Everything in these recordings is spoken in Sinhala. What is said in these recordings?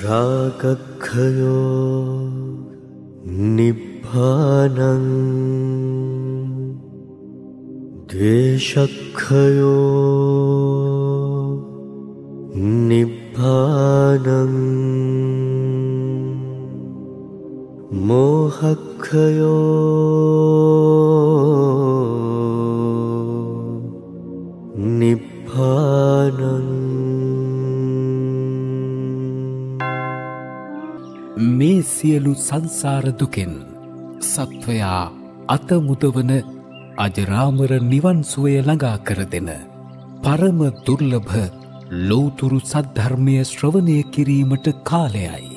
क्खयो निभानं द्वेषखयो निभानं मोहक्षयो निभानं මේ සියලු සංසාර දුකෙන් සත්වයා අතමුදවන අජරාමර නිවන් සුවය ළඟා කර දෙන පරම දුර්ලභ ලෝතුරු සද්ධර්මය ශ්‍රවණය කිරීමට කාලයයි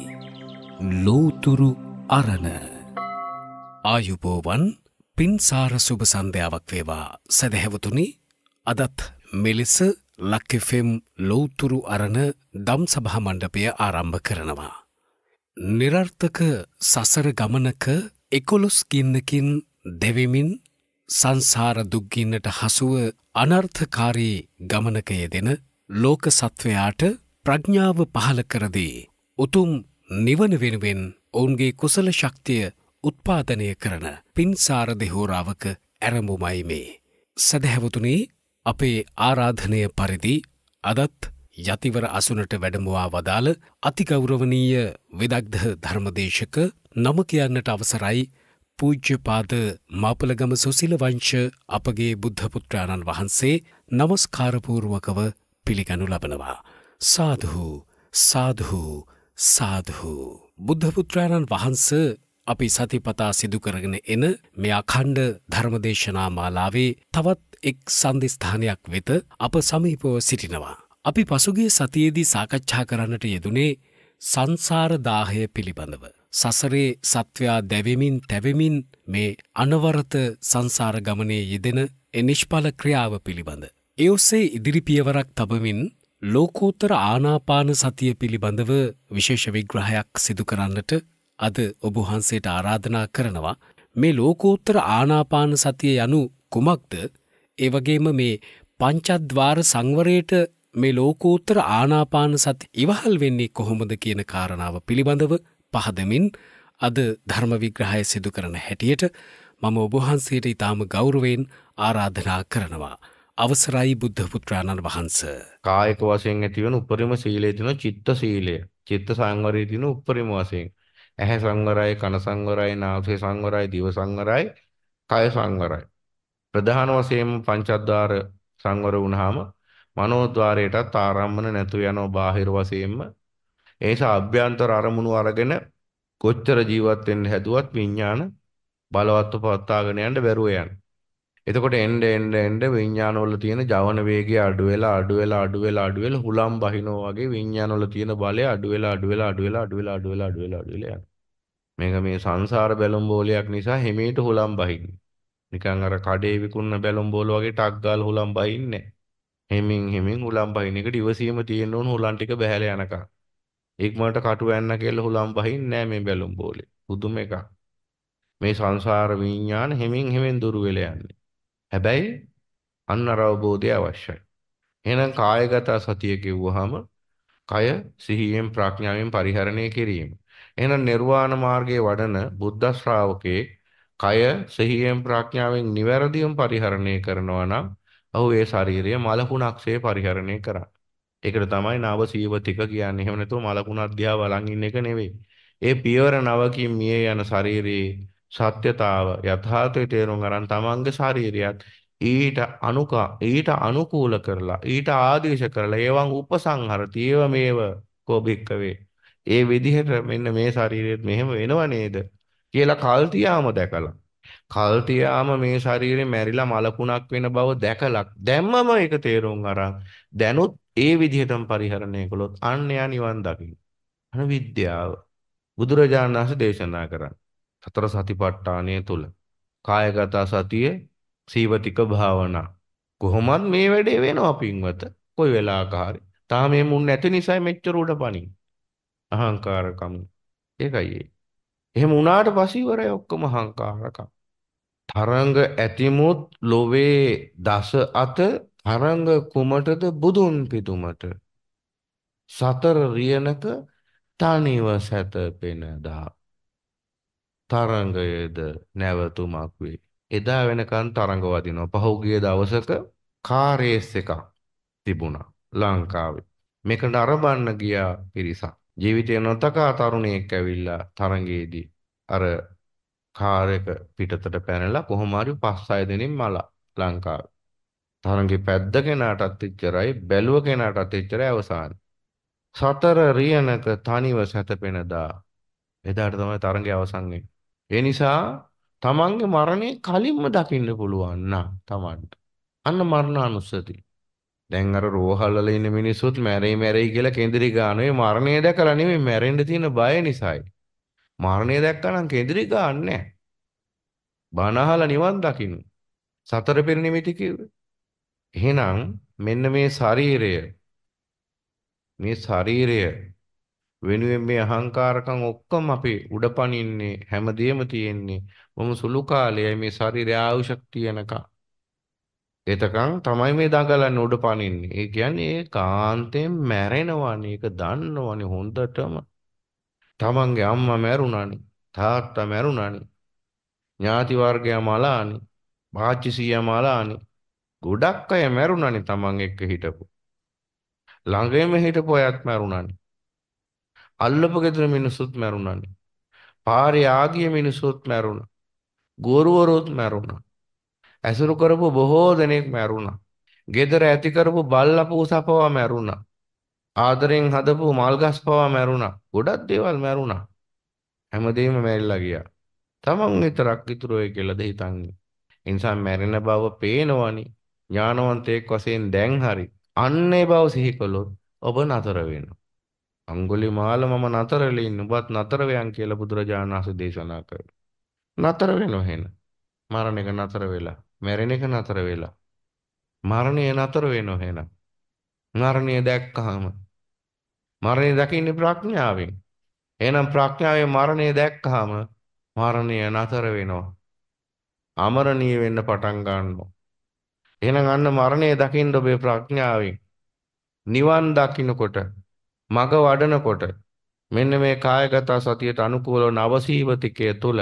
ලෝතුරු අරණ ආයුබෝවන් පින්සාර සුභ සන්ධ්‍යාවක් වේවා සැදැහැවතුනි අදත් මෙලෙස ලක්කෆෙම් ලෝතුරු අරණ දම් සභහ මණ්ඩපය ආරම්භ කරනවා. නිරර්ථක සසර ගමනක එකොළොස් ගින්නකින් දෙවිමින් සංසාර දුක්ගින්නට හසුව අනර්ථකාරී ගමනකය දෙන ලෝක සත්වයාට ප්‍රඥාව පහල කරදී. උතුම් නිවන වෙනුවෙන් ඔවුන්ගේ කුසල ශක්තිය උත්පාදනය කරන පින්සාර දෙහෝරාවක ඇරඹුමයි මේ. සැදැහැවතුනේ අපේ ආරාධනය පරිදි අදත් යතිවර අසුනට වැඩමවා වදාළ අතිගෞරවනීය විදක්ධ ධර්මදේශක නම කියන්නට අවසරයි පූජ්‍යපාද මාපලගම සුසිල වංශ අපගේ බුද්ධපුත්‍රාණන් වහන්සේ නමස්කාරපූර්ුවකව පිළිගනු ලබනවා. සාධහූ සාධහූ සාධහූ. බුද්ධපුත්‍රාණන් වහන්ස අපි සතිපතා සිදුකරගෙන එන මේ අකණ්ඩ ධර්මදේශනා මාලාවේ තවත් එක් සන්ධිස්ථානයක් වෙත අප සමීපව සිටිනවා. අපි පසුගිය සතියේදී සාකච්ඡා කරන්නට යෙදුනේ සංසාර දාහය පිළිබඳව. සසරේ සත්වයා දැවෙමින් තැවෙමින් මේ අනවරත සංසාර ගමනේ යෙදෙන එනිෂ්ඵල ක්‍රියාව පිළිබඳ. ඒ ඔස්සේ ඉදිරිපියවරක් තබමින් ලෝකෝත්තර ආනාපාන සතිය පිළිබඳව විශේෂ විග්‍රහයක් සිදු කරන්නට අද ඔබහන්සේට ආරාධනා කරනවා මේ ලෝකෝත්තර ආනාපාන සතිය යනු කුමක්ද ඒවගේම මේ පංචද්වාර සංවරයට මේ ලෝකෝත්තර ආනාපාන සති ඉවහල් වෙන්නේ කොහොමද කියන කාරණාව පිළිබඳව පහදමින් අද ධර්මවිග්‍රහය සිදු කරන හැටියට මම ඔබහන්සේට ඉතාම ගෞරුවෙන් ආරාධනා කරනවා. අවසරයි බුද්ධපුත්‍රාණන් වහන්ස. කායක වශයෙන් ඇතිවන උපරිම සීලේ තින චිත්ත සීලය. චිත්ත සංවරයේ තින උපරිම වශයෙන්. ඇහැ සංවරයි, කන සංවරයි, නාසය සංවරයි, දිව සංවරයි, කය සංවරයි. ප්‍රධාන වශයෙන් පංචද්වාර සංවර වුණාම මනෝද්වාරයටත් ආරම්භන නැතු යනෝ බාහිර වශයෙන්ම ඒසා අභ්‍යන්තර අරමුණු අරගෙන කොච්චර ජීවත් වෙන්න හැදුවත් විඥාන බලවත්ව පවත්වාගෙන යන්න බැරුව යන. එතකොට එන්න එන්න එන්න විඥානවල තියෙන ජවන වේගය අඩු වෙලා අඩු වෙලා අඩු වෙලා අඩු වෙලා හුලම් බහිනෝ වගේ විඥානවල තියෙන බලය අඩු වෙලා අඩු වෙලා අඩු වෙලා අඩු වෙලා අඩු වෙලා අඩු වෙලා අඩු වෙලා යනවා. මේක මේ සංසාර බැලුම් බෝලයක් නිසා හිමීට හුලම් බහින්නේ. නිකන් අර කඩේ විකුණන බැලුම් බෝල වගේ ටක් ගාලා හුලම් බහින්නේ නැහැ. හෙමින් හෙමින් හුලම් බහින එක දිවසියම තියෙන්න ඕන හුලම් ටික බහැලා යනකම්. ඉක්මනට කටු වැන්න කියලා හුලම් බහින්නේ නැහැ මේ බැලුම් බෝලේ. පුදුම එකක්. මේ සංසාර විඥාන හෙමින් හෙමින් දුර වෙලා යන්නේ. හැබැයි අන්න අවබෝධය අවශ්‍යයි. එහෙනම් කායගත සතිය කිව්වහම කය සිහියෙන් ප්‍රඥාවෙන් පරිහරණය කිරීම. එහෙනම් නිර්වාණ මාර්ගයේ වඩන බුද්ධ ශ්‍රාවකේ කය සිහියෙන් ප්‍රඥාවෙන් නිවැරදිවම පරිහරණය කරනවා නම් ඔහු ඒ ශාරීරිය මලකුණක්සේ පරිහරණය කරා. ඒකට තමයි නාව සීවතික කියන්නේ. එහෙම නැතුව මලකුණක් දිහා බලන් ඉන්න එක නෙවෙයි. ඒ පියවර නවකින් මිය යන ශාරීරියේ සත්‍යතාව යථාර්ථය තේරුම් අරන් තමන්ගේ ශාරීරියත් ඊට අනුකා ඊට අනුකූල කරලා ඊට ආදේශ කරලා ඒවන් උපසංහරති ඒව මේව කෝභික්කවේ ඒ විදිහට මෙන්න මේ ශරීරෙත් මෙහෙම වෙනව නේද කියලා කල්තියාම දැකලා කල්තියාම මේ ශරීරේ මැරිලා මලකුණක් වෙන බව දැකලක් දැම්මම ඒක තේරුම් අරන් දැනුත් ඒ විදිහටම පරිහරණය කළොත් අන්න යා නිවන් දකින්න අන විද්‍යාව බුදුරජාණන් වහන්සේ දේශනා කරන්නේ සතර සතිපට්ඨානය තුල කායගත සතිය සීවතික භාවනා කොහොමත් මේ වැඩේ වෙනවා පින්වත කොයි වෙලාවක හරි තාම මේ මුන් නැති නිසා මෙච්චර උඩ පණින් අහංකාරකම ඒකයි ඒ එහෙම වුණාට පස්සේ ඉවරයි ඔක්කොම අහංකාරකම්. තරංග ඇතිමුත් ලොවේ දස අත තරංග කුමටද බුදුන් පිදුමට සතර රියනක තනිව සැතපෙන දා තරංගයද නැවතුමක් වේ එදා වෙනකන් තරංග වදිනවා පහුගිය දවසක කාරේස් එකක් තිබුණා ලංකාවේ මේක නරඹන්න ගියා පිරිසක් ජීවිතය නොතකා තරුණයෙක් ඇවිල්ලා තරඟයේදී අර කාර් එක පිටතට පැනලා කොහොම හරි පස් හය දෙනෙක් මලා ලංකාවේ. තරඟේ පැද්ද කෙනාටත් එච්චරයි බැලුව කෙනාටත් එච්චරයි අවසාන. සතර රියනක තනිව සැතපෙනදා එදාට තමයි තරඟය අවසන් වෙන්නේ. ඒ නිසා තමන්ගේ මරණය කලින්ම දකින්න පුළුවන් නා තමන්ට. අන්න මරණානුස්සතිය. දැන් අර රෝහල් වල ඉන්න මිනිස්සුත් මැරෙයි මැරෙයි කියලා කෙඳිරි ගන්නවා. මරණය දැකලා නෙමෙයි මැරෙන්න තියෙන බය නිසායි. මරණය දැක්කා නම් කෙඳිරි ගන්නෑ. බනහල නිවන් දකින්න. සතර පෙර නිමිති කිව්වේ. එහෙනම් මෙන්න මේ ශරීරය මේ ශරීරය වෙනුවෙන් මේ අහංකාරකම් ඔක්කොම අපේ උඩපනින්නේ හැමදේම තියෙන්නේ. මම සුළු කාලයයි මේ ශරීරය ආයුෂක් තියනකම් එතකන් තමයි මේ දඟලන්න උඩ පනින්නේ. ඒ කියන්නේ ඒ කාන්තෙන් මැරෙනවනේ. ඒක දන්නවනේ හොඳටම. තමන්ගේ අම්මා මැරුණානේ. තාත්තා මැරුණානේ. ඥාති වර්ගයා මලානේ. භාච්චි සීයා මලානේ. ගොඩක් අය මැරුණානේ තමන් එක්ක හිටපු. ළඟෙම හිටපු අයත් මැරුණානේ. අල්ලපු ගෙදර මිනිස්සුත් මැරුණානේ. පාරේ ආගිය මිනිස්සුත් මැරුණා. ගොරුවරුත් මැරුණා. ඇසුරු කරපු බොහෝ දෙනෙක් මැරුණා. ගෙදර ඇති කරපු බල්ලා පූසා පවා මැරුණා. ආදරෙන් හදපු මල් ගස් පවා මැරුණා. ගොඩක් දේවල් මැරුණා. හැමදේම මැරිලා ගියා. තමන් විතරක් ඉතුරු වෙයි කියලාද හිතන්නේ. ඒ නිසා මැරෙන බව පේනවනේ. ඥානවන්තයෙක් වශයෙන් දැන් හරි අන්නේ බව සිහි කළොත් ඔබ නතර වෙනවා. අඟුලිමාල මම නතර වෙලින් ඔබත් නතර වෙයන් කියලා බුදුරජාණන් වහන්සේ දේශනා කරනවා. නතර වෙනව එහෙනම්. මරණ එක නතර වෙලා මැරෙන එක නතර වෙලා. මරණය නතර වෙනව එහෙනම්. මරණය දැක්කහම මරණය දකින්නේ ප්‍රඥාවෙන්. එහෙනම් ප්‍රඥාවේ මරණය දැක්කහම මරණය නතර වෙනවා. අමරණීය වෙන්න පටන් ගන්නවා. එහෙනම් අන්න මරණය දකින්න ඔබේ ප්‍රඥාවෙන් නිවන් දකින්නකොට මග වඩනකොට මෙන්න මේ කායගත සතියට අනුකූලව නවසීවතිකය තුළ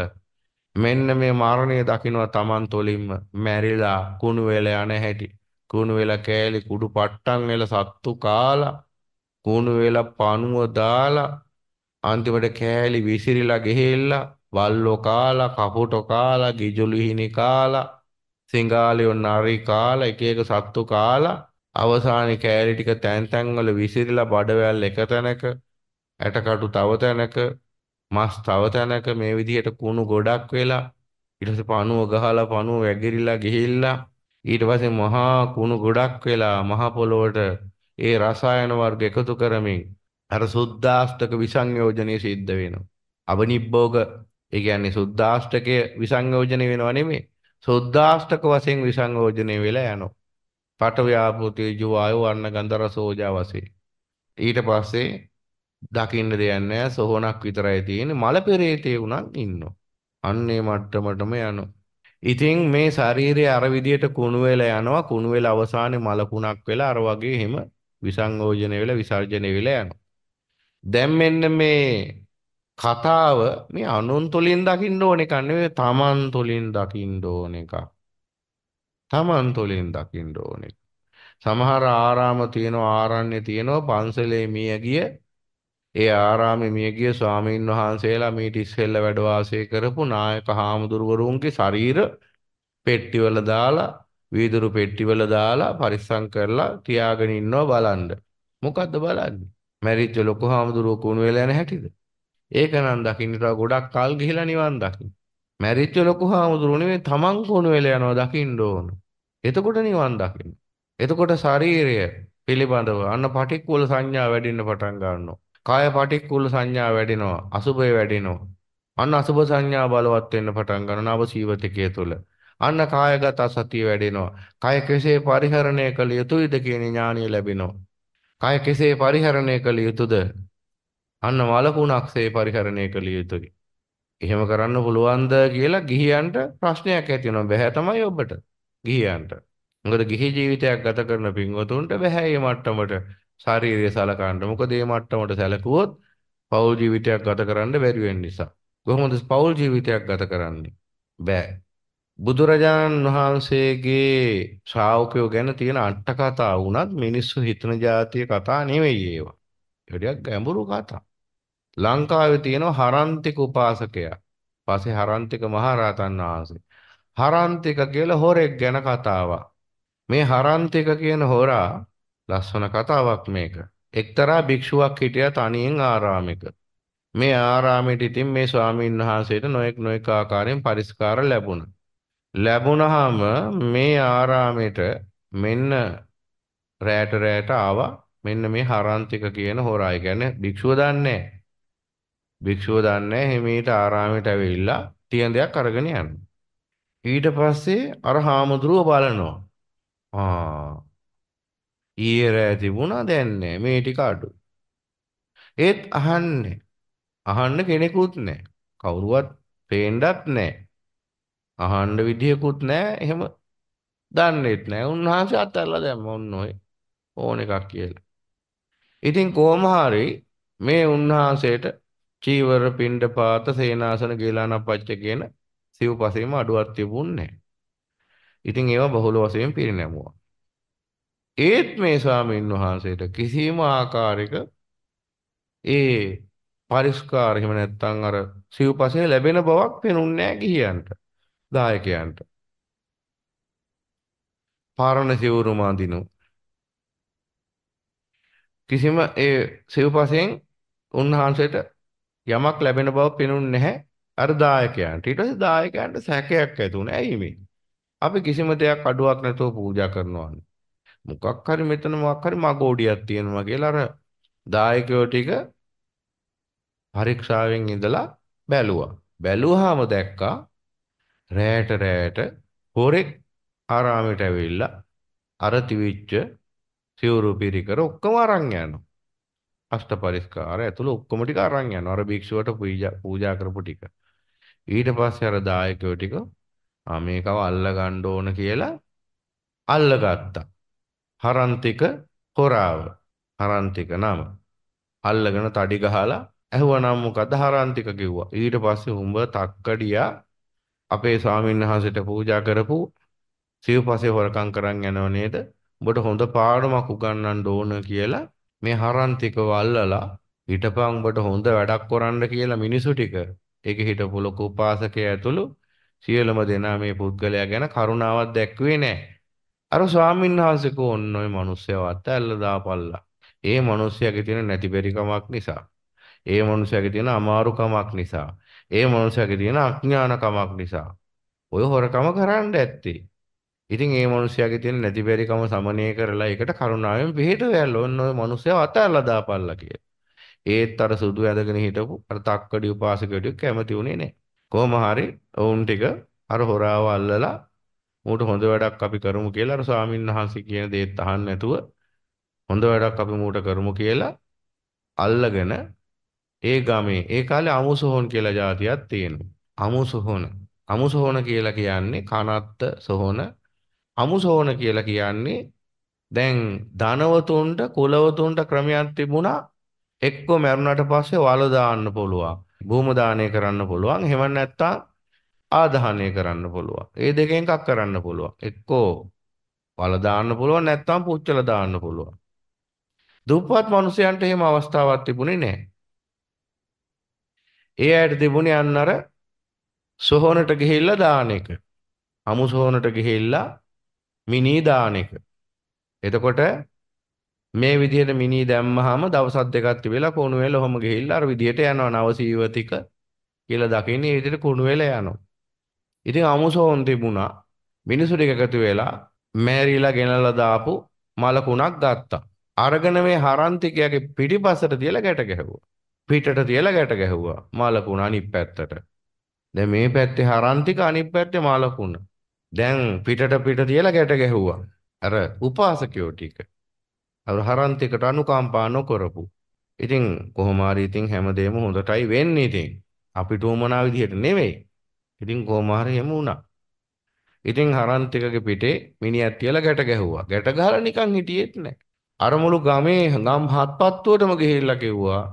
මෙන්න මේ මරණය දකින්න තමන් තොලින්ම මැරිලා කුණු වෙලා යන හැටි කුණු වෙලා කෑලි කුඩු පට්ටම් වෙලා සත්තු කාලා කුණු වෙලා පණුව දාලා අන්තිමට කෑලි විසිරිලා ගෙහෙල්ලා වල්ලෝ කාලා කපුටෝ කාලා ගිජුලිහිනි කාලා සිංගාලියෝ නරි කාලා එක එක සත්තු කාලා අවසානයේ කෑලි ටික තැන් තැන් වල විසිරිලා බඩවැල් එක තැනක ඇටකටු තව තැනක මස් තව තැනක මේ විදිහට කුණු ගොඩක් වෙලා ඊට පස්සේ පණුව ගහලා පණුව වැගිරිලා ගිහිල්ලා ඊට පස්සේ මහා කුණු ගොඩක් වෙලා මහ පොළොවට ඒ රසායන වර්ග එකතු කරමින් අර සුද්ධාෂ්ටක විසංයෝජනය සිද්ධ වෙනවා. අවනිබ්බෝග ඒ කියන්නේ සුද්ධාෂ්ටකයේ විසංයෝජනය වෙනව නෙමෙයි. සුද්ධාෂ්ටක වශයෙන් විසංයෝජනය වෙලා යනවා. පට ව්‍යාපෘති ජීව ආයෝ අන්න ගන්ධ රසෝජා වශයෙන්. ඊට පස්සේ දකින්න දෙයක් නැහැ සොහොනක් විතරයි තියෙන්නේ මල පෙරේතේ උනත් ඉන්නෝ අන්නේ මට්ටමටම යනවා ඉතින් මේ ශරීරය අර විදියට කුණු වෙලා යනවා කුණු වෙලා අවසානයේ මල කුණක් වෙලා අර වගේ එහෙම විසංයෝජන වෙලා විසර්ජන වෙලා යනවා දැන් මෙන්න මේ කතාව මේ අනුන් තුලින් දකින්න ඕන එකක් නෙවෙයි තමන් තුලින් දකින්න ඕන එකක් තමන් තුලින් දකින්න ඕන එක සමහර ආරාම තියෙනවා ආරණ්‍ය තියෙනවා පන්සලේ මිය ගිය ඒ ආරාමේ මියගිය ස්වාමීන් වහන්සේලා මීට ඉස්සෙල්ල වැඩ වාසය කරපු නායක හාමුදුරුවරුන්ගේ ශරීර පෙට්ටිවල දාලා වීදුරු පෙට්ටිවල දාලා පරිස්සම් කරලා තියාගෙන ඉන්නවා බලන්න. මොකද්ද බලන්නේ? මැරිච්ච ලොකු හාමුදුරුව කුණු වෙලා යන හැටිද? ඒක නම් දකින්න තව ගොඩක් කල් ගිහිලා නිවන් දකින්න. මැරිච්ච ලොකු හාමුදුරුව නෙමෙයි තමන් කුණු වෙලා යනවා දකින්න ඕන. එතකොට නිවන් දකින්න. එතකොට ශරීරය පිළිබඳව අන්න පටික්කුල සංඥා වැඩිෙන්න පටන් ගන්නවා. කාය පටික්කුල සංඥා වැඩෙනවා. අසුභය වැඩෙනවා. අන්න අසුභ සංඥා බලවත් වෙන්න පටන් ගන්නවා අවසීවතිකය තුළ. අන්න කායගත සතිය වැඩෙනවා. කය කෙසේ පරිහරණය කළ යුතුයද කියන ඥාණිය ලැබෙනවා. කය කෙසේ පරිහරණය කළ යුතුද? අන්න වලකුණක්සේ පරිහරණය කළ යුතුයි. එහෙම කරන්න පුළුවන්ද කියලා ගිහියන්ට ප්‍රශ්නයක් ඇති වෙනවා. බැහැ තමයි ඔබට. ගිහියන්ට. මොකද ගිහි ජීවිතයක් ගත කරන පින්වතුන්ට බැහැ මේ මට්ටමට ශාරීරිය සලකන්න. මොකද මේ මට්ටමට සැලකුවොත් පෞල් ජීවිතයක් ගත කරන්න බැරි වෙන නිසා. කොහොමද පෞල් ජීවිතයක් ගත කරන්නේ? බෑ. බුදුරජාණන් වහන්සේගේ ශ්‍රාවකයෝ ගැන තියෙන අට කතා වුණත් මිනිස්සු හිතන જાතිය කතා නෙවෙයි ඒවා. ඒඩියක් ගැඹුරු කතා. ලංකාවේ තියෙනවා හරන්තික උපාසකයා. පස්සේ හරන්තික මහරහතන් වහන්සේ. හරන්තික කියලා හොරෙක් ගැන කතාවක්. මේ හරන්තික කියන හොරා ලස්සන කතාවක් මේක. එක්තරා භික්ෂුවක් හිටියා තනියෙන් ආරාමයක. මේ ආරාමෙට ඉතින් මේ ස්වාමීන් වහන්සේට නොඑක් නොඑක ආකාරයෙන් පරිස්කාර ලැබුණා. ලැබුණාම මේ ආරාමෙට මෙන්න රැට රැට ආවා මෙන්න මේ හරන්තික කියන හොරා. ඒ කියන්නේ භික්ෂුව දන්නේ භික්ෂුව දන්නේ හිමීට ආරාමයට ඇවිල්ලා තියඳයක් අරගෙන යනවා. ඊට පස්සේ අර හාමුදුරුව බලනවා. ආ ඊරෑ තිබුණා දැන් නෑ මේ ටික අඩු. ඒත් අහන්නේ. අහන්න කෙනෙකුත් නෑ. කවුරුවත් පේන්නත් නෑ. අහන්න විදියකුත් නෑ. එහෙම දන්නේත් නෑ. උන්වහන්සේ අතල්ලා දැම්ම ඔන්න ඔය ඕන එකක් කියලා. ඉතින් කොහොම හරි මේ උන්වහන්සේට චීවර පිණ්ඩපාත සේනාසන ගේලානපච්ච කියන සිව්පසෙම අඩුවක් තිබුණේ නෑ. ඉතින් ඒවා බහුල වශයෙන් පිරිනැමුවා. ඒත් මේ ස්වාමීන් වහන්සේට කිසිම ආකාරයක ඒ පරිස්කාර එහෙම නැත්නම් අර සිව්පසේ ලැබෙන බවක් පෙනුන්නේ නැහැ ගිහියන්ට දායකයන්ට. පාරණ සිවුරුම අඳිනු. කිසිම ඒ සිව්පසෙන් උන්වහන්සේට යමක් ලැබෙන බව පෙනුන්නේ නැහැ අර දායකයන්ට. ඊට පස්සේ දායකයන්ට සැකයක් ඇති වුණා. ඇයි මේ? අපි කිසිම දෙයක් අඩුවක් නැතුව පූජා කරනවානේ. මොකක් හරි මෙතන මොකක් හරි මගෝඩියක් තියෙනවා කියලා අර දායකයෝ ටික පරීක්ෂාවෙන් ඉඳලා බැලුවා. බැලුවාම දැක්කා රෑට රෑට හොරෙක් ආරාමයට ඇවිල්ලා අර තිවිච්ච සිවුරු පිරිකර ඔක්කොම අරන් යනවා. අෂ්ට පරිස්කාර ඇතුළු ඔක්කොම ටික අරන් යනවා. අර භික්ෂුවට පූජා පූජා කරපු ටික. ඊට පස්සේ අර දායකයෝ ටික ආ මේකව අල්ල ගන්න ඕන කියලා අල්ලගත්තා. හරන්තික හොරාව හරන්තික නම අල්ලගෙන තඩි ගහලා ඇහුවනම් මොකද හරන්තික කිව්වා ඊට පස්සේ උඹ තක්කඩියා අපේ ස්වාමීන් වහන්සේට පූජා කරපු සිව්පසේ හොරකම් කරන් යනව නේද උඹට හොඳ පාඩමක් උගන්වන්න ඕන කියලා මේ හරන්තිකව අල්ලලා හිටපන් උඹට හොඳ වැඩක් කරන්න කියලා මිනිසු ටික ඒක හිටපු ලොකු උපාසකයා ඇතුළු සියලුම දෙනා මේ පුද්ගලයා ගැන කරුණාවක් දැක්ුවේ නැහැ අර ස්වාමීන් වහන්සේකෝ ඔන්න ඔය මිනිස්සයව අතහැරලා දාපල්ලා. ඒ මිනිස්සයාගේ තියෙන නැතිබෙරිකමක් නිසා. ඒ මිනිස්සයාගේ තියෙන අමාරුකමක් නිසා. ඒ මිනිස්සයාගේ තියෙන අඥානකමක් නිසා. ඔය හොරකම කරන්න ඇත්තේ. ඉතින් ඒ මිනිස්සයාගේ තියෙන නැතිබෙරිකම සමනය කරලා ඒකට කරුණාවෙන් පිළිහෙට වැල්ල ඔන්න ඔය මිනිස්සයව අතහැරලා දාපල්ලා කියලා. ඒත් අර සුදු ඇඳගෙන හිටපු අර තක්කඩි උපාසකයෝ කැමති වුණේ නැහැ. කොහොම හරි ඔවුන් ටික අර හොරාව අල්ලලා ඌට හොඳ වැඩක් අපි කරමු කියලා අර ස්වාමීන් වහන්සේ කියන දේත් අහන්න නැතුව හොඳ වැඩක් අපි මූට කරමු කියලා අල්ලගෙන ඒ ගමේ ඒ කාලේ අමුසොහොන් කියලා જાතියක් තියෙනවා. අමුසොහොන. අමුසොහොන කියලා කියන්නේ කනත්ත සොහොන. අමුසොහොන කියලා කියන්නේ දැන් ධනවතුන්ට කුලවතුන්ට ක්‍රමයක් තිබුණා එක්කෝ මරුණට පස්සේ වල දාන්න පුළුවන්. භූම දානය කරන්න පුළුවන්. එහෙම නැත්නම් ආදාහනය කරන්න පුළුවන්. ඒ දෙකෙන් එකක් කරන්න පුළුවන්. එක්කෝ වල දාන්න පුළුවන් නැත්නම් පුච්චල දාන්න පුළුවන්. දුප්පත් මිනිසයන්ට එහෙම අවස්ථාවක් තිබුණේ නැහැ. ඒ අයට තිබුණේ අන්න අර සොහොනට ගිහිල්ලා දාන එක. අමු සොහොනට ගිහිල්ලා මිනී දාන එක. එතකොට මේ විදිහට මිනී දැම්මහම දවසක් දෙකක් තිබිලා කුණු වේල ඔහම ගිහිල්ලා අර විදිහට යනවා නවසීවතික කියලා දකින්නේ ඒ විදිහට කුණු වේල යනවා. ඉතින් අමුසොවුන් තිබුණා. මිනිස්සු ටික එකතු වෙලා මෑරිලා ගෙනල්ලා දාපු මලකුණක් ගත්තා. අරගෙන මේ හරන්තිකයාගේ පිටිපසට තියලා ගැට ගැහුවා. පිටට තියලා ගැට ගැහුවා. මලකුණ අනිත් පැත්තට. දැන් මේ පැත්තේ හරන්තික අනිත් පැත්තේ මලකුණ. දැන් පිටට පිට තියලා ගැට ගැහුවා. අර උපාසකයෝ ටික. අර හරන්තිකට අනුකම්පා නොකරපු. ඉතින් කොහොම හරි ඉතින් හැමදේම හොඳටයි වෙන්නේ ඉතින්. අපිට උමනා විදිහට නෙවෙයි. ඉතින් කොහොම හරි එහෙම වුණා. ඉතින් හරන්ත් එකගේ පිටේ මිනිහක් තියලා ගැට ගැහුවා. ගැට ගහලා නිකන් හිටියෙත් නැහැ. අර මුළු ගමේ ගම් හත්පත්තුවටම ගිහිල්ලා කිව්වා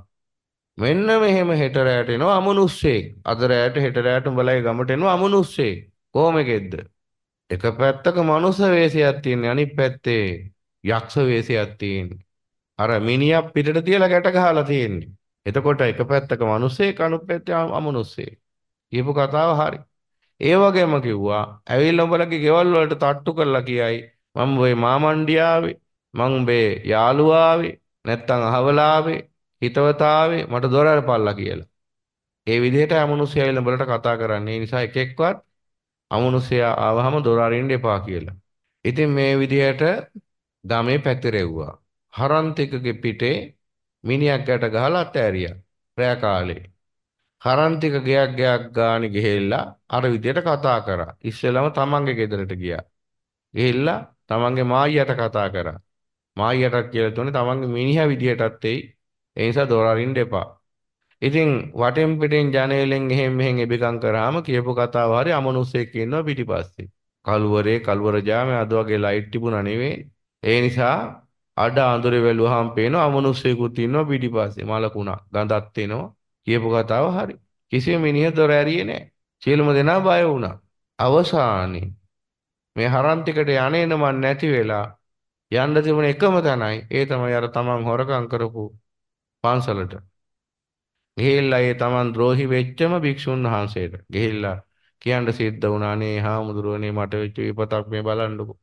මෙන්න මෙහෙම හෙට රැට එනවා අමනුස්සෙක්. අද රැට හෙට රැට උඹලගේ ගමට එනවා අමනුස්සෙක්. කොහොම එකෙද්ද? එක පැත්තක මනුස්ස වේශයක් තියෙන අනිත් පැත්තේ යක්ෂ වේශයක් තියෙන. අර මිනිහා පිටට තියලා ගැට ගහලා තියෙන්නේ. එතකොට එක පැත්තක මිනිස්සේ අනිත් පැත්තේ අමනුස්සයෙක්. කියපු කතාව හරි. ඒ වගේම කිව්වා ඇවිල්ලා උඹලගේ ගෙවල් වලට තට්ටු කරලා කියයි මම ඔය මාමණ්ඩියාවේ මං උඹේ යාළුවාවේ නැත්තම් අහවලාවේ හිතවතාවේ මට දොර අරපල්ලා කියලා. ඒ විදිහට අමනුෂ්‍ය ඇවිල්ලා උඹලට කතා කරන්නේ. ඒ නිසා එක එක්කවත් අමනුෂ්‍යයා ආවහම දොර අරින්න එපා කියලා. ඉතින් මේ විදිහට ගමේ පැතිරෙව්වා. හරන්තිකගේ පිටේ මිනිහක් ගැට ගහලා අතෑරියා. රෑ කාලේ කරන්තික ගයක් ගයක් ගානේ ගිහිල්ලා අර විදියට කතා කරා. ඉස්සෙල්ලම තමන්ගේ ගෙදරට ගියා. ගිහිල්ලා තමන්ගේ මායියට කතා කරා. මායියට කියලා තුනේ තමන්ගේ මිනිහා විදියටත් එයි. ඒ නිසා දොර අරින්න එපා. ඉතින් වටෙන් පිටෙන් ජනේලෙන් එහෙම මෙහෙන් එබිකම් කරාම කියපු කතාව හරි අමනුස්සයෙක් ඉන්නවා පිටිපස්සේ. කලුවරේ කලුවර ජාමේ අද වගේ ලයිට් තිබුණා නෙවෙයි. ඒ නිසා අඩ අඳුරේ වැළුවාම පේනවා අමනුස්සයෙකුත් ඉන්නවා පිටිපස්සේ මලකුණා ගඳක් එනවා. කියපු කතාව හරි. කිසිම මිනිහ දොර ඇරියේ නැහැ. සියලුම දෙනා බය වුණා. අවසානයේ මේ හරම් ටිකට යන්නේ නම නැති වෙලා යන්න තිබුණ එකම තැනයි ඒ තමයි අර තමන් හොරකම් කරපු පන්සලට. ගිහිල්ලා ඒ තමන් ද්‍රෝහි වෙච්චම භික්ෂුන් වහන්සේට ගිහිල්ලා කියන්න සිද්ධ වුණානේ හාමුදුරුවනේ මට වෙච්ච විපතක් මේ බලන්නකෝ.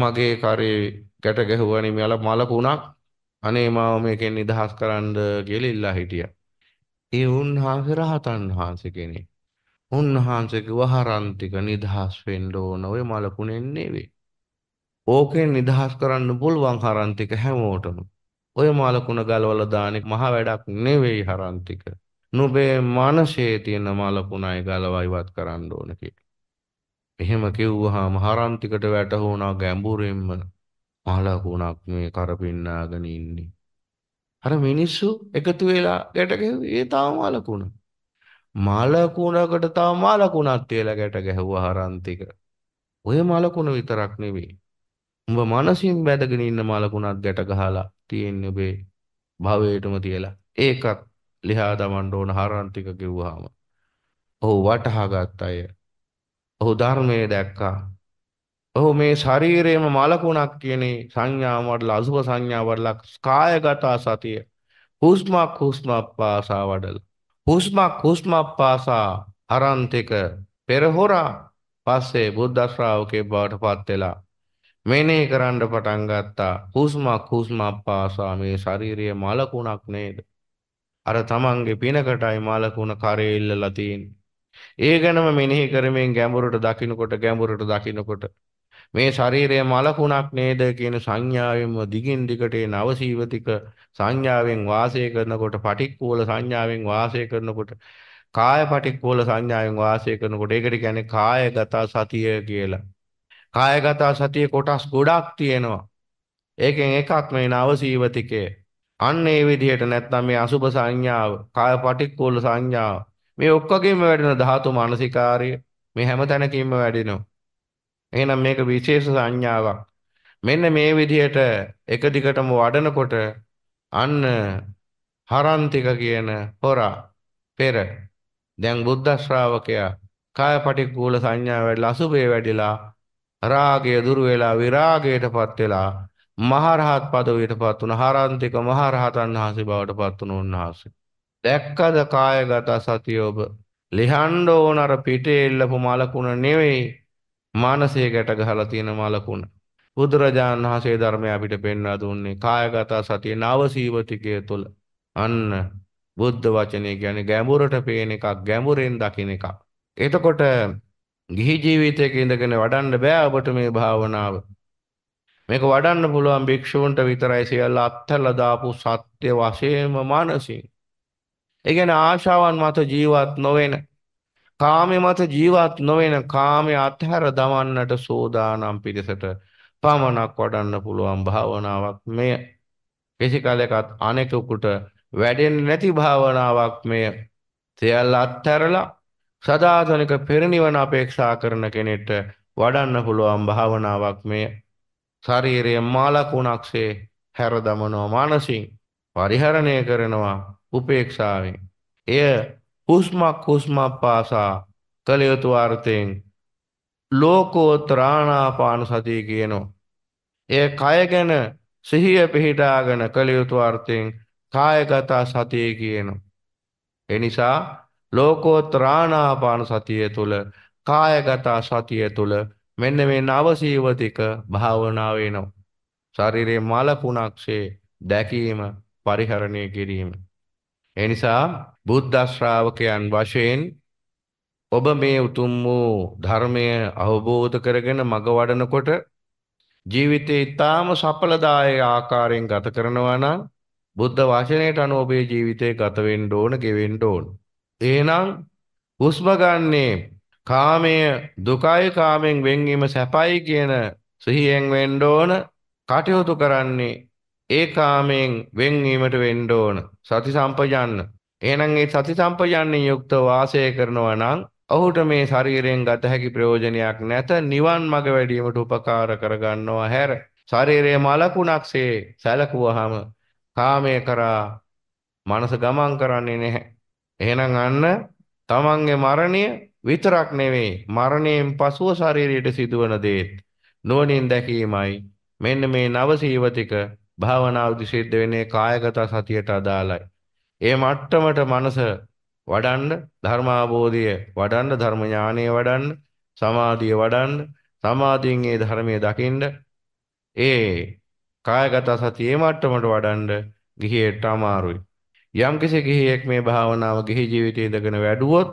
මගේ කරේ ගැට ගැහුවනේ මෙයාලා මලකුණක් අනේ මාව මේකෙන් නිදහස් කරන්න කියලා ඉල්ලා හිටියා. ඒ උන්වහන්සේ රහතන් වහන්සේ කෙනෙක්. උන්වහන්සේ වහරන්තික නිදහස් වෙන්න ඕන ඔය මලකුණෙන් නෙවෙයි. ඕකෙන් නිදහස් කරන්න පුළුවන් හරන්තික හැමෝටම. ඔය මලකුණ ගලවලා දාන මහ වැඩක් නෙවෙයි හරන්තික. නුඹේ මනසේ තියෙන මලකුණයි ගලවා ඉවත් කරන්න ඕන කියලා. එහෙම කිව්වහම හරන්තිකට වැටුණා ගැඹුරින්ම මලකුණක් මේ කරපින්නාගෙන ඉන්නේ. අර මිනිස්සු එකතු වෙලා ගැට ගැහුවේ ඒ තාම මලකුණ. මලකුණකට තාම මලකුණත් වෙලා ගැට ගැහුවා හරන්තික. ඔය මලකුණ විතරක් නෙවෙයි. උඹ මනසින් බැඳගෙන ඉන්න මලකුණත් ගැට ගහලා තියෙන්නේ ඔබේ භවයටම තියලා. ඒකත් ලිහා දමන්න ඕන හරන්තික කිව්වහම. ඔහු වටහා ගත්ත අය. ඔහු ධර්මයේ දැක්කා. ඔහු මේ ශරීරයේම මලකුණක් කියන සංඥාව වඩලා අසුභ සංඥාව වඩලා කායගත සතිය හුස්මක් හුස්මක් පාසා වඩලා හුස්මක් හුස්මක් පාසා අරන්තික පෙරහොරා පස්සේ බුද්ධ ශ්‍රාවකේ බවට පත් වෙලා මෙනෙහි කරන්න පටන් ගත්තා හුස්මක් හුස්මක් පාසා මේ ශාරීරිය මලකුණක් නේද අර තමන්ගේ පිනකටයි මලකුණ කරේ ඉල්ලලා තියෙන්නේ ඒ ගැනම මෙනෙහි කරමින් ගැඹුරට දකින්නකොට ගැඹුරට දකින්නකොට මේ ශරීරය මලකුණක් නේද කියන සංඥාවෙන්ම දිගින් දිගට ඒ නවසීවතික සංඥාවෙන් වාසය කරනකොට පටික්කුල සංඥාවෙන් වාසය කරනකොට කාය පටික්කුල සංඥාවෙන් වාසය කරනකොට ඒකට කියන්නේ කායගත සතිය කියලා. කායගත සතිය කොටස් ගොඩක් තියෙනවා. ඒකෙන් එකක් මේ නවසීවතිකේ. අන්න ඒ විදිහට නැත්නම් මේ අසුබ සංඥාව, කාය පටික්කුල සංඥාව මේ ඔක්කොගෙම වැඩෙන ධාතු මානසිකාර්ය මේ හැම තැනකින්ම වැඩෙනවා. එහෙනම් මේක විශේෂ සංඥාවක්. මෙන්න මේ විදිහට එක දිගටම වඩනකොට අන්න හරන්තික කියන හොරා පෙර දැන් බුද්ධ ශ්‍රාවකයා කායපටික්කුල සංඥා වැඩිලා අසුභේ වැඩිලා රාගය දුරු වෙලා විරාගයටපත් වෙලා මහරහත් පදවියටපත් වුණ හරන්තික මහරහතන් වහන්සේ බවටපත් වුණ උන්වහන්සේ දැක්කද කායගත සතිය ඔබ ලිහන්න ඕන අර පිටේ ඉල්ලපු මලකුණ නෙවෙයි මානසය ගැට ගහලා තියෙනවා ලකුණ. බුදුරජාණන් වහන්සේ ධර්මය අපිට පෙන්වා දුන්නේ කායගත සතිය නවසීවතිකය තුළ. අන්න බුද්ධ වචනය කියන්නේ ගැඹුරට පේන එකක්, ගැඹුරෙන් දකින එකක්. එතකොට ගිහි ජීවිතයක ඉඳගෙන වඩන්න බෑ ඔබට මේ භාවනාව. මේක වඩන්න පුළුවන් භික්ෂූන්ට විතරයි සියල්ල අත්හැරලා දාපු සත්‍ය වශයෙන්ම මානසින්. ඒ කියන්නේ ආශාවන් මත ජීවත් නොවන කාමය මත ජීවත් නොවන කාමය අත්හැර දමන්නට සෝදානම් පිරිසට පමණක් වඩන්න පුළුවන් භාවනාවක් මෙය. කිසි කලෙකත් අනෙකුට වැඩෙන්නේ නැති භාවනාවක් මෙය. සියල්ල අත්හැරලා සදාතනික පෙරනිවන අපේක්ෂා කරන කෙනෙක්ට වඩන්න පුළුවන් භාවනාවක් මෙය. ශරීරය මාලකුණක්සේ හැර දමනවා මානසින් පරිහරණය කරනවා උපේක්ෂාවෙන්. එය හුස්මක් හුස්මක් පාසා කළ යුතු අර්ථයෙන් ලෝකෝත්‍රාණාපාන සතිය කියනවා. ඒ කය ගැන සිහිය පිහිටාගෙන කළ යුතු අර්ථයෙන් කායගත සතිය කියනවා. ඒ නිසා ලෝකෝත්‍රාණාපාන සතිය තුල කායගත සතිය තුල මෙන්න මේ නවසීවතික භාවනාව වෙනවා. ශරීරයේ මල කුණක්ෂේ දැකීම පරිහරණය කිරීම. ඒ නිසා බුද්ධ ශ්‍රාවකයන් වශයෙන් ඔබ මේ උතුම් වූ ධර්මය අවබෝධ කරගෙන මඟ වඩනකොට ජීවිතේ ඊටාම සඵලදායී ආකාරයෙන් ගත කරනවා නම් බුද්ධ වචනයට අනුව ඔබේ ජීවිතේ ගත වෙන්න ඕන, ගෙවෙන්න ඕන. එහෙනම් හුස්ම ගන්නේ කාමය දුකයි කාමෙන් වෙන්වීම සැපයි කියන සිහියෙන් වෙන්න ඕන. කටයුතු කරන්නේ ඒ කාමයෙන් වෙන්වීමට වෙන්න ඕන. සති සම්පජන්න එහෙනම් ඒ සති සම්පජාන්නේ යුක්ත වාසය කරනවා නම් ඔහුට මේ ශරීරයෙන් ගත හැකි ප්‍රයෝජනයක් නැත නිවන් මඟ වැඩීමට උපකාර කරගන්නවා හැර ශරීරයේ මලකුණක්සේ සැලකුවහම කාමය කරා මනස ගමන් කරන්නේ නැහැ. එහෙනම් අන්න තමන්ගේ මරණය විතරක් නෙවෙයි මරණයෙන් පසුව ශරීරයට සිදුවන දේත් නුවණින් දැකීමයි මෙන්න මේ නව සීවතික භාවනා උදිසිද්ධ වෙන්නේ කායගත සතියට අදාළයි. ඒ මට්ටමට මනස වඩන්න ධර්මාබෝධය වඩන්න ධර්ම ඥානය වඩන්න සමාධිය වඩන්න සමාධියෙන් ඒ ධර්මයේ දකින්න ඒ කායගත සතිය මට්ටමට වඩන්න ගිහියට අමාරුයි යම්කිසි ගිහියෙක් මේ භාවනාව ගිහි ජීවිතයේ ඉඳගෙන වැඩුවොත්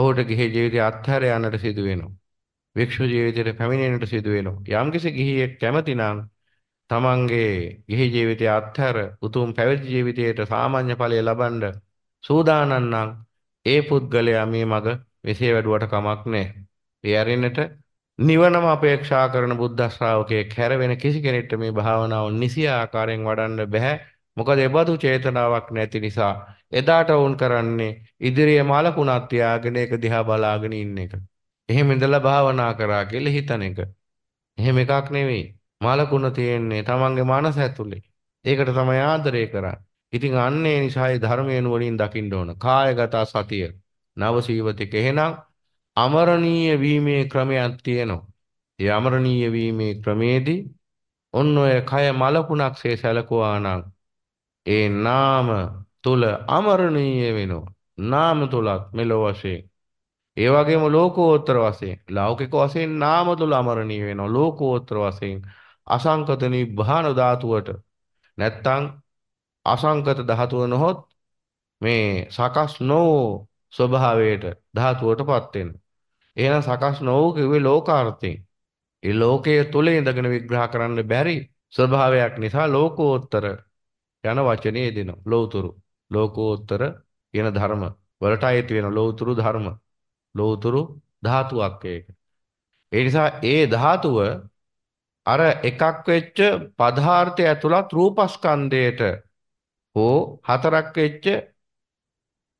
ඔහුට ගිහි ජීවිතය අත්හැර යන්නට සිදු වෙනවා වික්ෂු ජීවිතයට පැමිණෙන්නට සිදු වෙනවා යම්කිසි ගිහියෙක් කැමති නම් තමන්ගේ ගිහි ජීවිතය අත්හැර උතුම් පැවිදි ජීවිතයට සාමාන්‍ය ඵලය ලබන්න සූදානම් නම් ඒ පුද්ගලයා මේ මග විසේ වැඩුවට කමක් නැහැ. ඒ අරින්නට නිවනම අපේක්ෂා කරන බුද්ධ ශ්‍රාවකයෙක් හැර වෙන කිසි කෙනෙක්ට මේ භාවනාව නිසි ආකාරයෙන් වඩන්න බෑ. මොකද ඒබඳු චේතනාවක් නැති නිසා එදාට වුන් කරන්නේ ඉදිරියේ මලකුණක් තියාගෙන ඒක දිහා බලාගෙන ඉන්න එක. එහෙම ඉඳලා භාවනා කරා කියලා හිතන එක. එහෙම එකක් නෙවෙයි. මලකුණ තියෙන්නේ තමන්ගේ මනස ඇතුලේ. ඒකට තමයි ආදරය කරන්නේ. ඉතින් අන්න ඒ නිසායි ධර්මයෙන් වලින් දකින්න ඕන. කායගත සතිය. නවසීවතික එහෙනම් අමරණීය වීමේ ක්‍රමයක් තියෙනවා. ඒ අමරණීය වීමේ ක්‍රමේදී ඔන්න ඔය කය මලකුණක්සේ සැලකුවා නම් ඒ නාම තුල අමරණීය වෙනවා. නාම තුලත් මෙලොව වශයෙන් ඒ වගේම ලෝකෝත්තර වශයෙන් ලෞකික වශයෙන් නාම තුල අමරණීය වෙනවා. ලෝකෝත්තර වශයෙන් අසංකත නිබ්බාන ධාතුවට නැත්තම් අසංකත ධාතුව නොහොත් මේ සකස් නොවූ ස්වභාවයට ධාතුවටපත් වෙන. එහෙනම් සකස් නොවූ කිව්වේ ලෝකාර්ථයෙන්. ඒ ලෝකයේ තුල ඉඳගෙන විග්‍රහ කරන්න බැරි ස්වභාවයක් නිසා ලෝකෝත්තර යන වචනේ දෙනවා. ලෝතුරු. ලෝකෝත්තර කියන ධර්ම වලට අයිති වෙන ලෝතුරු ධර්ම. ලෝතුරු ධාතුවක් ඒක. ඒ නිසා ඒ ධාතුව අර එකක් වෙච්ච පදාර්ථය ඇතුළත් රූපස්කන්ධයට හෝ හතරක් වෙච්ච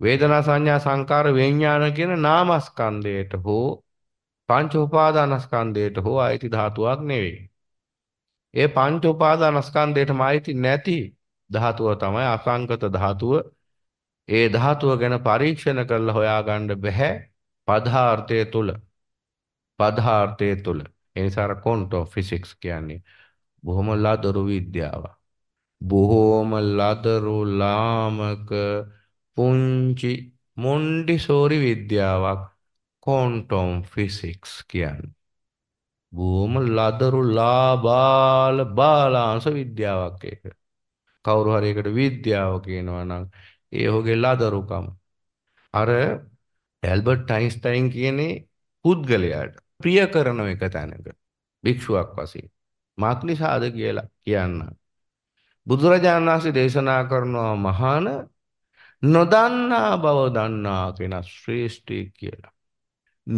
වේදනා සංඥා සංකාර විඥාන කියන නාමස්කන්ධයට හෝ පංච උපාදානස්කන්ධයට හෝ ආйти ධාතුවක් නෙවෙයි. ඒ පංච උපාදානස්කන්ධයටම ආйти නැති ධාතුව තමයි අසංගත ධාතුව. ඒ ධාතුව ගැන පරීක්ෂණ කරලා හොයාගන්න බෑ පදාර්ථය තුල. පදාර්ථය තුල. ඒ නිසා අර ක්වොන්ටම් ෆිසික්ස් කියන්නේ බොහොම ලදරු විද්‍යාවක්. බොහෝම ලදරු ලාමක පුංචි මොන්ඩිසෝරි විද්‍යාවක් ක්වොන්ටම් ෆිසික්ස් කියන්නේ. බොහොම ලදරු ලාබාල බාලාංශ විද්‍යාවක් ඒක. කවුරු හරි එකට විද්‍යාව කියනවා නම් ඒ ඔහුගේ ලදරුකම. අර ඇල්බර්ට් අයින්ස්ටයින් කියන්නේ පුද්ගලයාට ප්‍රිය කරන එක තැනක භික්ෂුවක් වශයෙන් මාක්නිසාද කියලා කියන්න. බුදුරජාණන් වහන්සේ දේශනා කරනවා මහාන නොදන්නා බව දන්නා කෙනා ශ්‍රේෂ්ඨයි කියලා.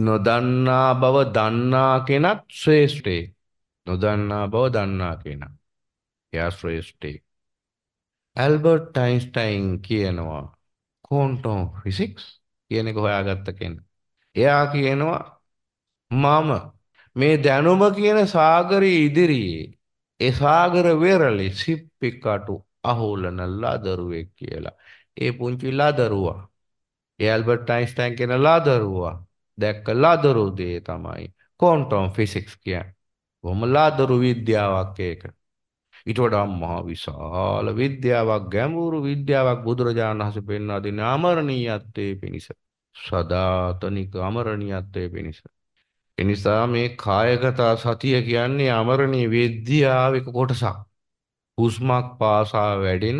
නොදන්නා බව දන්නා කෙනත් ශ්‍රේෂ්ඨයි. නොදන්නා බව දන්නා කෙනා. එයා ශ්‍රේෂ්ඨයි. ඇල්බර්ට් අයින්ස්ටයින් කියනවා ක්වොන්ටම් ෆිසික්ස් කියන එක හොයාගත්ත කෙනා. එයා කියනවා මම මේ දැනුම කියන සාගරය ඉදිරියේ ඒ සාගර වෙරළේ සිප්පිකටු අහුලන ලදරුවෙක් කියලා. ඒ පුංචි ලදරුවා. ඒ ඇල්බර්ට් අයින්ස්ටයින් කියන ලදරුවා දැක්ක ලදරු දේ තමයි ක්වොන්ටම් ෆිසික්ස් කියන්නේ. බොහොම ලදරු විද්‍යාවක් ඒක. ඊට වඩා මහා විශාල විද්‍යාවක් ගැඹුරු විද්‍යාවක් බුදුරජාණන් වහන්සේ පෙන්වා දෙන අමරණීයත්වයේ පිණිස. සදාතනික අමරණීයත්වයේ පිණිස. එනිසා මේ කායගත සතිය කියන්නේ අමරණීය විද්‍යාවක කොටසක්. හුස්මක් පාසා වැඩෙන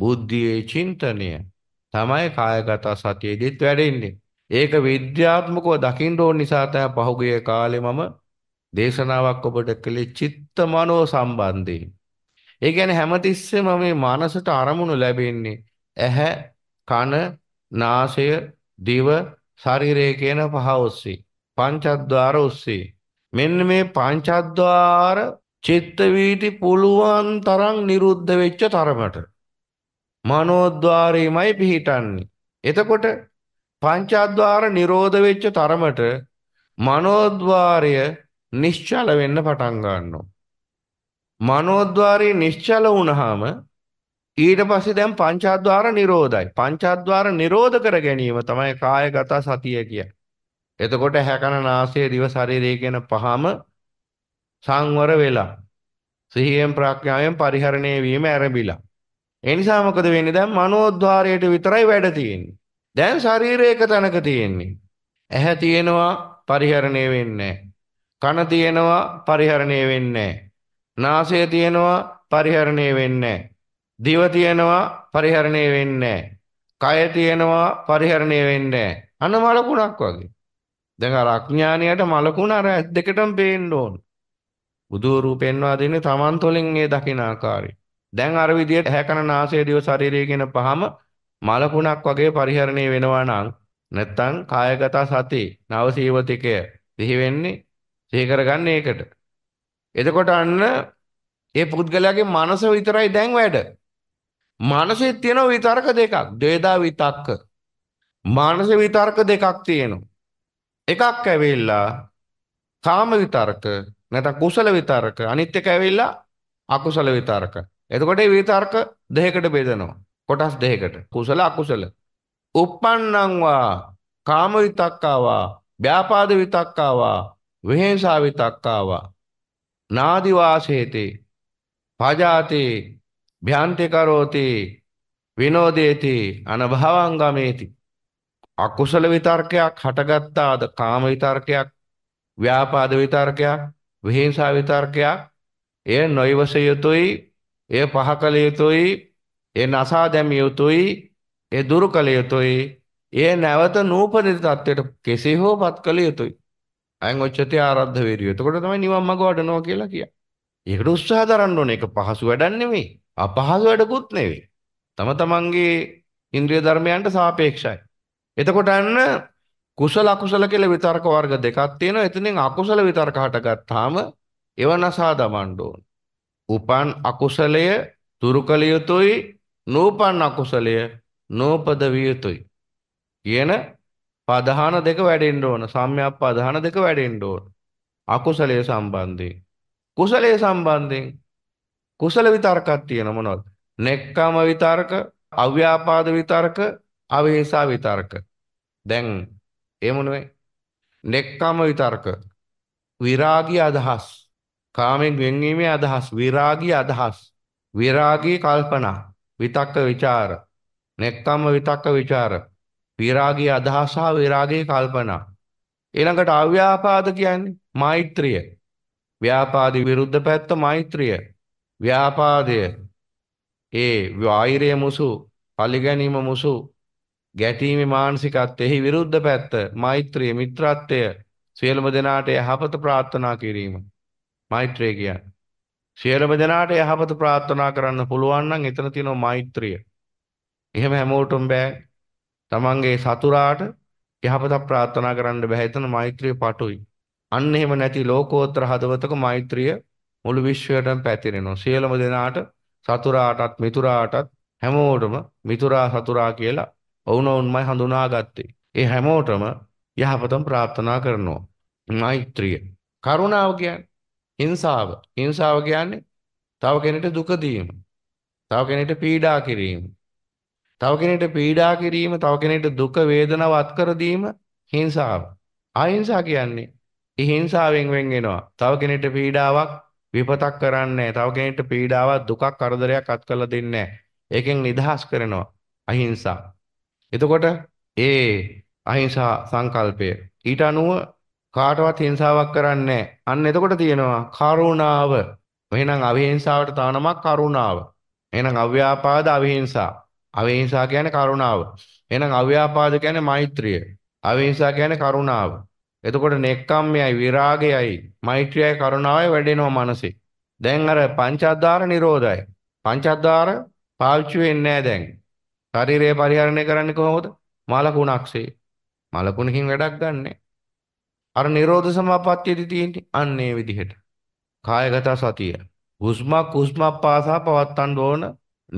බුද්ධියේ චින්තනය තමයි කායගත සතියෙදිත් වැඩෙන්නේ. ඒක විද්‍යාත්මකව දකින්න ඕන නිසා තමයි පහුගිය කාලේ මම දේශනාවක් ඔබට කළේ චිත්ත මනෝ සම්බන්ධයෙන්. ඒ කියන්නේ හැමතිස්සෙම මේ මානසට අරමුණු ලැබෙන්නේ ඇහැ, කන, නාසය, දිව, ශරීරය කියන පහ ඔස්සේ. පංචද්වාර ඔස්සේ මෙන්න මේ පංචද්වාර චිත්ත වීති පුළුවන් තරම් නිරුද්ධ වෙච්ච තරමට මනෝද්වාරයමයි පිහිටන්නේ එතකොට පංචද්වාර නිරෝධ වෙච්ච තරමට මනෝද්වාරය නිශ්චල වෙන්න පටන් ගන්නවා මනෝද්වාරය නිශ්චල වුණාම ඊට පස්සේ දැන් පංචාද්වාර නිරෝධයි. පංචාද්වාර නිරෝධ කර ගැනීම තමයි කායගත සතිය කියන්නේ. එතකොට හැකන නාසය දිව ශරීරය කියන පහම සංවර වෙලා සිහියෙන් ප්‍රඥාවෙන් පරිහරණය වීම ආරම්භිලා. ඒ නිසා මොකද වෙන්නේ දැන් මනෝද්වාරයට විතරයි වැඩ තියෙන්නේ. දැන් ශරීරය එක තැනක තියෙන්නේ. ඇහැ තියෙනවා පරිහරණය වෙන්නේ කන තියෙනවා පරිහරණය වෙන්නේ නාසය තියෙනවා පරිහරණය වෙන්නේ දිව තියෙනවා පරිහරණය වෙන්නේ කය තියෙනවා පරිහරණය වෙන්නේ අනමලකුණක් වගේ. දැන් අර අඥානියට මලකුණ අර ඇස් දෙකටම පේන්න ඕන. බුදු පෙන්වා දෙන්නේ Taman තොලින් ඒ දකින ආකාරය. දැන් අර විදියට හැකන නාසය දිව ශරීරය කියන පහම මලකුණක් වගේ පරිහරණය වෙනවා නම් නැත්තම් කායගත සති නවසීවතිකය දිහි වෙන්නේ සිහි කරගන්න ඒකට. එතකොට අන්න ඒ පුද්ගලයාගේ මනස විතරයි දැන් වැඩ. මනසේ තියෙන විතර්ක දෙකක්. ද්වේදා විතක්ක. මානස විතර්ක දෙකක් තියෙනවා. එකක් ඇවිල්ලා කාම විතරක නැත්නම් කුසල විතරක අනිත් එක ඇවිල්ලා අකුසල විතරක. එතකොට මේ විතරක දෙකකට බෙදෙනවා. කොටස් දෙකකට. කුසල අකුසල. uppannam va කාම විතක්කාවා ව්‍යාපාද විතක්කාවා විහිංසා විතක්කාවා නාදි වාසේති පජාති භ්‍යාන්ති කරෝති විනෝදේති අනභවංගමේති අකුසල විතර්කයක් හටගත්තාද කාම විතර්කයක් ව්‍යාපාද විතර්කයක් විහිංසා විතර්කයක් එය නොයවස යුතුයි එය පහකල යුතුයි එය නසා දැමිය යුතුයි එය දුරු කළ යුතුයි එය නැවත නූපදිත තත්වයට කෙසේ හෝ පත් කළ යුතුයි අයං ඔච්චතේ ආරද්ධ වේරිය. එතකොට තමයි නිවන් මඟ වඩනවා කියලා කියන්නේ. ඒකට උත්සාහ දරන්න ඕනේ. ඒක පහසු වැඩක් නෙමෙයි. අපහසු වැඩකුත් නෙවෙයි. තම තමන්ගේ ඉන්ද්‍රිය ධර්මයන්ට සාපේක්ෂයි. එතකොට අන්න කුසල අකුසල කියලා විතර්ක වර්ග දෙකක් තියෙනවා. එතනින් අකුසල විතර්ක හටගත්තාම ඒව නසා දමන්න ඕන. උපන් අකුසලය දුරු කළ යුතුයි, නූපන් අකුසලය නූපද විය යුතුයි. කියන පධාන දෙක වැඩෙන්න ඕන. සම්‍යක්පදාන දෙක වැඩෙන්න ඕන. අකුසලයේ සම්බන්ධයෙන්. කුසලයේ සම්බන්ධයෙන් කුසල විතර්කක් තියෙන මොනවද? නෙක්කාම විතර්ක, අව්‍යාපාද විතර්ක, අවේසා විතර්ක. දැන් ඒ මොනවේ? නෙක්කම විතර්ක. විරාගී අදහස්. කාමෙන් වෙන්වීමේ අදහස්, විරාගී අදහස්, විරාගී කල්පනා, විතක්ක ਵਿਚාර, නෙක්කම විතක්ක ਵਿਚාර, විරාගී අදහස් හා විරාගී කල්පනා. ඊළඟට අව්‍යාපාද කියන්නේ මෛත්‍රිය. ව්‍යාපාදී විරුද්ධ පැත්ත මෛත්‍රිය. ව්‍යාපාදය ඒ වෛරය මුසු, පරිගැනීම මුසු, ගැටීමේ මානසිකත්වයේහි විරුද්ධ පැත්ත මෛත්‍රිය මිත්‍රත්වය සියලුම දෙනාට යහපත ප්‍රාර්ථනා කිරීම මෛත්‍රිය කියන්නේ සියලුම දෙනාට යහපත ප්‍රාර්ථනා කරන්න පුළුවන් නම් එතන තියෙනවා මෛත්‍රිය. එහෙම හැමෝටම බෑ. තමන්ගේ සතුරාට යහපතක් ප්‍රාර්ථනා කරන්න බෑ. එතන මෛත්‍රිය පටුයි. අන්න එහෙම නැති ලෝකෝත්තර හදවතක මෛත්‍රිය මුළු විශ්වයටම පැතිරෙනවා. සියලුම දෙනාට සතුරාටත් මිතුරාටත් හැමෝටම මිතුරා සතුරා කියලා ඔවුනොවුන්මයි හඳුනාගත්තේ. ඒ හැමෝටම යහපතම ප්‍රාර්ථනා කරනවා. මෛත්‍රිය. කරුණාව කියන්නේ හිංසාව. හිංසාව කියන්නේ තව කෙනෙකුට දුක දීම. තව කෙනෙකුට පීඩා කිරීම. තව කෙනෙකුට පීඩා කිරීම, තව කෙනෙකුට දුක වේදනාව අත්කර දීම හිංසාව. අහිංසා කියන්නේ ඒ හිංසාවෙන් වෙන් වෙනවා. තව කෙනෙකුට පීඩාවක් විපතක් කරන්නේ තව කෙනෙකුට පීඩාවක් දුකක් කරදරයක් අත්කලා දෙන්නේ ඒකෙන් නිදහස් කරනවා. අහිංසා. එතකොට ඒ අහිංසා සංකල්පය ඊට අනුව කාටවත් හිංසාවක් කරන්නේ අන්න එතකොට තියෙනවා කරුණාව. එහෙනම් අවිහිංසාවට තව නමක් කරුණාව. එහෙනම් අව්‍යාපාද අවිහිංසා. අවිහිංසා කියන්නේ කරුණාව. එහෙනම් අව්‍යාපාද කියන්නේ මෛත්‍රිය. අවිහිංසා කියන්නේ කරුණාව. එතකොට නෙක්කම්මයයි විරාගයයි මෛත්‍රියයි කරුණාවයි වැඩෙනවා මනසේ. දැන් අර පංචාද්දාර නිරෝධයයි. පංචාද්දාර පාවිච්චි වෙන්නේ නැහැ දැන්. ශරීරය පරිහරණය කරන්නේ කොහොමද? මලකුණක්සේ. මලකුණකින් වැඩක් ගන්නෑ. අර නිරෝධ සමාපත්තියදී තියෙන්නේ අන්න ඒ විදිහට. කායගත සතිය. හුස්මක් හුස්මක් පාසා පවත්තන්න ඕන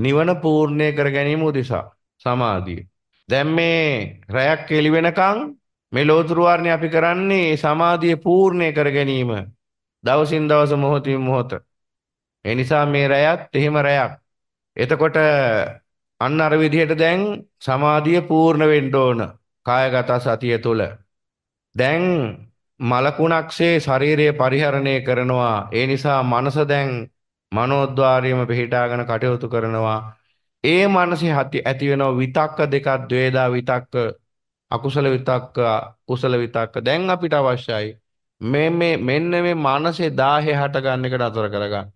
නිවන පූර්ණය කර ගැනීම උදෙසා සමාධිය. දැන් මේ රැයක් කෙලි වෙනකන් මේ ලෝතුරු වර්ණේ අපි කරන්නේ සමාධිය පූර්ණය කර ගැනීම. දවසින් දවස මොහොතින් මොහොත. ඒ නිසා මේ රැයත් එහෙම රැයක්. එතකොට අන්න අර විදිහට දැන් සමාධිය පූර්ණ වෙන්න ඕන කායගත සතිය තුළ. දැන් මලකුණක්සේ ශරීරය පරිහරණය කරනවා. ඒ නිසා මනස දැන් මනෝද්වාරයම පිහිටාගෙන කටයුතු කරනවා. ඒ මනසේ ඇති වෙන විතක්ක දෙකක් ද්වේදා විතක්ක අකුසල විතක්ක කුසල විතක්ක දැන් අපිට අවශ්‍යයි මේ මේ මෙන්න මේ මානසේ 1000 හටගන්න එකට අතර කරගන්න.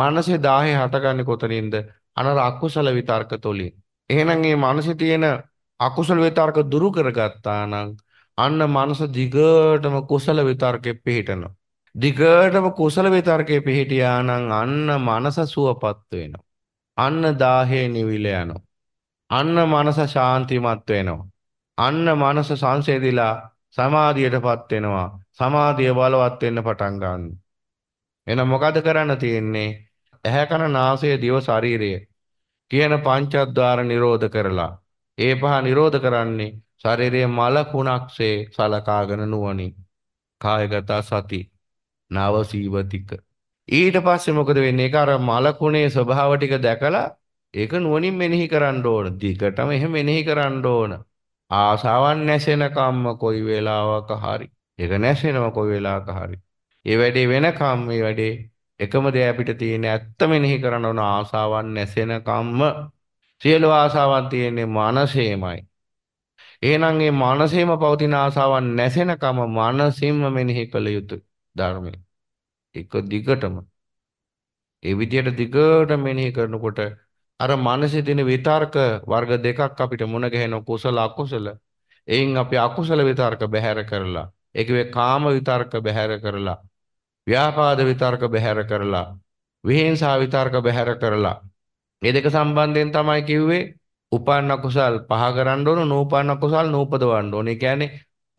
මානසේ 1000 හටගන්නේ කොතනින්ද? අනර අකුසල විතර්ක තුලින් එහෙනම් මේ මනසේ තියෙන අකුසල විතර්ක දුරු කරගත්තා නම් අන්න මනස දිගටම කුසල විතර්කෙ පිහිටනවා දිගටම කුසල විතර්කෙ පිහිටියා නම් අන්න මනස සුවපත් වෙනවා අන්න දාහේ නිවිල යනවා අන්න මනස ශාන්තිමත් වෙනවා අන්න මනස සංසේදිලා සමාධියටපත් වෙනවා සමාධිය බලවත් වෙන්න පටන් ගන්නවා එහෙනම් මොකද කරන්න තියෙන්නේ ඇහැ කන නාසය දිව ශරීරය කියන පංචද්වාර නිරෝධ කරලා ඒ පහ නිරෝධ කරන්නේ ශරීරයේ මල කුණක්සේ සලකාගෙන නුවණි කායගත සති නව සීවතික ඊට පස්සේ මොකද වෙන්නේ ඒක අර මල කුණේ ස්වභාව ටික දැකලා ඒක නුවණින් මෙනෙහි කරන්න ඕන දිගටම එහෙම මෙනෙහි කරන්න ඕන ආසාවන් නැසෙන කම්ම කොයි වෙලාවක හරි ඒක නැසෙනම කොයි වෙලාවක හරි ඒ වැඩේ වෙනකම් මේ වැඩේ එකම දේ අපිට තියෙන ඇත්ත මෙනෙහි කරන ඕන ආසාවන් නැසෙනකම්ම සියලු ආසාවන් තියෙන්නේ මනසේමයි. එහෙනම් මේ මනසේම පවතින ආසාවන් නැසෙනකම මනසින්ම මෙනෙහි කළ යුතු ධර්මය. එක දිගටම ඒ විදියට දිගට මෙනෙහි කරනකොට අර මනසේ තියෙන විතර්ක වර්ග දෙකක් අපිට මුණ ගැහෙන කුසල අකුසල. එයින් අපි අකුසල විතර්ක බැහැර කරලා ඒකේ කාම විතර්ක බැහැර කරලා ව්‍යාපාද විතර්ක බැහැර කරලා විහිංසා විතර්ක බැහැර කරලා මේ දෙක සම්බන්ධයෙන් තමයි කිව්වේ උපන්න කුසල් පහ කරන්න ඕන නූපන්න කුසල් නූපදවන්න ඕන. ඒ කියන්නේ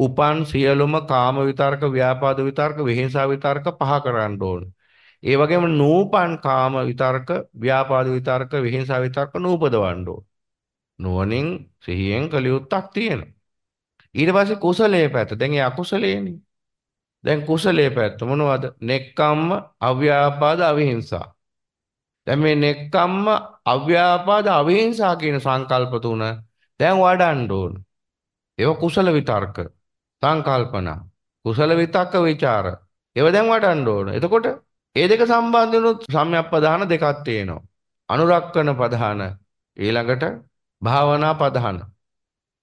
උපන් සියලුම කාම විතර්ක ව්‍යාපාද විතර්ක විහිංසා විතර්ක පහ කරන්න ඕන. ඒ වගේම නූපන් කාම විතර්ක ව්‍යාපාද විතර්ක විහිංසා විතර්ක නූපදවන්න ඕන. නුවණින් සිහියෙන් කලියුත්තක් තියෙනවා. ඊට පස්සේ කුසලයේ පැත්ත. දැන් ඒ අකුසලයේනේ. දැන් කුසලයේ පැත්ත මොනවද? නෙක්කම්ම, අව්‍යාපාද, අවිහිංසා. දැන් මේ නෙක්කම්ම, අව්‍යාපාද, අවිහිංසා කියන සංකල්ප තුන දැන් වඩන්න ඕන. ඒවා කුසල විතර්ක, සංකල්පනා, කුසල විතක්ක ਵਿਚාර. ඒවා දැන් වඩන්න ඕන. එතකොට ඒ දෙක සම්බන්ධ වුණොත් සම්‍යක්පදාන දෙකක් තියෙනවා. අනුරක්කන ප්‍රධාන ඊළඟට භාවනා ප්‍රධාන.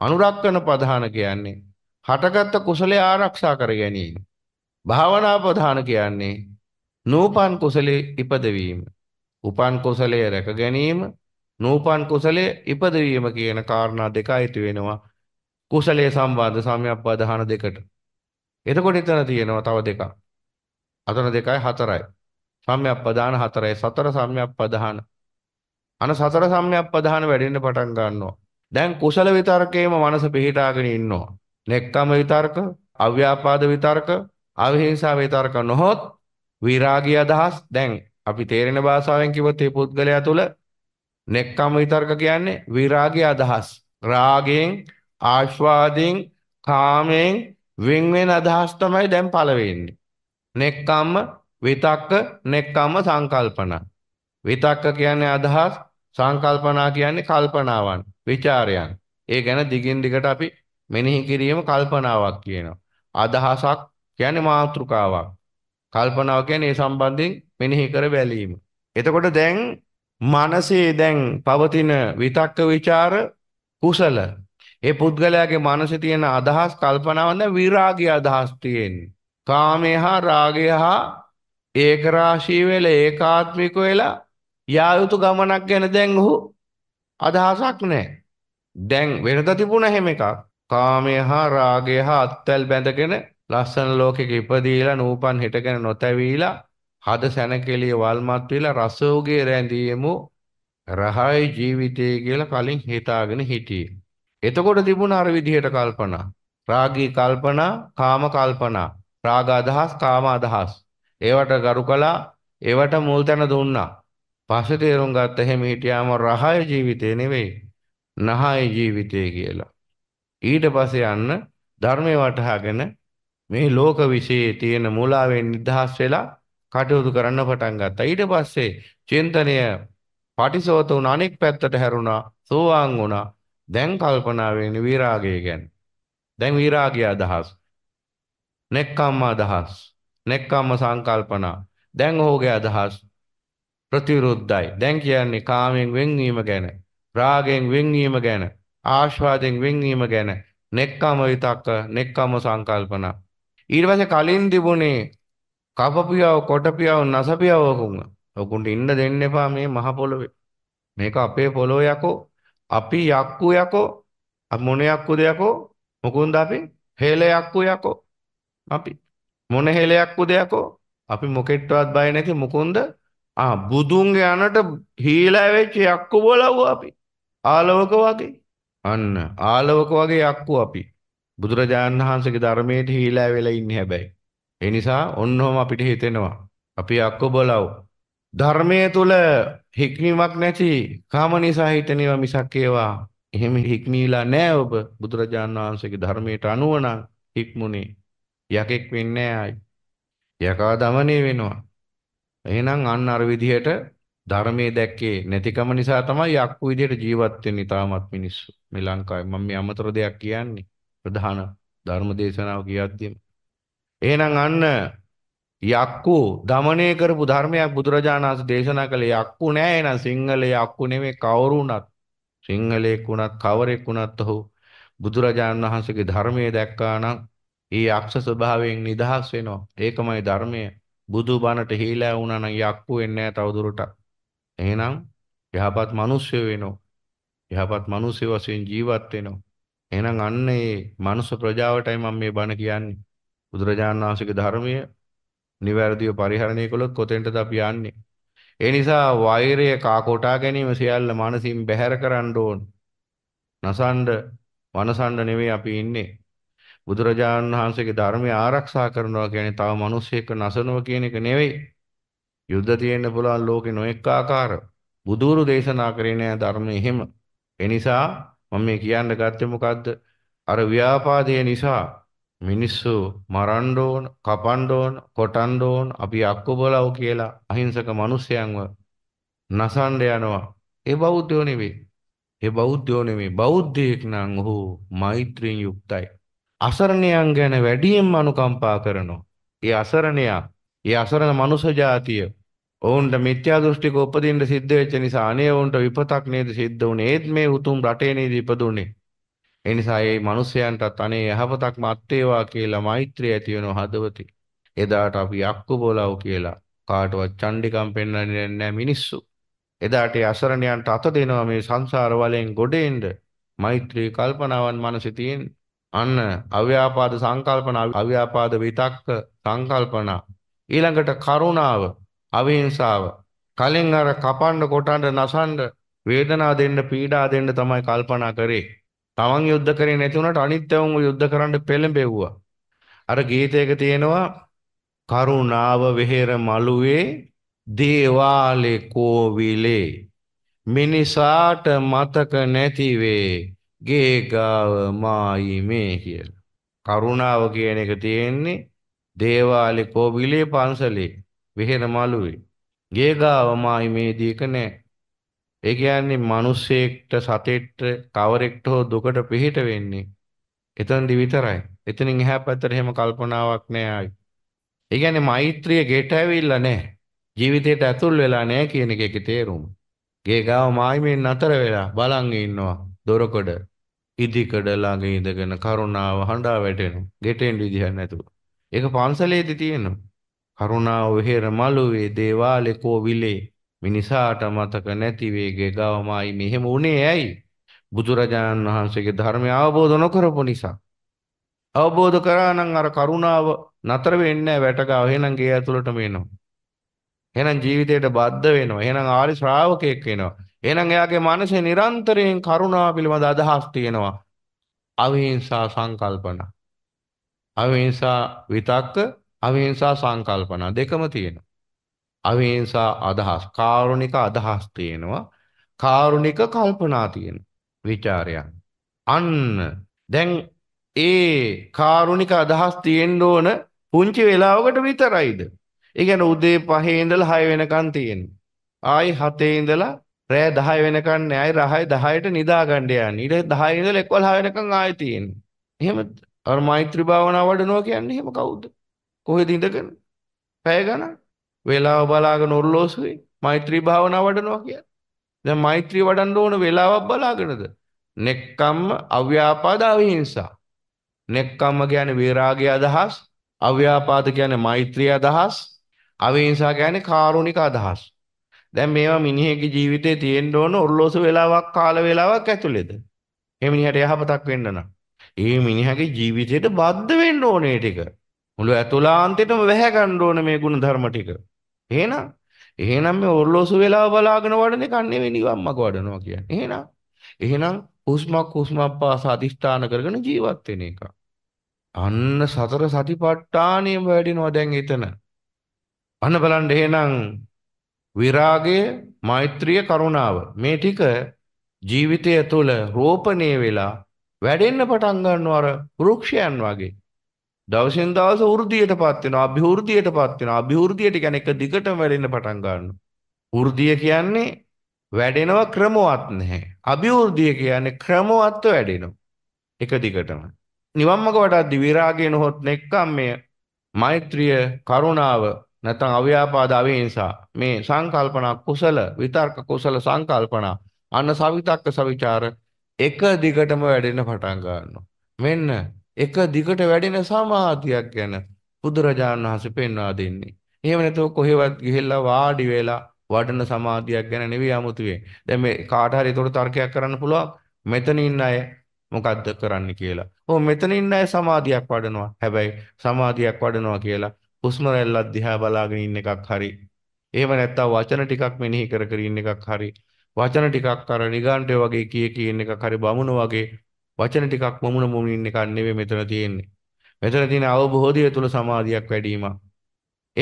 අනුරක්කන ප්‍රධාන කියන්නේ හටගත් කුසලයේ ආරක්ෂා කර ගැනීම. භාවනාපධාන කියන්නේ නූපන් කුසලයේ ඉපදවීම. උපන් කුසලයේ රැක ගැනීම නූපන් කුසලයේ ඉපදවීම කියන කාරණා දෙක අයිති වෙනවා කුසලයේ සම්බන්ධ සම්‍යක්පදාන දෙකට. එතකොට එතන තියෙනවා තව දෙකක්. අතන දෙකයි හතරයි. සම්‍යක්පදාන හතරයි සතර සම්‍යක්පදාන. අන සතර සම්‍යක්පදාන වැඩෙන්න පටන් ගන්නවා. දැන් කුසල විතර්කයේම මනස පිහිටාගෙන ඉන්නවා. නෙක්කම විතර්ක, අව්‍යාපාද විතර්ක, අවිහිංසාව ඒ තර්ක නොහොත් විරාගී අදහස් දැන් අපි තේරෙන භාෂාවෙන් කිව්වොත් මේ පුද්ගලයා තුල නෙක්කම් විතර්ක කියන්නේ විරාගී අදහස් රාගයෙන් ආස්වාදයෙන් කාමයෙන් වෙන් වෙන අදහස් තමයි දැන් පළ වෙන්නේ නෙක්කම්ම විතක්ක නෙක්කම්ම සංකල්පනා විතක්ක කියන්නේ අදහස් සංකල්පනා කියන්නේ කල්පනාවන් ਵਿਚාරයන් ඒ ගැන දිගින් දිගට අපි මෙනෙහි කිරීම කල්පනාවක් කියනවා අදහසක් කියන්නේ මාතෘකාවක්. කල්පනාව කියන්නේ ඒ සම්බන්ධයෙන් මෙනෙහි කර බැලීම. එතකොට දැන් මනසේ දැන් පවතින විතක්ක ਵਿਚාර කුසල. ඒ පුද්ගලයාගේ මනසේ තියෙන අදහස් කල්පනාවන් දැන් විරාගී අදහස් තියෙන්නේ. කාමේ හා රාගය හා ඒකරාශී වෙලා ඒකාත්මික වෙලා යා යුතු ගමනක් ගැන දැන් ඔහු අදහසක් නැහැ. දැන් වෙනද තිබුණ හැම එකක් කාමය හා රාගය හා අත්වැල් බැඳගෙන ලස්සන ලෝකෙක ඉපදීලා නූපන් හිටගෙන නොතැවීලා හද සැනකෙළිය වල්මත් වෙලා රසෝගේ රැඳීමු රහයි ජීවිතය කියලා කලින් හිතාගෙන හිටියේ. එතකොට තිබුණ අර විදිහට කල්පනා. රාගී කල්පනා, කාම කල්පනා, රාග අදහස්, කාම අදහස්. ඒවට ගරු කළා, ඒවට මුල් තැන දුන්නා. පස්සේ තේරුම් ගත්ත එහෙම හිටියාම රහය ජීවිතේ නෙවෙයි, නහය ජීවිතේ කියලා. ඊට පස්සේ යන්න ධර්මයේ වටහාගෙන මේ ලෝක વિશે තියෙන මූලාවෙන් නිදහස් වෙලා කටයුතු කරන්න පටන් ගත්තා. ඊට පස්සේ චින්තනය පටිසෝත වුණ අනෙක් පැත්තට හැරුණා, සෝවාන් වුණා. දැන් කල්පනා වෙන්නේ විරාගය ගැන. දැන් විරාගය අදහස්. නෙක්ඛම්ම අදහස්. නෙක්ඛම්ම සංකල්පනා. දැන් ඔහුගේ අදහස් ප්‍රතිවිරුද්ධයි. දැන් කියන්නේ කාමයෙන් වෙන්වීම ගැන, රාගයෙන් වෙන්වීම ගැන, ආශ්වාදයෙන් වෙන්වීම ගැන, නෙක්ඛම්ම විතක්ක, නෙක්ඛම්ම සංකල්පනා. ඊට පස්සේ කලින් තිබුණේ කපපියාව කොටපියාව නසපියාව වකුම. ඔකුන්ට ඉන්න දෙන්න එපා මේ මහ පොළොවේ. මේක අපේ පොළොව යකෝ. අපි යක්කු යකෝ. මොන යක්කුද යකෝ? මොකුන්ද අපි? හේල යක්කු යකෝ. අපි මොන හේල යක්කුද යකෝ? අපි මොකෙට්ටවත් බය නැති මොකුන්ද? ආ බුදුන්ගේ අනට හීලා වෙච්ච යක්කු බොලව්ව අපි. ආලවක වගේ. අන්න ආලවක වගේ යක්කු අපි. බුදුරජාණන් වහන්සේගේ ධර්මයට හීලා වෙලා ඉන්නේ හැබැයි. ඒ නිසා ඔන්නෝම අපිට හිතෙනවා අපි අක්කොබලව් ධර්මයේ තුල හික්මීමක් නැති කාම නිසා හිතෙනවා මිසක් ඒවා එහෙම හික්මීලා නැහැ ඔබ බුදුරජාණන් වහන්සේගේ ධර්මයට අනුව නම් හික්මුනේ යකෙක් වෙන්නේ නැහැ යකා দমনය වෙනවා. එහෙනම් අන්න අර විදිහට ධර්මයේ දැක්කේ නැතිකම නිසා තමයි යක්කු විදිහට ජීවත් වෙන්නේ තාමත් මිනිස්සු. මේ ලංකාවේ මම මේ අමතර දෙයක් කියන්නේ. ප්‍රධාන ධර්ම දේශනාව කියද්දීම එහෙනම් අන්න යක්කු দমনය කරපු ධර්මයක් බුදුරජාණන් වහන්සේ දේශනා කළේ යක්කු නෑ එහෙනම් සිංහලේ යක්කු නෙමෙයි කවුරුණත් සිංහලෙක් වුණත් කවරෙක් වුණත් ඔහු බුදුරජාණන් වහන්සේගේ ධර්මයේ දැක්කා නම් ඒ යක්ෂ ස්වභාවයෙන් නිදහස් වෙනවා ඒකමයි ධර්මය බුදු බණට හීලා වුණා නම් යක්කු වෙන්නේ නෑ තවදුරටත් එහෙනම් යහපත් මිනිස්සු වෙනවා යහපත් මිනිස්සු වශයෙන් ජීවත් වෙනවා එහෙනම් අන්න ඒ මනුස්ස ප්‍රජාවටයි මම මේ බණ කියන්නේ. බුදුරජාණන් වහන්සේගේ ධර්මය නිවැරදිව පරිහරණය කළොත් කොතෙන්ටද අපි යන්නේ? ඒ නිසා වෛරය කාකොටා ගැනීම සියල්ල මානසින් බැහැර කරන්න ඕන. නසන්ඩ වනසන්ඩ නෙවෙයි අපි ඉන්නේ. බුදුරජාණන් වහන්සේගේ ධර්මය ආරක්ෂා කරනවා කියන්නේ තව මිනිස්සෙක් නසනවා කියන එක නෙවෙයි. යුද්ධ තියෙන්න පුළුවන් ලෝකේ නොඑක ආකාර. බුදුරු දේශනා කරේ නෑ ධර්මය එහෙම. ඒ නිසා මම මේ කියන්න ගත්තේ මොකද්ද? අර ව්‍යාපාදයේ නිසා මිනිස්සු මරන්න ඕන, කපන්න ඕන, කොටන්න ඕන, අපි අක්කබලව කියලා අහිංසක මිනිස්යන්ව නසන්න යනවා. ඒ බෞද්ධයෝ නෙවෙයි. ඒ බෞද්ධයෝ නෙවෙයි. බෞද්ධයෙක් නම් ඔහු මෛත්‍රියෙන් යුක්තයි. අසරණයන් ගැන වැඩියෙන් අනුකම්පා කරනවා. ඒ අසරණයා, ඒ අසරණ මනුෂ්‍ය ජාතිය ඔවුන්ට මිත්‍යා දෘෂ්ටික උපදින්න සිද්ධ වෙච්ච නිසා අනේ ඔවුන්ට විපතක් නේද සිද්ධ වුනේ. ඒත් මේ උතුම් රටේ නේද ඉපදුනේ. ඒ නිසා මේ මිනිසයන්ටත් අනේ යහපතක් මත්තේවා කියලා මෛත්‍රිය ඇති වෙනව හදවතේ. එදාට අපි යක්කු බොලව් කියලා කාටවත් චණ්ඩිකම් පෙන්වන්නේ නැහැ මිනිස්සු. එදාට අසරණයන්ට අත දෙනවා මේ සංසාර වලෙන් ගොඩේන්න මෛත්‍රී කල්පනාවන් මනසේ තියෙන අන්න අව්‍යාපාද සංකල්පන අව්‍යාපාද විතක්ක සංකල්පන ඊළඟට කරුණාව අවිහිංසාව. කලින් අර කපන්න කොටන්න නසන්න වේදනා දෙන්න පීඩා දෙන්න තමයි කල්පනා කරේ. තමන් යුද්ධ කරේ නැති වුණාට අනිත්‍යවම යුද්ධ කරන්න පෙළඹෙව්වා. අර ගීතයක තියෙනවා කරුණාව වෙහෙර මළුවේ දේවාලේ කෝවිලේ මිනිසාට මතක නැතිවේ ගේගාව මායිමේ කියලා. කරුණාව කියන එක තියෙන්නේ දේවාලේ කෝවිලේ පන්සලේ. වෙහෙර මළුවේ. ගේ ගාවමයි මේ දීක නැහැ. ඒ කියන්නේ මිනිස්සෙක්ට සතෙක්ට කවරෙක්ට හෝ දුකට පිහිට වෙන්නේ එතනදි විතරයි. එතනින් එහා පැත්තට එහෙම කල්පනාවක් නැහැ ආයි. ඒ කියන්නේ මෛත්‍රිය ගෙට ඇවිල්ලා නැහැ. ජීවිතයට ඇතුල් වෙලා නැහැ කියන එකේ තේරුම. ගේ ගාව මායිමෙන් නතර වෙලා බලන් ඉන්නවා දොරකඩ. ඉදිකඩ ළඟ ඉඳගෙන කරුණාව හඬා වැටෙනවා. ගෙටෙන් විදිහක් නැතුව. ඒක පන්සලේදී තියෙනවා. කරුණාව වෙහෙර මළුවේ දේවාලේ කෝවිලේ මිනිසාට මතක නැති වේගේ ගවමයි මෙහෙම උනේ ඇයි බුදුරජාණන් වහන්සේගේ ධර්මය අවබෝධ නොකරපු නිසා අවබෝධ කරා නම් අර කරුණාව නතර වෙන්නේ නැහැ වැටගාව එහෙනම් ගේ ඇතුළටම එනවා එහෙනම් ජීවිතයට බද්ධ වෙනවා එහෙනම් ආරි ශ්‍රාවකයෙක් වෙනවා එහෙනම් එයාගේ මනසේ නිරන්තරයෙන් කරුණාව පිළිබඳ අදහස් තියෙනවා අවිහිංසා සංකල්පන අවිහිංසා විතක්ක අවිහිංසා සංකල්පනා දෙකම තියෙනවා. අවිහිංසා අදහස්, කාරුණික අදහස් තියෙනවා. කාරුණික කල්පනා තියෙනවා. ਵਿਚාරයක්. අන්න දැන් ඒ කාරුණික අදහස් තියෙන්න ඕන පුංචි වෙලාවකට විතරයිද? ඒ කියන්නේ උදේ 5 ඉඳලා 6 වෙනකන් තියෙනවා. ආයි 7 ඉඳලා රෑ 10 වෙනකන් නෑ. ආයි 10ට නිදා ගන්න යන්නේ. ඊට 10 ඉඳලා 11 වෙනකන් ආයෙ තියෙනවා. එහෙම අර මෛත්‍රී භාවනාව වඩනවා කියන්නේ එහෙම කවුද? කොහෙද ඉඳගෙන පැය ගණන් වේලාව බලාගෙන ඔරලෝසුවේ මෛත්‍රී භාවනාව වඩනවා කියන්නේ. දැන් මෛත්‍රී වඩන්න ඕන වේලාවක් බලාගෙනද? නෙක්කම්ම අව්‍යාපාද අවිහිංසා. නෙක්කම්ම කියන්නේ වේරාගය අදහස්, අව්‍යාපාද කියන්නේ මෛත්‍රිය අදහස්, අවිහිංසා කියන්නේ කාරුණික අදහස්. දැන් මේවා මිනිහෙගේ ජීවිතේ තියෙන්න ඕන ඔරලෝසු වෙලාවක් කාල වේලාවක් ඇතුළේද? මේ මිනිහට යහපතක් වෙන්න නම්. ඒ මිනිහගේ ජීවිතයට බද්ධ වෙන්න ඕනේ ටික. මුළු ඇතුළාන්තෙටම වැහැ ගන්න ඕන මේ ගුණ ධර්ම ටික. එහෙනම් එහෙනම් මේ ඔර්ලෝසු වෙලා බලාගෙන වඩන එක නෙවෙයි නිවම්මක වඩනවා කියන්නේ. එහෙනම් එහෙනම් හුස්මක් හුස්මක් පාස අදිෂ්ඨාන කරගෙන ජීවත් වෙන එක. අන්න සතර සතිපට්ඨානියම වැඩිනවා දැන් එතන. අන්න බලන්න එහෙනම් විරාගය, මෛත්‍රිය, කරුණාව මේ ටික ජීවිතය තුළ රෝපණය වෙලා වැඩෙන්න පටන් ගන්නවා අර වෘක්ෂයන් වගේ. දවසින් දවස වෘද්ධියටපත් වෙනවා අභිවෘද්ධියටපත් වෙනවා අභිවෘද්ධියට කියන්නේ එක දිගටම වැඩෙන්න පටන් ගන්නවා වෘද්ධිය කියන්නේ වැඩෙනවා ක්‍රමවත් නැහැ අභිවෘද්ධිය කියන්නේ ක්‍රමවත්ව වැඩෙනවා එක දිගටම නිවන් මඟ වඩාද්දි විරාගය නොහොත් නෙක්ඛම්මය මෛත්‍රිය කරුණාව නැත්නම් අව්‍යාපාද අවහිංසා මේ සංකල්පනා කුසල විතර්ක කුසල සංකල්පනා අන්න සවිතක්ක සවිචාර එක දිගටම වැඩෙන්න පටන් ගන්නවා මෙන්න එක දිගට වැඩෙන සමාධියක් ගැන බුදුරජාණන් වහන්සේ පෙන්වා දෙන්නේ. එහෙම නැතුව කොහෙවත් ගිහිල්ලා වාඩි වෙලා වඩන සමාධියක් ගැන නෙවෙයි 아무තුවේ. දැන් මේ කාට හරි ඒකට තර්කයක් කරන්න පුළුවන්. මෙතන ඉන්න අය මොකද්ද කරන්න කියලා. ඔව් මෙතන ඉන්න අය සමාධියක් වඩනවා. හැබැයි සමාධියක් වඩනවා කියලා හුස්ම රැල්ල දිහා බලාගෙන ඉන්න එකක් හරි. එහෙම නැත්තම් වචන ටිකක් මෙනෙහි කර කර ඉන්න එකක් හරි. වචන ටිකක් අර නිගණ්ඨය වගේ කී කියන එකක් හරි බමුණු වගේ වචන ටිකක් මොමුණ මොමුණින් එකක් නෙවෙයි මෙතන තියෙන්නේ. මෙතන තියෙන අවබෝධය තුල සමාධියක් වැඩිවීමක්.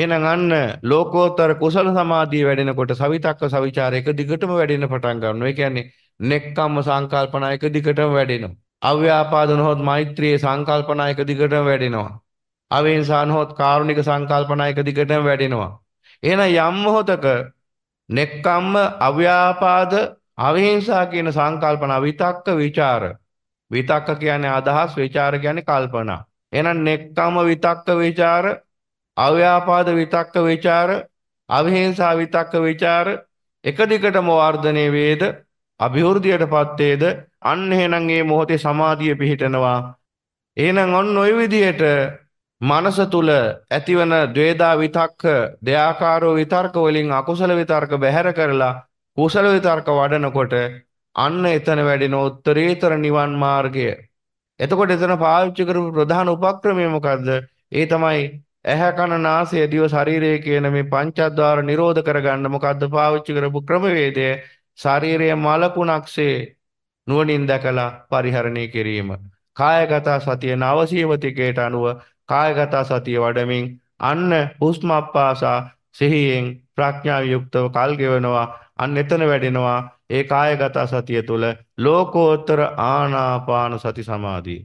එහෙනම් අන්න ලෝකෝත්තර කුසල සමාධිය වැඩෙනකොට සවිතක්ක සවිචාර එක දිගටම වැඩෙන පටන් ගන්නවා. ඒ කියන්නේ නෙක්කම්ම සංකල්පනා එක දිගටම වැඩෙනවා. අව්‍යාපාද නොහොත් මෛත්‍රියේ සංකල්පනා එක දිගටම වැඩෙනවා. අවේංසා නොහොත් කාරුණික සංකල්පනා එක දිගටම වැඩෙනවා. එහෙනම් යම් මොහතක නෙක්කම්ම අව්‍යාපාද අවේංසා කියන සංකල්පනා විතක්ක විචාර විතක්ක කියන්නේ අදහස්, ਵਿਚාර කියන්නේ කල්පනා. එහෙනම් නෙක්කම විතක්ක ਵਿਚාර, අව්‍යාපාද විතක්ක ਵਿਚාර, අවිහිංසා විතක්ක ਵਿਚාර එක දිගටම වර්ධනය වේද, અભිවෘද්ධියටපත් වේද? අන්න එහෙනම් මේ මොහොතේ සමාධිය පිහිටනවා. එහෙනම් ඔන්න ওই විදිහට මනස තුල ඇතිවන द्वේදා විතක්ක, දෙයාකාරෝ විතර්ක වලින් අකුසල විතර්ක බැහැර කරලා කුසල විතර්ක වඩනකොට අන්න එතන වැඩෙන උත්තරීතර නිවන් මාර්ගය. එතකොට එතන පාවිච්චි කරපු ප්‍රධාන උපක්‍රමය මොකද්ද? ඒ තමයි ඇහැ කන නාසය දිව ශරීරය කියන මේ පංචද්වාර නිරෝධ කරගන්න මොකද්ද පාවිච්චි කරපු ක්‍රමවේදය? ශරීරයේ මලකුණක්සේ නුවණින් දැකලා පරිහරණය කිරීම. කායගත සතිය නවසීවතිකයට අනුව කායගත සතිය වඩමින් අන්න හුස්ම අප්පාසා සිහියෙන් ප්‍රඥාව යුක්තව කල් ගෙවනවා අන්න එතන වැඩෙනවා ඒ කායගත සතිය තුළ ලෝකෝත්තර ආනාපාන සති සමාධිය.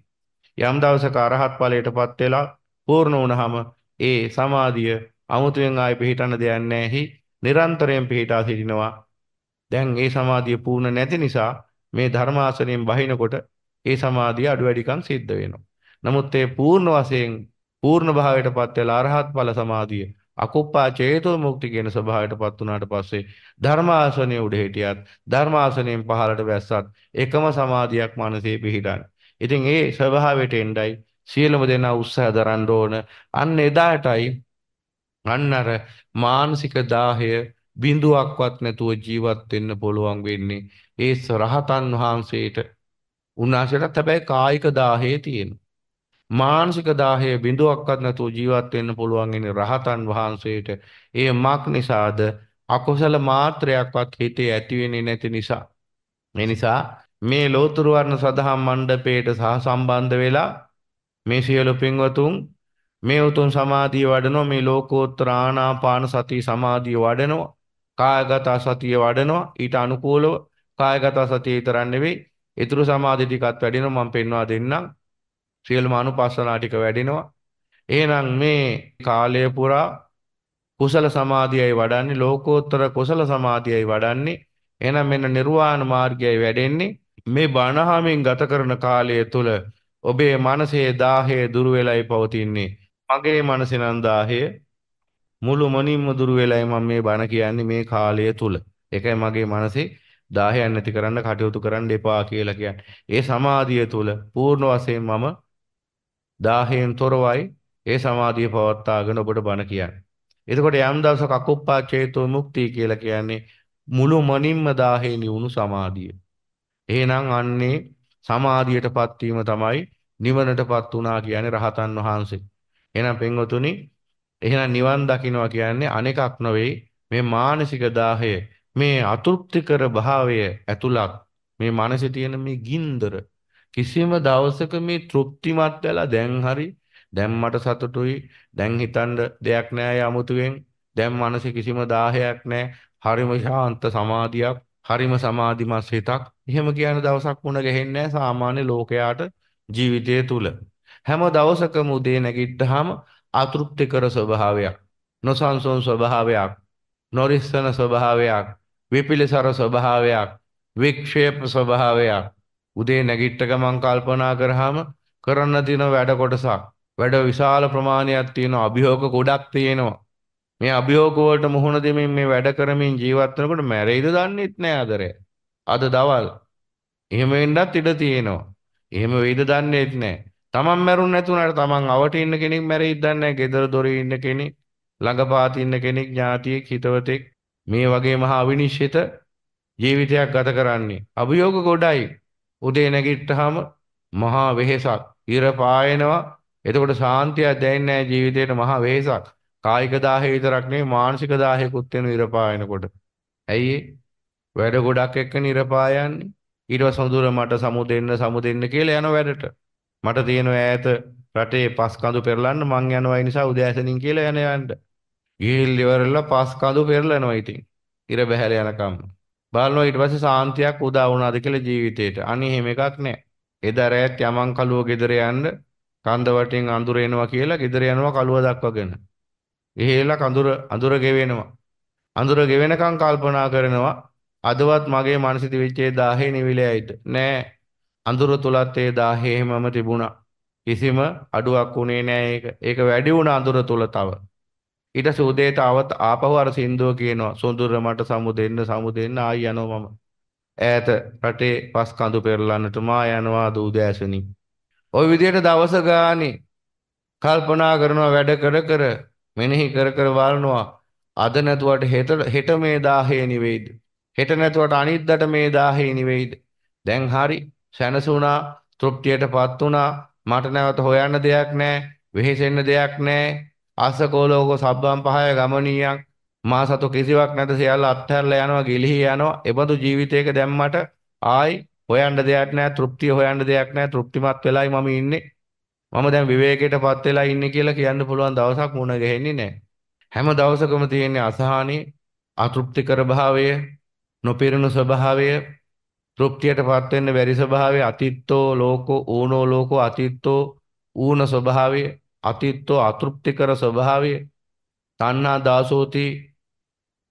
යම් දවසක අරහත් ඵලයටපත් වෙලා පූර්ණ වුණාම ඒ සමාධිය අමුතුවෙන් ආයි පිහිටන්න දෙයක් නැහැහි නිරන්තරයෙන් පිහිටා සිටිනවා. දැන් ඒ සමාධිය පූර්ණ නැති නිසා මේ ධර්මාසනයෙන් බහිනකොට ඒ සමාධිය අඩු වැඩිකම් සිද්ධ වෙනවා. නමුත් ඒ පූර්ණ වශයෙන් පූර්ණ භාවයටපත් වෙලා අරහත් ඵල සමාධිය අකුප්පා චේතෝ මුක්ති කියන ස්වභාවයටපත් වුණාට පස්සේ ධර්මාසනයේ උඩ හිටියත් ධර්මාසනයෙන් පහළට වැස්සත් එකම සමාධියක් මනසේ පිහිටන්. ඉතින් ඒ ස්වභාවයට එන්නයි සියලුම දෙනා උත්සාහ දරන්න ඕන. අන්න එදාටයි අන්න අර මානසික දාහය බිඳුවක්වත් නැතුව ජීවත් වෙන්න පුළුවන් වෙන්නේ ඒ රහතන් වහන්සේට උන්වහන්සේටත් හැබැයි කායික දාහේ තියෙන. මානසික දාහය බිඳුවක්වත් නැතුව ජීවත් වෙන්න පුළුවන් ඉන්නේ රහතන් වහන්සේට. ඒ මක් නිසාද? අකුසල මාත්‍රයක්වත් හිතේ ඇති වෙන්නේ නැති නිසා. මේ නිසා මේ ලෝතුරු වර්ණ සදහම් මණ්ඩපයට සහ සම්බන්ධ වෙලා මේ සියලු පින්වතුන් මේ උතුම් සමාධිය වඩනවා මේ ලෝකෝත්තර ආනාපාන සති සමාධිය වඩනවා කායගත සතිය වඩනවා ඊට අනුකූලව කායගත සතිය විතරක් නෙවෙයි ඊතුරු සමාධි ටිකත් වැඩිනවා මම පෙන්වා දෙන්නම් සියලුම අනුපස්සනා ටික වැඩෙනවා. එහෙනම් මේ කාලය පුරා කුසල සමාධියයි වඩන්නේ ලෝකෝත්තර කුසල සමාධියයි වඩන්නේ. එහෙනම් මෙන්න නිර්වාණ මාර්ගයයි වැඩෙන්නේ. මේ බණහමින් ගත කරන කාලය තුල ඔබේ මනසේ දාහය දුර වෙලයි පවතින්නේ. මගේ මනසේ නම් දාහය මුළු මොනින්ම දුර වෙලයි මම මේ බණ කියන්නේ මේ කාලය තුල. ඒකයි මගේ මනසේ දාහයක් නැති කරන්න කටයුතු කරන්න එපා කියලා කියන්නේ. ඒ සමාධිය තුල පූර්ණ වශයෙන් මම දාහයෙන් තොරවයි ඒ සමාධිය පවත්වාගෙන ඔබට බණ කියන්නේ. එතකොට යම් දවසක අකුප්පාචේතෝ මුක්තිය කියලා කියන්නේ මුළු මනින්ම දාහේ නිවුණු සමාධිය. එහෙනම් අන්නේ සමාධියටපත් වීම තමයි නිවනටපත් වුණා කියන්නේ රහතන් වහන්සේ. එහෙනම් පින්වතුනි එහෙනම් නිවන් දකින්නවා කියන්නේ අනෙකක් නෙවෙයි මේ මානසික දාහය මේ අතෘප්තිකර භාවය ඇතුළත් මේ මනසේ තියෙන මේ ගින්දර කිසිම දවසක මේ තෘප්තිමත් වෙලා දැන් හරි දැන් මට සතුටුයි දැන් හිතන්න දෙයක් නෑ යමුතුවෙන් දැන් මනසේ කිසිම දාහයක් නෑ හරිම ශාන්ත සමාධියක් හරිම සමාධිමත් හිතක් එහෙම කියන දවසක් වුණ ගහෙන්නේ සාමාන්‍ය ලෝකයාට ජීවිතය තුල හැම දවසකම උදේ නැගිට්ටාම අතෘප්තිකර ස්වභාවයක් නොසන්සුන් ස්වභාවයක් නොරිස්සන ස්වභාවයක් විපිලිසර ස්වභාවයක් වික්ෂේප ස්වභාවයක් උදේ නැගිට්ට ගමන් කල්පනා කරාම කරන්න තියෙන වැඩ කොටසක් වැඩ විශාල ප්‍රමාණයක් තියෙනවා අභියෝග ගොඩක් තියෙනවා මේ අභියෝග වලට මුහුණ දෙමින් මේ වැඩ කරමින් ජීවත් වෙනකොට මැරෙයිද දන්නේත් නෑ ආදරය අද දවල් එහෙම වෙන්නත් ඉඩ තියෙනවා එහෙම වෙයිද දන්නේත් නෑ තමන් මැරුන් නැතුණාට තමන් අවට ඉන්න කෙනෙක් මැරෙයිද දන්නේ නෑ ගෙදර දොරේ ඉන්න කෙනෙක් ළඟපාත ඉන්න කෙනෙක් ඥාතියෙක් හිතවතෙක් මේ වගේ මහා අවිනිශ්චිත ජීවිතයක් ගත කරන්නේ අභියෝග ගොඩයි උදේ නැගිට්ටාම මහා වෙහෙසක්. ඉර පායනවා. එතකොට සාන්තියක් දැනෙන්නේ නැහැ ජීවිතේට මහා වෙහෙසක්. කායික දාහය විතරක් නෙවෙයි මානසික දාහයකුත් වෙන ඉර පායනකොට. ඇයි වැඩ ගොඩක් එක්ක ඉර පායන්නේ. ඊට පස්සේ සඳුර මට සමු දෙන්න සමු දෙන්න කියලා යන වැඩට. මට තියෙන ඈත රටේ පස් කඳු පෙරලන්න මං යනවා ඒ නිසා උදෑසනින් කියලා යන යන්න. ගිහිල් ඉවරලා පස් කඳු පෙරලනවා ඉතින්. ඉර බහැල යනකම්. බලනවා ඊට පස්සේ සාන්තියක් උදා වුණාද කියලා ජීවිතේට. අනේ එහෙම එකක් නෑ. එදා රෑත් යමන් කලුව ගෙදර යන්න කන්ද වටෙන් අඳුර එනවා කියලා ගෙදර යනවා කලුව දක්වගෙන. එහෙලා කඳුර අඳුර ගෙවෙනවා. අඳුර ගෙවෙනකන් කල්පනා කරනවා අදවත් මගේ මනසෙදි වෙච්ච ඒ 10 නිවිලයිද නෑ අඳුර තුලත් ඒ 10 එහෙමම තිබුණා කිසිම අඩුවක් උනේ නෑ ඒක ඒක වැඩි වුණා අඳුර තුල තව ඊට සුදේ තාවත් ආපහු අර සින්දුව කියනවා සොඳුර මට සමුදෙන්න සමුදෙන්න ආයි යනවා මම ඈත රටේ පස් කඳු පෙරලන්නට මා යනවා දූදෑසනි ওই විදියට දවස ගානේ කල්පනා කරනවා වැඩ කර කර මෙනෙහි කර කර වල්නවා අද නැතුවට හෙට හෙට මේ දාහේ නිවේද හෙට නැතුවට අනිද්දාට මේ දාහේ නිවේද දැන් හරි සැනසුණා තෘප්තියටපත් වුණා මට නැවත හොයන්න දෙයක් නැහැ වෙහෙසෙන්න දෙයක් නැහැ ආසකෝලෝකෝ සබ්බම් පහය ගමනියක් මා සතු කිසිවක් නැත සියල්ල අත්හැරලා යනවා ගිලිහි යනවා. එබඳු ජීවිතයක දැම්මට ආයි හොයන්න දෙයක් නැහැ, තෘප්තිය හොයන්න දෙයක් නැහැ. තෘප්තිමත් වෙලයි මම ඉන්නේ. මම දැන් විවේකයටපත් වෙලා ඉන්නේ කියලා කියන්න පුළුවන් දවසක් මුණ ගැහෙන්නේ නැහැ. හැම දවසකම තියෙන අසහානී, අතෘප්තිකර භාවය, නොපිරුණු ස්වභාවය, තෘප්තියටපත් වෙන්න බැරි ස්වභාවය, අතිත්තෝ ලෝකෝ ඌනෝ ලෝකෝ අතිත්තෝ ඌන ස්වභාවය අතිත්ව අතෘප්තිකර ස්වභාවය තණ්හා දාසෝති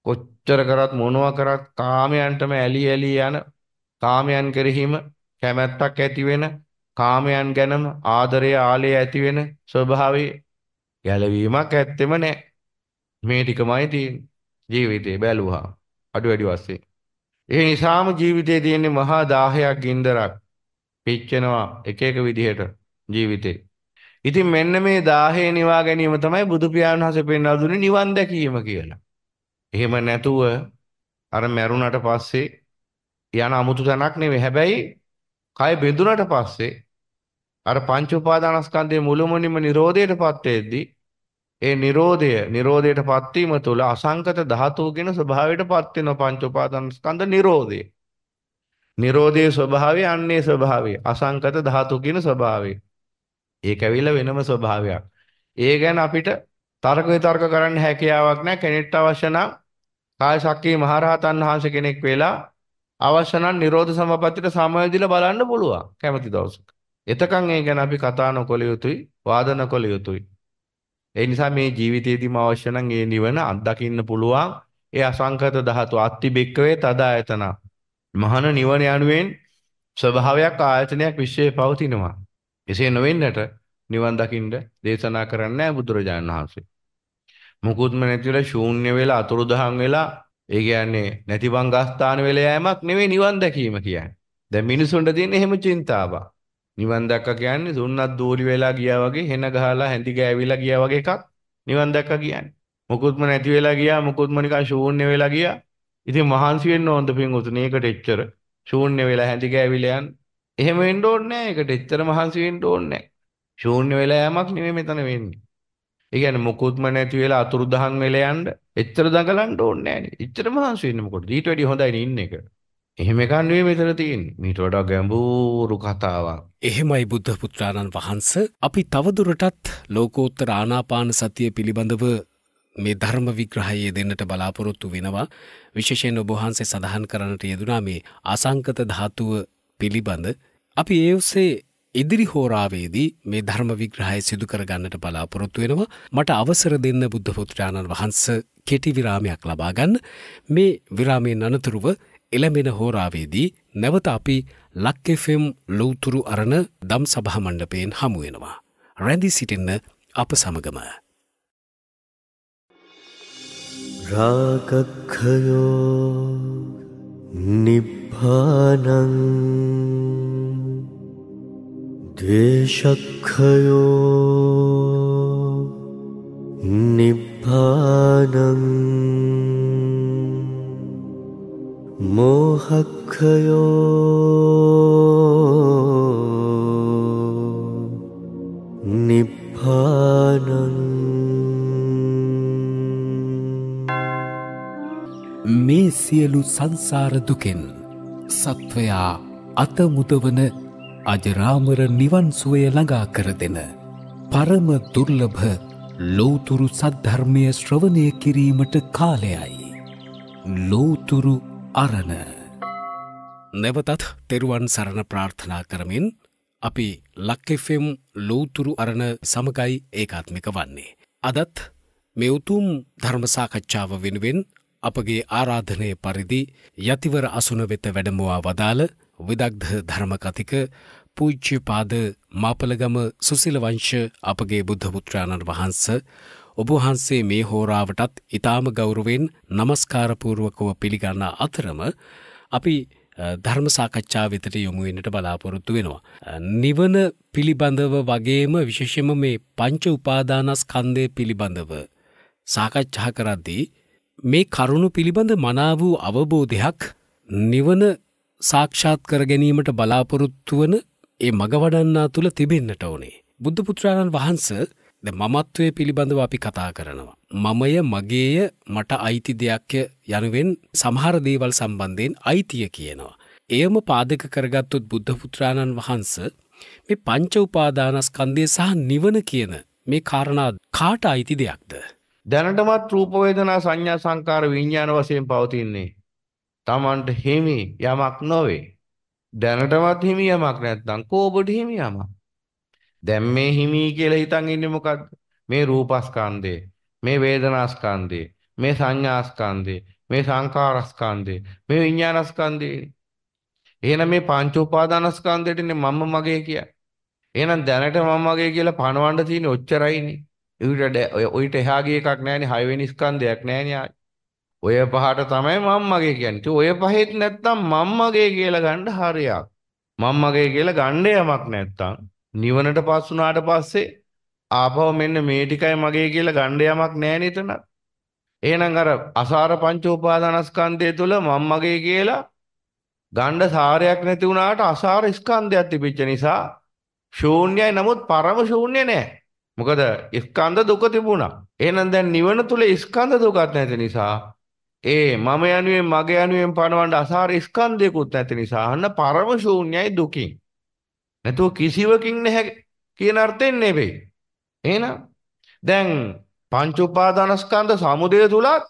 කොච්චර කරත් මොනවා කරත් කාමයන්ටම ඇලි ඇලි යන කාමයන් කෙරෙහිම කැමැත්තක් ඇති වෙන කාමයන් ගැනම ආදරය ආලය ඇති වෙන ස්වභාවයේ ගැලවීමක් ඇත්තෙම නැහැ මේ ටිකමයි තියෙන්නේ ජීවිතේ බැලුවා අඩු වැඩි වශයෙන් ඒ නිසාම ජීවිතේ තියෙන්නේ මහා දාහයක් ගින්දරක් පිච්චෙනවා එක එක විදිහට ජීවිතේ ඉතින් මෙන්න මේ දාහේ නිවා ගැනීම තමයි බුදු පියාණන් වහන්සේ පෙන්වා දුන්නේ නිවන් දැකීම කියලා. එහෙම නැතුව අර මැරුණට පස්සේ යන 아무තු තැනක් නෙවෙයි. හැබැයි කය බෙදුනට පස්සේ අර පංච උපාදානස්කන්ධයේ මුළුමනින්ම Nirodhaයටපත් වෙද්දී ඒ Nirodhaය Nirodhaයටපත් වීම තුළ අසංකත ධාතු කියන ස්වභාවයටපත් වෙන පංච උපාදානස්කන්ධ Nirodhaය. Nirodhaයේ ස්වභාවය අන්නේ ස්වභාවය. අසංකත ධාතු කියන ස්වභාවය. ඒක ඇවිල්ලා වෙනම ස්වභාවයක්. ඒ ගැන අපිට තර්ක විතර්ක කරන්න හැකියාවක් නැහැ. කෙනෙක්ට අවශ්‍ය නම් කාය ශක්තිය මහරහතන් වහන්සේ කෙනෙක් වෙලා අවශ්‍ය නම් Nirodha Samapattiට සමවැදිලා බලන්න පුළුවන් කැමති දවසක. එතකන් ඒ ගැන අපි කතා නොකළ යුතුයි, වාද නොකළ යුතුයි. ඒ නිසා මේ ජීවිතයේදීම අවශ්‍ය නම් ඒ නිවන අත්දකින්න පුළුවන්. ඒ අසංකත ධාතු අත්තිබික්කවේ තද ආයතන. මහන නිවන යනුවෙන් ස්වභාවයක් ආයතනයක් විශ්වයේ පවතිනවා. එසේ නොවෙන්නට නිවන් දකින්න දේශනා කරන්නේ බුදුරජාණන් වහන්සේ. මුකුත්ම නැතිවලා ශූන්‍ය වෙලා අතුරුදහන් වෙලා ඒ කියන්නේ නැති වංගස්ථාන වෙලා යෑමක් නෙවෙයි නිවන් දැකීම කියන්නේ. දැන් මිනිසුන්ට තියෙන එහෙම චින්තාවක්. නිවන් දැක්ක කියන්නේ සුන්නත් දූලි වෙලා ගියා වගේ හෙන ගහලා හැඳි ගෑවිලා ගියා වගේ එකක් නිවන් දැක්ක කියන්නේ. මොකුත්ම නැති වෙලා ගියා මොකුත්ම නිකන් ශූන්‍ය වෙලා ගියා. ඉතින් මහන්සි වෙන්න ඕනද පින් උතුණේකට එච්චර ශූන්‍ය වෙලා හැඳි ගෑවිලා යන්න එහෙම වෙන්න ඕනේ නැහැ. ඒකට එච්චර මහන්සි වෙන්න ඕනේ නැහැ. ශූන්‍ය වෙලා යෑමක් නෙමෙයි මෙතන වෙන්නේ. ඒ කියන්නේ මුකුත්ම නැති වෙලා අතුරුදහන් වෙලා යන්න එච්චර දඟලන්න ඕනේ නැහැ නේ. එච්චර මහන්සි වෙන්නේ මොකටද? ඊට වැඩිය හොඳයි නේ ඉන්න එක. එහෙම එකක් නෙවෙයි මෙතන තියෙන්නේ. මීට වඩා ගැඹුරු කතාවක්. එහෙමයි බුද්ධ පුත්‍රාණන් වහන්ස අපි තවදුරටත් ලෝකෝත්තර ආනාපාන සතිය පිළිබඳව මේ ධර්ම විග්‍රහයේ දෙන්නට බලාපොරොත්තු වෙනවා. විශේෂයෙන් ඔබ වහන්සේ සඳහන් කරන්නට යෙදුනා මේ අසංකත ධාතුව පිළිබඳ අපි ඒ ඔස්සේ ඉදිරි හෝරාවේදී මේ ධර්ම විග්‍රහය සිදු කරගන්නට බලාපොරොත්තු වෙනවා මට අවසර දෙන්න බුද්ධ පුත්‍රාණන් වහන්ස කෙටි විරාමයක් ලබා ගන්න මේ විරාමයෙන් අනතුරුව එළඹෙන හෝරාවේදී නැවත අපි ලක් FM ලෞතුරු අරණ දම් සභා මණ්ඩපයෙන් හමු වෙනවා රැඳී සිටින්න අප සමගම රාගක්ඛයෝ නිබ්බානං දේශක්ඛයෝ නිබ්බානං මෝහක්ඛයෝ නිබ්බානං මේ සියලු සංසාර දුකෙන් සත්වයා අතමුදවන අජරාමර නිවන් සුවය ළඟා කර දෙන පරම දුර්ලභ ලෝතුරු සද්ධර්මය ශ්‍රවණය කිරීමට කාලයයි. ලෝතුරු අරණ. නැවතත් තෙරුවන් සරණ ප්‍රාර්ථනා කරමින් අපි ලක්කෙෆෙම් ලෝතුරු අරණ සමගයි ඒකාත්මික වන්නේ. අදත් මෙවතුම් ධර්මසාකච්ඡාව වෙනුවෙන් අපගේ ආරාධනය පරිදි යතිවර අසුන වෙත වැඩමවා වදාළ විදක්ධ ධර්මකතික පූජ්‍ය පාද මාපලගම සුසිලවංශ අපගේ බුද්ධපුත්‍රාණන් වහන්ස ඔබහන්සේ මේ හෝරාවටත් ඉතාම ගෞරුවෙන් නමස්කාරපූර්ුවකව පිළිගන්න අතරම අපි ධර්ම සාකච්ඡා විතට යොමුුවෙනට බලාපොරොත්තු වෙනවා. නිවන පිළිබඳව වගේම විශේෂම මේ පංච උපාදානස්කන්දය පිළිබඳව. සාකච්ඡා කරද්දී මේ කරුණු පිළිබඳ මනාවූ අවබෝධයක් නිවන සාක්ෂාත් කර ගැනීමට බලාපොරොත්තු වන ඒ මඟ වඩන්නා තුළ තිබෙන්න්නට ඕනේ. බුද්ධපුත්‍රාණන් වහන්ස ද මමත්වය පිළිබඳව අපි කතා කරනවා. මමය මගේය මට අයිති දෙයක්ය යනුවෙන් සමහරදේවල් සම්බන්ධයෙන් අයිතිය කියනවා. එයම පාදක කරගත්තුත් බුද්ධපුත්‍රාණන් වහන්ස මේ පංච උපාදානස්කන්දය සහ නිවන කියන මේ කාරණා කාට අයිති දෙයක්ද. දැනටමත් රූපවේදනා සංඥා සංකාර විඤ්ඥාන වසයෙන් පවතින්නේ. තමන්ට හිමි යමක් නොවේ. දැනටමත් හිමි යමක් නැත්නම් කෝබට හිමි යමක්. දැන් මේ හිමි කියලා හිතන් ඉන්නේ මොකද්ද? මේ රූපස්කන්ධය, මේ වේදනාස්කන්ධය, මේ සංඥාස්කන්ධය, මේ සංකාරස්කන්ධය, මේ විඤ්ඤාණස්කන්ධය. එහෙනම් මේ පංච උපාදානස්කන්ධයටනේ මම මගේ කියන්නේ. එහෙනම් දැනට මම මගේ කියලා පණවන්න තියෙන ඔච්චරයිනේ. ඊට ඔයිට එහා ගිය එකක් නැහැනේ, හයවෙනි ස්කන්ධයක් නැහැනේ ආයි. ඔය පහට තමයි මම මගේ කියන්නේ. ඔය පහෙත් නැත්තම් මම මගේ කියලා ගන්න හරියක්. මම මගේ කියලා ගන්න යමක් නැත්තම් නිවනට පස් වුණාට පස්සේ ආපහු මෙන්න මේ ටිකයි මගේ කියලා ගන්න යමක් නැහැ නේතන. එහෙනම් අර අසාර පංචෝපාදානස්කන්ධය තුල මම මගේ කියලා ගණ්ඩ සාරයක් නැති වුණාට අසාර ස්කන්ධයක් තිබිච්ච නිසා ශූන්‍යයි නමුත් පරම ශූන්‍ය නෑ. මොකද ස්කන්ධ දුක තිබුණා. එහෙනම් දැන් නිවන තුල ස්කන්ධ දුකක් නැති නිසා ඒ මම යනුවෙන් මගේ යනුවෙන් පණවන්න අසාර ස්කන්ධයකුත් නැති නිසා අන්න පරම ශූන්‍යයි දුකින්. නැතුව කිසිවකින් නැහැ කියන අර්ථයෙන් නෙවෙයි. එහෙනම් දැන් පංච උපාදානස්කන්ධ සමුදය තුලත්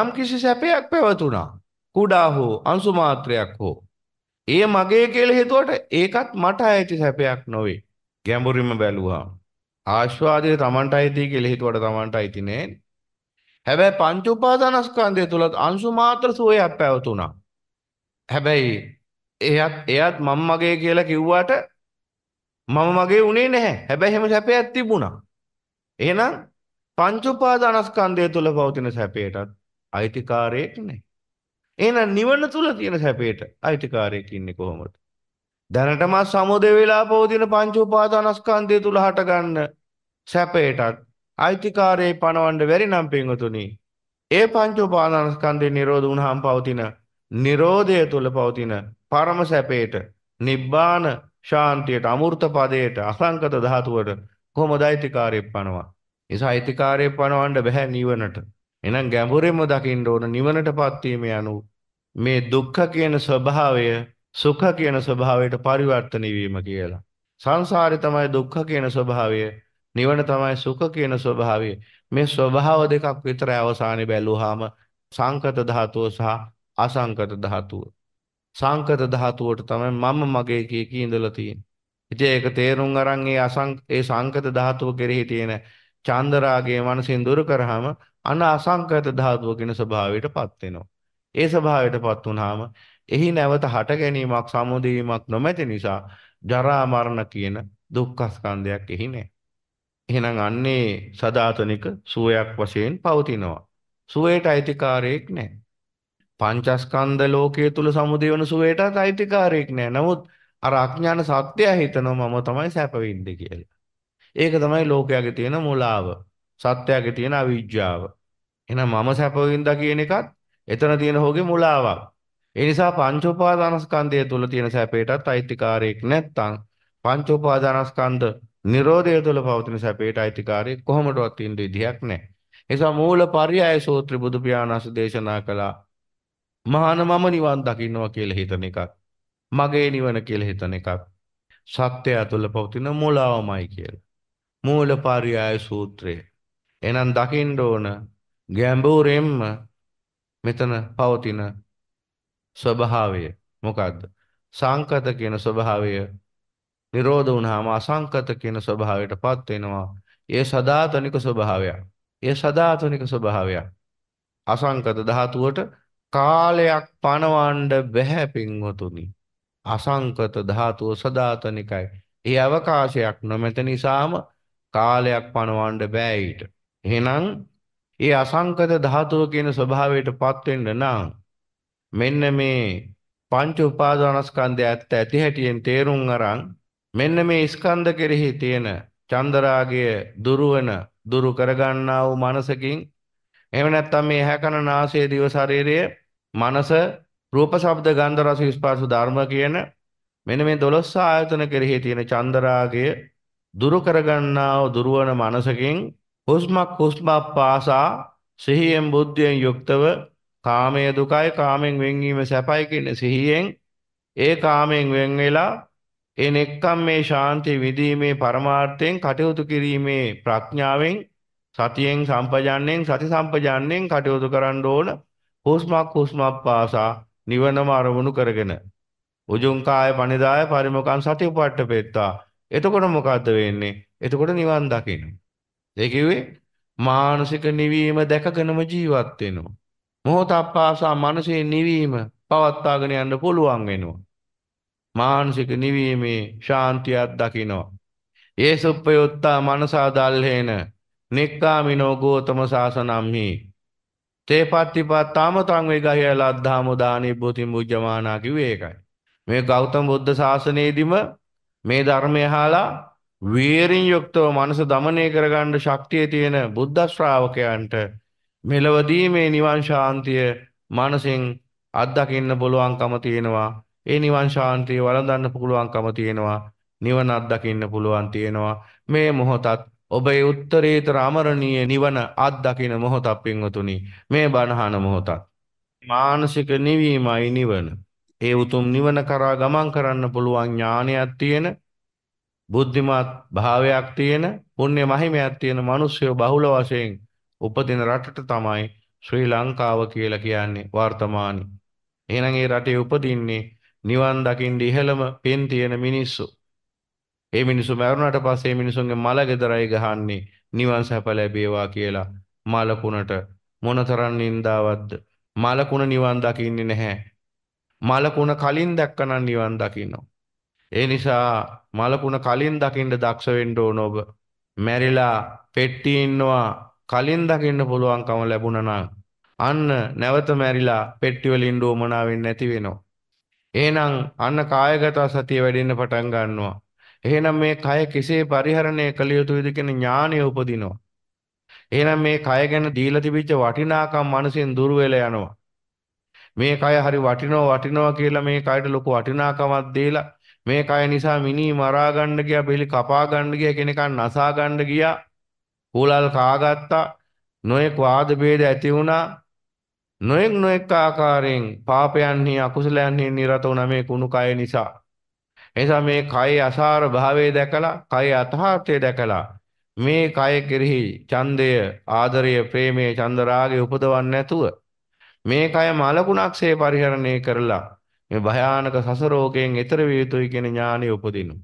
යම් කිසි සැපයක් පැවතුණා. කුඩා හෝ අංශු මාත්‍රයක් හෝ. ඒ මගේ කියලා හිතුවට ඒකත් මට ඇති සැපයක් නොවේ. ගැඹුරින්ම බැලුවා. ආස්වාදයේ Tamanට අයිති කියලා හිතුවට Tamanට අයිති නෑ. හැබැයි පංච උපාදානස්කන්ධය තුලත් අංශු මාත්‍ර සෝයක් පැවතුණා. හැබැයි එයත් එයත් මම මගේ කියලා කිව්වට මම මගේ උනේ නැහැ. හැබැයි හැම සැපයක් තිබුණා. එහෙනම් පංච උපාදානස්කන්ධය තුල පවතින සැපයටත් අයිතිකාරයෙක් නැහැ. එහෙනම් නිවන තුල තියෙන සැපයට අයිතිකාරයෙක් ඉන්නේ කොහොමද? දැනටම සමුදේ වෙලා පවතින පංච උපාදානස්කන්ධය තුල හටගන්න සැපයටත් අයිතිකාරයේ පණවන්න බැරි නම් පින්වතුනි ඒ පංච උපාදානස්කන්ධේ නිරෝධ වුණාම පවතින නිරෝධය තුල පවතින පරම සැපේට නිබ්බාන ශාන්තියට අමෘත පදයට අසංකත ධාතුවට කොහොමද අයිතිකාරයේ පණවන්නේ? ඒස අයිතිකාරයේ පණවන්න බෑ නිවනට. එහෙනම් ගැඹුරෙම දකින්න ඕන නිවනටපත් වීම යනු මේ දුක්ඛ කියන ස්වභාවය සුඛ කියන ස්වභාවයට පරිවර්තන වීම කියලා. සංසාරේ තමයි දුක්ඛ කියන ස්වභාවය නිවන තමයි සුඛ කියන ස්වභාවය. මේ ස්වභාව දෙකක් විතරයි අවසානයේ බැලුවාම සංකත ධාතුව සහ අසංකත ධාතුව. සංකත ධාතුවට තමයි මම මගේ කිය කී ඉඳලා තියෙන්නේ. ඉතින් ඒක තේරුම් අරන් ඒ අසං ඒ සංකත ධාතුව කෙරෙහි තියෙන චන්දරාගයේ මනසින් දුරු කරාම අන අසංකත ධාතුව කියන ස්වභාවයටපත් වෙනවා. ඒ ස්වභාවයටපත් වුනහම එහි නැවත හට ගැනීමක් සමුදීමක් නොමැති නිසා ජරා මරණ කියන දුක්ඛ ස්කන්ධයක් එහි නැහැ. එහෙනම් අන්නේ සදාතනික සුවයක් වශයෙන් පවතිනවා. සුවේට අයිතිකාරයෙක් නැහැ. පංචස්කන්ධ ලෝකයේ තුල සමුදේ වන සුවේටත් අයිතිකාරයෙක් නැහැ. නමුත් අර අඥාන සත්‍යය හිතනවා මම තමයි සැප වින්දේ කියලා. ඒක තමයි ලෝකයාගේ තියෙන මුලාව. සත්‍යයාගේ තියෙන අවිජ්ජාව. එහෙනම් මම සැප වින්දා කියන එකත් එතන තියෙන හොගේ මුලාවක්. ඒ නිසා පංච උපාදානස්කන්ධය තුල තියෙන සැපයටත් අයිතිකාරයෙක් නැත්තම් පංච උපාදානස්කන්ධ Nirodhaya තුල පවතින සැපේට අයිතිකාරය කොහොමඩවත් ඉන්න විදිහක් නැහැ. එසා මූල පర్యాయ සූත්‍ර බුදු පියාණන්ස දේශනා කළා. මහාන මම නිවන් දකින්නවා කියලා හිතන එකක්. මගේ නිවන කියලා හිතන එකක්. සත්‍යය තුල පවතින මුලාවමයි කියලා. මූල පర్యాయ සූත්‍රය. එහෙනම් දකින්න ඕන ගැඹුරෙන්ම මෙතන පවතින ස්වභාවය මොකද්ද? සංකත කියන ස්වභාවය නිරෝධ වුණාම අසංකත කියන ස්වභාවයටපත් වෙනවා. ඒ සදාතනික ස්වභාවයක්. ඒ සදාතනික ස්වභාවයක්. අසංකත ධාතුවට කාලයක් පනවන්න බැහැ පින්වතුනි. අසංකත ධාතුව සදාතනිකයි. ඒ අවකාශයක් නොමැත නිසාම කාලයක් පනවන්න බෑ ඊට. එහෙනම් ඒ අසංකත ධාතුව කියන ස්වභාවයටපත් වෙන්න නම් මෙන්න මේ පංච උපාදානස්කන්ධය ඇත්ත ඇති හැටියෙන් තේරුම් අරන් මෙන්න මේ ස්කන්ධ කෙරෙහි තියෙන චන්දරාගය දුරවන දුරු කරගන්නා වූ මනසකින් එහෙම නැත්නම් මේ හැකන නාසය දිව ශරීරය මනස රූප ශබ්ද ගන්ධ රස ස්පර්ශ ධර්ම කියන මෙන්න මේ 12 ආයතන කෙරෙහි තියෙන චන්දරාගය දුරු කරගන්නා වූ දුරවන මනසකින් හුස්මක් හුස්මක් පාසා සිහියෙන් බුද්ධියෙන් යුක්තව කාමයේ දුකයි කාමෙන් වෙන්වීම සැපයි කියන සිහියෙන් ඒ කාමෙන් වෙන් වෙලා ඒ නෙක්ඛම් මේ ශාන්ති විදීමේ පරමාර්ථයෙන් කටයුතු කිරීමේ ප්‍රඥාවෙන් සතියෙන් සම්පජාන්යෙන් සති සම්පජාන්යෙන් කටයුතු කරන්න ඕන හුස්මක් හුස්මක් පාසා නිවනම අරමුණු කරගෙන උජුං කාය පනිදාය පරිමුඛං සති උපට්ඨපෙත්තා එතකොට මොකද්ද වෙන්නේ එතකොට නිවන් දකින්න ඒ කිව්වේ මානසික නිවීම දැකගෙනම ජීවත් වෙනවා මොහොතක් පාසා මනසේ නිවීම පවත්වාගෙන යන්න පුළුවන් වෙනවා මානසික නිවීමේ ශාන්තියක් දකිනවා. ඒ සුප්පයොත්තා මනසා දල්හේන නික්කාමිනෝ ගෝතම සාසනම්හි. තේ පත්තිපත් තාමතං වේ ගහියල අද්ධාමුදානී බුති මුජ්ජමානා කිව්වේ ඒකයි. මේ ගෞතම බුද්ධ ශාසනයේදීම මේ ධර්මය හාලා වීරින් යුක්තව මනස দমনය කරගන්න ශක්තිය තියෙන බුද්ධ ශ්‍රාවකයන්ට මෙලවදී මේ නිවන් ශාන්තිය මනසින් අත්දකින්න පුළුවන්කම තියෙනවා ඒ නිවන් ශාන්තිය වළඳන්න පුළුවන්කම තියෙනවා. නිවන අත්දකින්න පුළුවන් තියෙනවා. මේ මොහොතත් ඔබේ උත්තරීතර අමරණීය නිවන අත්දකින මොහොතක් පින්වතුනි. මේ බණහන මොහොතත්. මානසික නිවීමයි නිවන. ඒ උතුම් නිවන කරා ගමන් කරන්න පුළුවන් ඥානයක් තියෙන බුද්ධිමත් භාවයක් තියෙන පුණ්‍ය මහිමයක් තියෙන මිනිස්සු බහුල වශයෙන් උපදින රටට තමයි ශ්‍රී ලංකාව කියලා කියන්නේ වර්තමානයේ. එහෙනම් ඒ රටේ උපදින්නේ නිවන් දකින්න ඉහෙළම පින් තියෙන මිනිස්සු. ඒ මිනිස්සු මැරුණාට පස්සේ මිනිසුන්ගේ මල ගෙදරයි ගහන්නේ නිවන් සැප ලැබේවා කියලා මල කුණට මොනතරම් නින්දාවක්ද? මල කුණ නිවන් දකින්නේ නැහැ. මල කුණ කලින් දැක්කනම් නිවන් දකින්නවා. ඒ නිසා මල කුණ කලින් දකින්න දක්ෂ වෙන්න ඕන ඔබ. මැරිලා පෙට්ටි ඉන්නවා කලින් දකින්න පුළුවන්කම ලැබුණා නම් අන්න නැවත මැරිලා පෙට්ටි වලින් ඩෝමනා වෙන්නේ නැති වෙනවා. එහෙනම් අන්න කායගත සතිය වැඩෙන්න පටන් ගන්නවා. එහෙනම් මේ කය කෙසේ පරිහරණය කළ යුතුද කියන ඥානය උපදිනවා. එහෙනම් මේ කය ගැන දීලා තිබිච්ච වටිනාකම් මනසෙන් දුර වෙලා යනවා. මේ කය හරි වටිනවා වටිනවා කියලා මේ කයට ලොකු වටිනාකමක් දීලා මේ කය නිසා මිනි මරා ගන්න ගියා බෙලි කපා ගන්න ගියා කෙනකන් නසා ගන්න ගියා කුලල් කාගත්තා නොයෙක් වාද ભેද ඇති වුණා නොයෙක් නොයෙක් ආකාරයෙන් පාපයන්හි අකුසලයන්හි නිරත වුණ මේ කුණු කය නිසා එනිසා මේ කය අසාර භාවය දැකලා කය අතහාර්ථය දැකලා මේ කය කෙරෙහි ඡන්දය ආදරය ප්‍රේමය ඡන්ද රාගය උපදවන්නේ නැතුව මේ කය මලකුණක්සේ පරිහරණය කරලා මේ භයානක සසරෝගයෙන් ඈතර විය යුතුයි කියන ඥානෙ උපදිනු.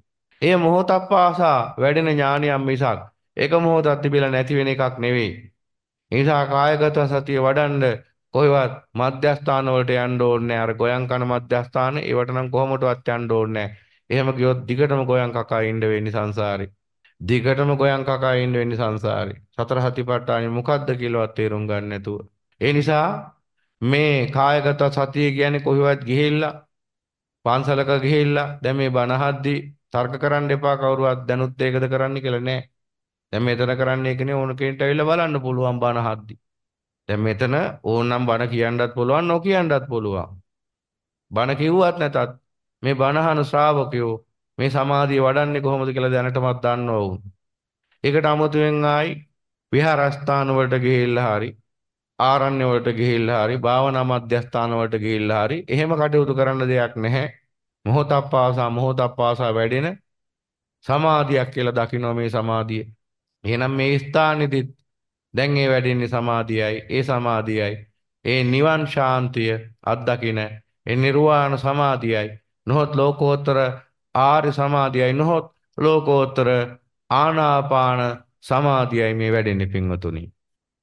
එය මොහොතක් පාසා වැඩෙන ඥානියක් මිසක් එක මොහොතක් තිබිලා නැති වෙන එකක් නෙවෙයි. නිසා කායගත සතිය වඩන්ඩ කොහෙවත් මධ්‍යස්ථාන වලට යන්න ඕනේ නැහැ. අර ගෝයන් කන මධ්‍යස්ථාන ඒවට නම් කොහොමඩවත් යන්න ඕනේ නැහැ. එහෙම ගියොත් දිගටම ගෝයන් කකා ඉන්න වෙන්නේ සංසාරේ. දිගටම ගෝයන් කකා ඉන්න වෙන්නේ සංසාරේ. සතර හතිපට්ඨානෙ මොකද්ද කියලාවත් තේරුම් ගන්න නැතුව. ඒ නිසා මේ කායගත සතිය කියන්නේ කොහෙවත් ගිහිල්ලා පන්සලක ගිහිල්ලා දැන් මේ බණහද්දි තර්ක කරන්න එපා කවුරුවත් දැනුත් ඒකද කරන්න කියලා නෑ. දැන් මෙතන කරන්න එකනේ ඕන කෙනෙක්ට ඇවිල්ලා බලන්න පුළුවන් බණහද්දි. දැන් මෙතන ඕනම් බණ කියන්නත් පුළුවන් නොකියන්නත් පුළුවන්. බණ කිව්වත් නැතත් මේ බණහන ශ්‍රාවකයෝ මේ සමාධිය වඩන්නේ කොහොමද කියලා දැනටමත් දන්නව වුන්. ඒකට අමතුවෙන් ආයි විහාරස්ථාන වලට ගිහිල්ලා හරි ආරණ්‍ය වලට ගිහිල්ලා හරි භාවනා මධ්‍යස්ථාන වලට ගිහිල්ලා හරි එහෙම කටයුතු කරන්න දෙයක් නැහැ. මොහොතක් පාසා මොහොතක් පාසා වැඩෙන සමාධියක් කියලා දකින්න මේ සමාධිය. එහෙනම් මේ ස්ථානයේදී දැන් ඒ වැඩෙන්නේ සමාධියයි ඒ සමාධියයි ඒ නිවන් ශාන්තිය අත්දකින ඒ නිර්වාණ සමාධියයි නොහොත් ලෝකෝත්තර ආර්ය සමාධියයි නොහොත් ලෝකෝත්තර ආනාපාන සමාධියයි මේ වැඩෙන්නේ පින්වතුනි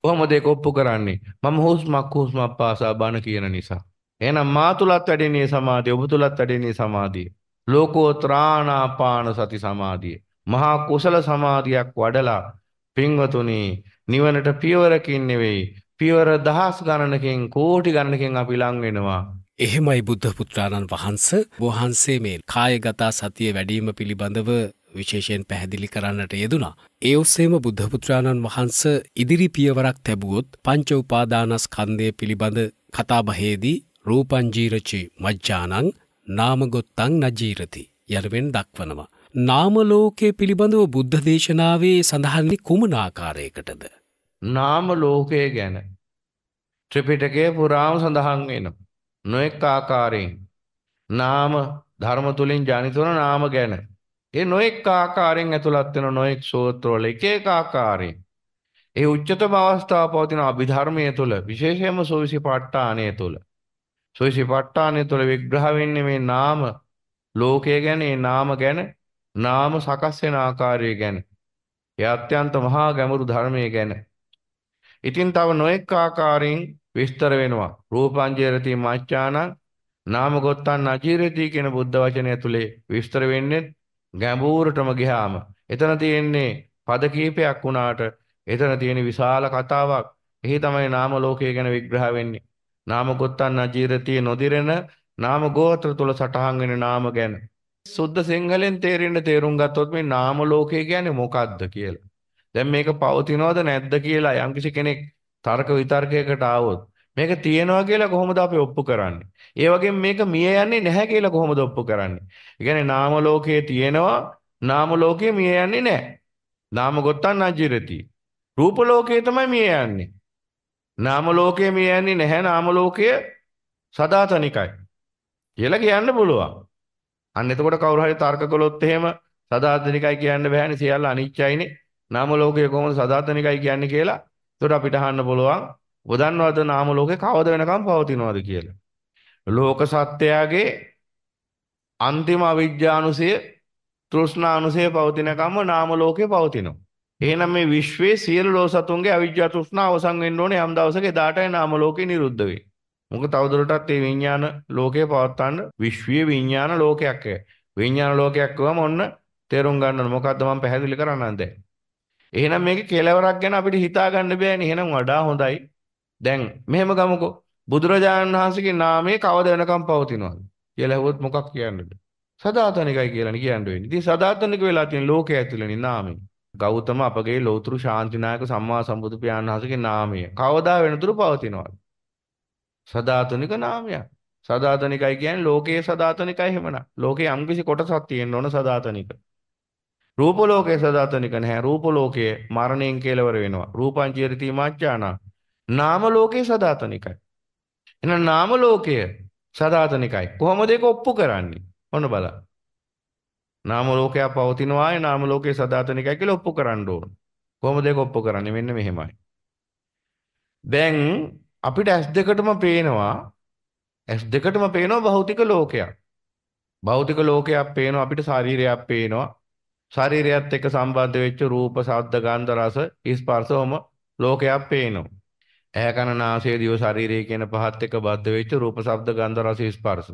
කොහොමද ඒක ඔප්පු කරන්නේ මම හුස්මක් හුස්මක් පාසා බණ කියන නිසා එහෙනම් මා තුලත් වැඩෙන්නේ සමාධිය ඔබ තුලත් වැඩෙන්නේ සමාධිය ලෝකෝත්තර ආනාපාන සති සමාධිය මහා කුසල සමාධියක් වඩලා පින්වතුනි නිවනට පියවරකින් නෙවෙයි පියවර දහස් ගණනකින් කෝටි ගණනකින් අපි ළං වෙනවා. එහෙමයි බුද්ධ පුත්‍රාණන් වහන්ස වහන්සේ මේ කායගතා සතිය වැඩීම පිළිබඳව විශේෂයෙන් පැහැදිලි කරන්නට යෙදුනා. ඒ ඔස්සේම බුද්ධපුත්‍රාණන් වහන්ස ඉදිරි පියවරක් තැබුවොත් පංච උපාදානස්කන්ධය පිළිබඳ කතාබහේදී රූපංජීරචි මජ්ජානං නාමගොත්තං නජීරති යනුවෙන් දක්වනවා. නාමලෝකය පිළිබඳව බුද්ධ දේශනාවේ සඳහන්නේ කුමන ආකාරයකටද. නාම ලෝකය ගැන. ත්‍රිපිටකය පුරාම සඳහන් වෙනවා. නොඑක් ආකාරයෙන්. නාම ධර්ම තුලින් ජනිත වන නාම ගැන. ඒ නොඑක් ආකාරයෙන් ඇතුළත් වෙන නොඑක් සූත්‍රවල එක එක ආකාරයෙන්. ඒ උච්චතම අවස්ථාව පවතින අභිධර්මයේ තුල විශේෂයෙන්ම සෝවිසි පට්ඨානය තුල. සෝවිසි පට්ඨානය තුල විග්‍රහ වෙන්නේ මේ නාම ලෝකය ගැන ඒ නාම ගැන නාම සකස් වෙන ආකාරය ගැන ඒ අත්‍යන්ත මහා ගැඹුරු ධර්මයේ ගැන ඉතින් තව නොඑක් ආකාරයෙන් විස්තර වෙනවා රූපංජයරති මච්ඡානං නාමගොත්තං අජීරති කියන බුද්ධ වචනය තුලේ විස්තර වෙන්නේ ගැඹුරටම ගියාම එතන තියෙන්නේ පද කීපයක් වුණාට එතන තියෙන විශාල කතාවක් එහි තමයි නාම ලෝකය ගැන විග්‍රහ වෙන්නේ නාමගොත්තං අජීරති නොදිරෙන නාම ගෝත්‍ර තුල සටහන් වෙන නාම ගැන සුද්ධ සිංහලෙන් තේරෙන්න තේරුම් ගත්තොත් මේ නාම ලෝකය කියන්නේ මොකක්ද කියලා. දැන් මේක පවතිනවද නැද්ද කියලා යම්කිසි කෙනෙක් තර්ක විතර්කයකට ආවොත් මේක තියෙනවා කියලා කොහොමද අපි ඔප්පු කරන්නේ? ඒ වගේම මේක මිය යන්නේ නැහැ කියලා කොහොමද ඔප්පු කරන්නේ? ඒ කියන්නේ නාම ලෝකයේ තියෙනවා නාම ලෝකයේ මිය යන්නේ නැහැ. නාම ගොත්තන් නජිරති. රූප ලෝකයේ තමයි මිය යන්නේ. නාම ලෝකයේ මිය යන්නේ නැහැ නාම ලෝකය සදාතනිකයි කියලා කියන්න පුළුවන්. අන්න එතකොට කවුරු හරි තර්ක කළොත් එහෙම සදාතනිකයි කියන්න බෑනේ සියල්ල අනිත්‍යයිනේ. නාම ලෝකය කොහොමද සදාතනිකයි කියන්නේ කියලා. එතකොට අපිට අහන්න පුළුවන් ඔබ දන්නවද නාම ලෝකේ කවද වෙනකම් පවතිනවද කියලා. ලෝක සත්‍යයගේ අන්තිම අවිජ්ජානුසය තෘෂ්ණානුසය පවතිනකම්ම නාම ලෝකේ පවතිනවා. එහෙනම් මේ විශ්වයේ සියලු ලෝසතුන්ගේ අවිජ්ජා තෘෂ්ණාව අවසන් වෙන්න ඕනේ යම් දවසක එදාටයි නාම ලෝකේ නිරුද්ධ වෙන්නේ. මොකද තවදුරටත් මේ විඥාන ලෝකය පවත්වන්න විශ්වීය විඥාන ලෝකයක් විඥාන ලෝකයක් වම ඔන්න තේරුම් ගන්න ඕන මොකද්ද මම පැහැදිලි කරන්නද එහෙනම් මේකේ කෙලවරක් ගැන අපිට හිතා ගන්න බෑනේ එහෙනම් වඩා හොඳයි දැන් මෙහෙම ගමුකෝ බුදුරජාණන් වහන්සේගේ නාමය කවද වෙනකම් පවතිනවද කියලා ඇහුවොත් මොකක් කියන්නද සදාතනිකයි කියලානේ කියන්න වෙන්නේ ඉතින් සදාතනික වෙලා තියෙන ලෝකයේ ඇතුළේනේ නාමය ගෞතම අපගේ ලෝතුරු ශාන්තිනායක සම්මා සම්බුදු පියාණන් වහන්සේගේ නාමය කවදා වෙනතුරු පවතිනවද සදාතනික නාමයක්. සදාතනිකයි කියන්නේ ලෝකයේ සදාතනිකයි එහෙමනම්. ලෝකයේ යම්කිසි කොටසක් තියෙන්න ඕන සදාතනික. රූප ලෝකයේ සදාතනික නැහැ. රූප ලෝකයේ මරණයෙන් කෙලවර වෙනවා. රූපං චිරති මාඥානා. නාම ලෝකයේ සදාතනිකයි. එහෙනම් නාම ලෝකය සදාතනිකයි. කොහොමද ඒක ඔප්පු කරන්නේ? ඔන්න බලන්න. නාම ලෝකයක් පවතිනවා ආය නාම ලෝකයේ සදාතනිකයි කියලා ඔප්පු කරන්න ඕන. කොහොමද ඒක ඔප්පු කරන්නේ? මෙන්න මෙහෙමයි. දැන් අපිට ඇස් දෙකටම පේනවා ඇස් දෙකටම පේනවා භෞතික ලෝකයක්. භෞතික ලෝකයක් පේනවා අපිට ශරීරයක් පේනවා. ශරීරයත් එක්ක සම්බන්ධ වෙච්ච රූප, ශබ්ද, ගන්ධ, රස, ස්පර්ශවම ලෝකයක් පේනවා. ඇහැ කන නාසය දිව ශරීරය කියන පහත් එක්ක බද්ධ වෙච්ච රූප, ශබ්ද, ගන්ධ, රස, ස්පර්ශ.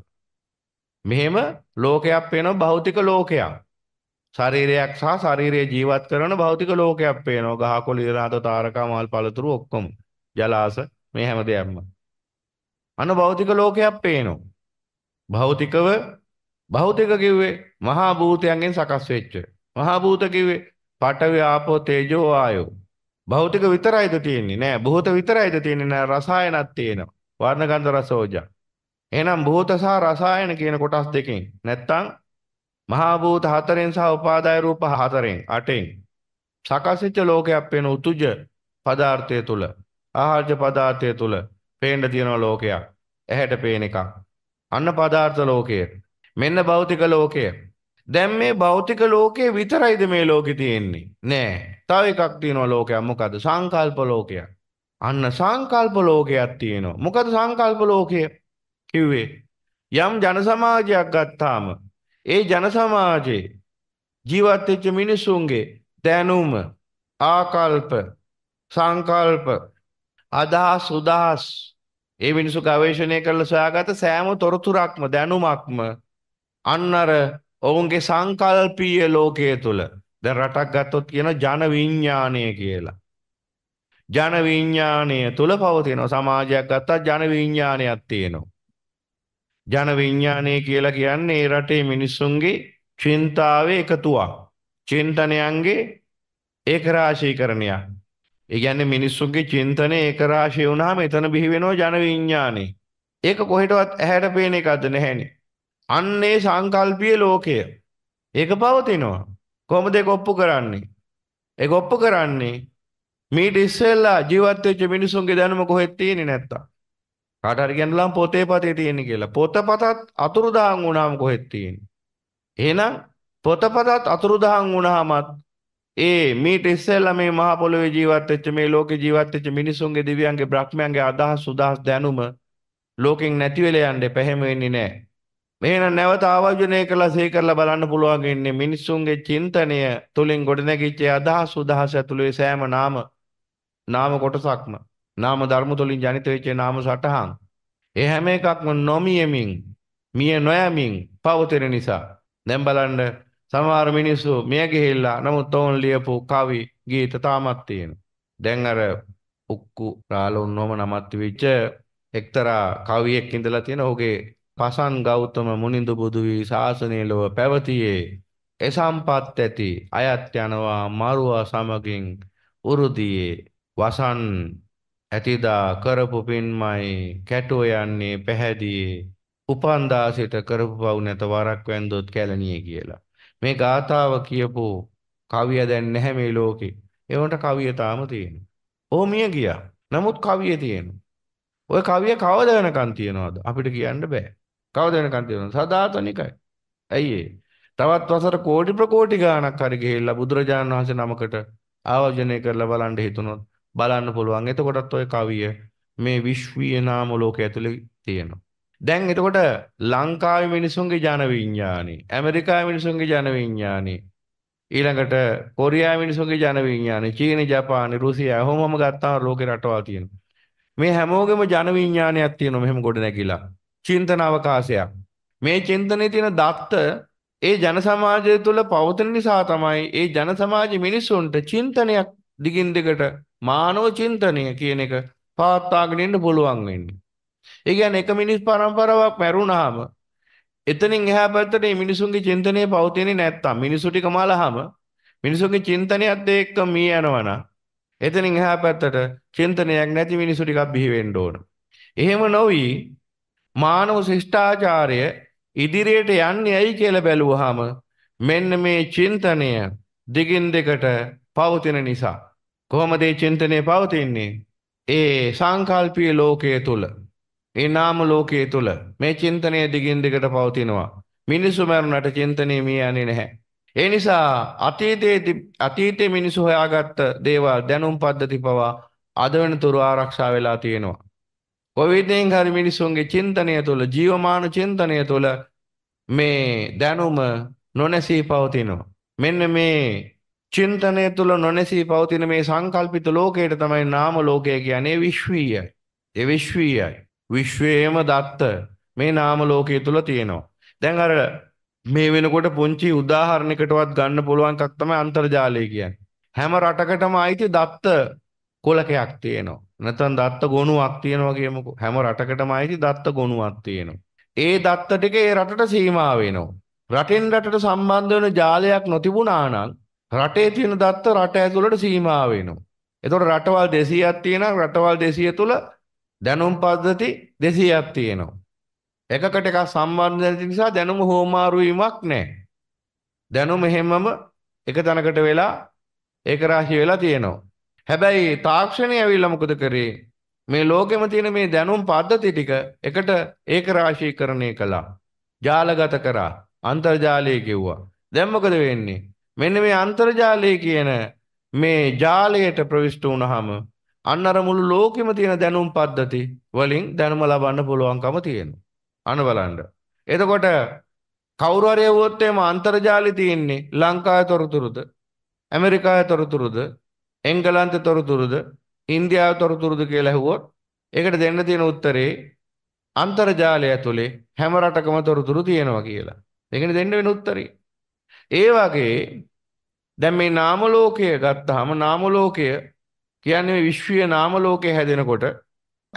මෙහෙම ලෝකයක් පේනවා භෞතික ලෝකයක්. ශරීරයක් සහ ශරීරයේ ජීවත් කරන භෞතික ලෝකයක් පේනවා. ගහ කොළ ඉරාද තාරකා මල් පළතුරු ඔක්කොම. ජලාශ මේ හැම දෙයක්ම. අනුභෞතික ලෝකයක් පේනවා. භෞතිකව භෞතික කිව්වේ මහා භූතයන්ගෙන් සකස් වෙච්ච. මහා භූත කිව්වේ පඨවි ආපෝ තේජෝ වායෝ. භෞතික විතරයිද තියෙන්නේ නෑ භූත විතරයිද තියෙන්නේ නෑ රසායනත් තියෙනවා වර්ණ ගන්ධ රස ඕජා එහෙනම් භූත සහ රසායන කියන කොටස් දෙකෙන් නැත්තම් මහා භූත හතරෙන් සහ උපාදාය රූප හතරෙන් අටෙන් සකසිත ලෝකයක් වෙන උතුජ පදාර්ථය තුල ආහාරජ පදාර්ථය තුල පේන්න තියෙන ලෝකයක්. ඇහැට පේන එකක්. අන්න පදාර්ථ ලෝකය. මෙන්න භෞතික ලෝකය. දැන් මේ භෞතික ලෝකේ විතරයිද මේ ලෝකේ තියෙන්නේ? නෑ. තව එකක් තියෙනවා ලෝකයක්. මොකද සංකල්ප ලෝකයක්. අන්න සංකල්ප ලෝකයක් තියෙනවා. මොකද සංකල්ප ලෝකය කිව්වේ යම් ජන සමාජයක් ගත්තාම ඒ ජන සමාජයේ ජීවත් වෙච්ච මිනිසුන්ගේ දැනුම ආකල්ප සංකල්ප අදහස් උදහස් ඒ මිනිසු ගවේෂණය කරලා සොයාගත සෑම තොරතුරක්ම දැනුමක්ම අන්න අර ඔවුන්ගේ සංකල්පීය ලෝකයේ තුල දැන් රටක් ගත්තොත් කියන ජන විඥානය කියලා. ජන විඥානය තුල පවතින සමාජයක් ගත්තත් ජන විඥානයක් තියෙනවා. ජන විඥානය කියලා කියන්නේ ඒ රටේ මිනිස්සුන්ගේ චින්තාවේ එකතුවක්. චින්තනයන්ගේ ඒකරාශීකරණයක්. ඒ කියන්නේ මිනිස්සුන්ගේ චින්තනය ඒක රාශිය වුණාම එතන බිහි වෙනවා ජන විඥානේ. ඒක කොහෙටවත් ඇහැට පේන එකක්ද නැහෙනේ. අන්නේ සංකල්පීය ලෝකය. ඒක පවතිනවා. කොහොමද ඒක ඔප්පු කරන්නේ? ඒක ඔප්පු කරන්නේ මීට ඉස්සෙල්ලා ජීවත් වෙච්ච මිනිසුන්ගේ දැනුම කොහෙද තියෙන්නේ නැත්තම්. කාට හරි කියනනම් පොතේ පතේ තියෙන්නේ කියලා. පොතපතත් අතුරුදහන් වුණාම කොහෙද තියෙන්නේ? එහෙනම් පොතපතත් අතුරුදහන් වුණාමත් ඒ මීට ඉස්සෙල්ලා මේ මහ පොළොවේ ජීවත් වෙච්ච මේ ලෝකේ ජීවත් වෙච්ච මිනිසුන්ගේ දිව්‍යයන්ගේ බ්‍රහ්මයන්ගේ අදහස් උදහස් දැනුම ලෝකෙන් නැති වෙලා යන්න පැහැම වෙන්නේ නැහැ. මේන නැවත ආවර්ජනය කළා සේ කරලා බලන්න පුළුවන් ඉන්නේ මිනිසුන්ගේ චින්තනය තුලින් ගොඩනැගිච්ච අදහස් උදහස් ඇතුළේ සෑම නාම නාම කොටසක්ම නාම ධර්ම තුලින් ජනිත වෙච්ච නාම සටහන්. ඒ හැම එකක්ම නොමියමින් මිය නොයමින් පවතින නිසා දැන් බලන්න සමහර මිනිස්සු මිය ගිහිල්ලා නමුත් ඔවුන් ලියපු කවි ගීත තාමත් තියෙනවා. දැන් අර උක්කු රාල උන්නෝම නමත් වෙච්ච එක්තරා කවියෙක් ඉඳලා තියෙන ඔහුගේ පසන් ගෞතම මුනිඳු බුදු වී ශාසනය ලොව පැවතියේ එසම්පත් ඇති අයත් යනවා මරුවා සමගින් උරුදියේ වසන් ඇතිදා කරපු පින්මයි කැටෝ යන්නේ පැහැදියේ උපන්දා සිට කරපු පව් නැත වරක් වැන්දොත් කැලණියේ කියලා මේ ගාතාව කියපු කවිය දැන් නැහැ මේ ලෝකේ. ඒවන්ට කවිය තාම තියෙනවා. ඕ මිය ගියා. නමුත් කවිය තියෙනවා. ওই කවිය කවද වෙනකන් තියනවද? අපිට කියන්න බෑ. කවද වෙනකන් තියනවද? සදාතනිකයි. ඇයි ඒ? තවත් වසර කෝටි ප්‍රකෝටි ගාණක් හරි ගිහිල්ලා බුදුරජාණන් වහන්සේ නමකට ආවර්ජනය කරලා බලන්න හිතුනොත් බලන්න පුළුවන්. එතකොටත් ওই කවිය මේ විශ්වීය නාම ලෝකයේ ඇතුලේ තියෙනවා. දැන් එතකොට ලංකාවේ මිනිසුන්ගේ ජන විඥානේ ඇමරිකාවේ මිනිසුන්ගේ ජන විඥානේ ඊළඟට කොරියාවේ මිනිසුන්ගේ ජන විඥානේ චීන ජපාන රුසියාව හැමෝම ගත්තාම ලෝකේ රටවල් තියෙනවා මේ හැමෝගෙම ජන විඥානයක් තියෙනවා මෙහෙම ගොඩ නැගිලා චින්තන අවකාශයක් මේ චින්තනයේ තියෙන දත්ත ඒ ජන සමාජය තුළ පවතින නිසා තමයි ඒ ජන සමාජ මිනිසුන්ට චින්තනයක් දිගින් දිගට මානව චින්තනය කියන එක පවත්වාගෙන ඉන්න පුළුවන් වෙන්නේ ඒ කියන්නේ එක මිනිස් පරම්පරාවක් මැරුණාම එතනින් එහා පැත්තට මේ මිනිසුන්ගේ චින්තනය පවතින්නේ නැත්තම් මිනිසු ටික මලහම මිනිසුන්ගේ චින්තනයත් එක්ක මී යනවනම් එතනින් එහා පැත්තට චින්තනයක් නැති මිනිසු ටිකක් බිහි වෙන්න ඕන. එහෙම නොවි මානව ශිෂ්ටාචාරය ඉදිරියට යන්නේ ඇයි කියලා බැලුවාම මෙන්න මේ චින්තනය දිගින් දෙකට පවතින නිසා කොහොමද මේ චින්තනය පවතින්නේ ඒ සංකල්පීය ලෝකයේ තුල ඒ නාම ලෝකයේ තුල මේ චින්තනය දිගින් දිගට පවතිනවා. මිනිසු මරුණට චින්තනය මිය යන්නේ නැහැ. ඒ නිසා අතීතයේ අතීතයේ මිනිසු හොයාගත්ත දේවල් දැනුම් පද්ධති පවා අද වෙනතුරු ආරක්ෂා වෙලා තියෙනවා. කොවිදෙන් හරි මිනිසුන්ගේ චින්තනය තුළ ජීවමාන චින්තනය තුළ මේ දැනුම නොනැසී පවතිනවා. මෙන්න මේ චින්තනය තුළ නොනැසී පවතින මේ සංකල්පිත ලෝකයට තමයි නාම ලෝකය කියන්නේ විශ්වීයයි. ඒ විශ්වීයයි. විශ්වයේම දත්ත මේ නාම ලෝකයේ තුල තියෙනවා. දැන් අර මේ වෙනකොට පුංචි උදාහරණයකටවත් ගන්න පුළුවන් එකක් තමයි අන්තර්ජාලය කියන්නේ. හැම රටකටම අයිති දත්ත කොලකයක් තියෙනවා. නැත්නම් දත්ත ගොනුවක් තියෙනවා කියමුකෝ. හැම රටකටම අයිති දත්ත ගොනුවක් තියෙනවා. ඒ දත්ත ටික ඒ රටට සීමා වෙනවා. රටෙන් රටට සම්බන්ධ වෙන ජාලයක් නොතිබුණා නම් රටේ තියෙන දත්ත රට ඇතුළට සීමා වෙනවා. එතකොට රටවල් 200ක් තියෙනවා රටවල් 200 තුල දැනුම් පද්ධති 200ක් තියෙනවා. එකකට එකක් සම්බන්ධ නැති නිසා දැනුම හෝමාරු වීමක් නැහැ. දැනුම හැමම එක තැනකට වෙලා ඒක රාශි වෙලා තියෙනවා. හැබැයි තාක්ෂණය ඇවිල්ලා මොකද කරේ? මේ ලෝකෙම තියෙන මේ දැනුම් පද්ධති ටික එකට ඒක රාශීකරණය කළා. ජාලගත කරා. අන්තර්ජාලය කිව්වා. දැන් මොකද වෙන්නේ? මෙන්න මේ අන්තර්ජාලය කියන මේ ජාලයට ප්‍රවිෂ්ඨ වුණාම අන්න අර මුළු ලෝකෙම තියෙන දැනුම් පද්ධති වලින් දැනුම ලබන්න පුළුවන්කම තියෙනවා. අන බලන්න. එතකොට කවුරු හරි යවුවොත් එම අන්තර්ජාලය තියෙන්නේ ලංකාවේ තොරතුරුද ඇමරිකාවේ තොරතුරුද එංගලන්තේ තොරතුරුද ඉන්දියාවේ තොරතුරුද කියලා ඇහුවොත් ඒකට දෙන්න තියෙන උත්තරේ අන්තර්ජාලය ඇතුලේ හැම රටකම තොරතුරු තියෙනවා කියලා. ඒකනේ දෙන්න වෙන උත්තරේ. ඒ වගේ දැන් මේ නාම ලෝකය ගත්තාම නාම ලෝකය කියන්නේ මේ විශ්වීය නාම ලෝකය හැදෙනකොට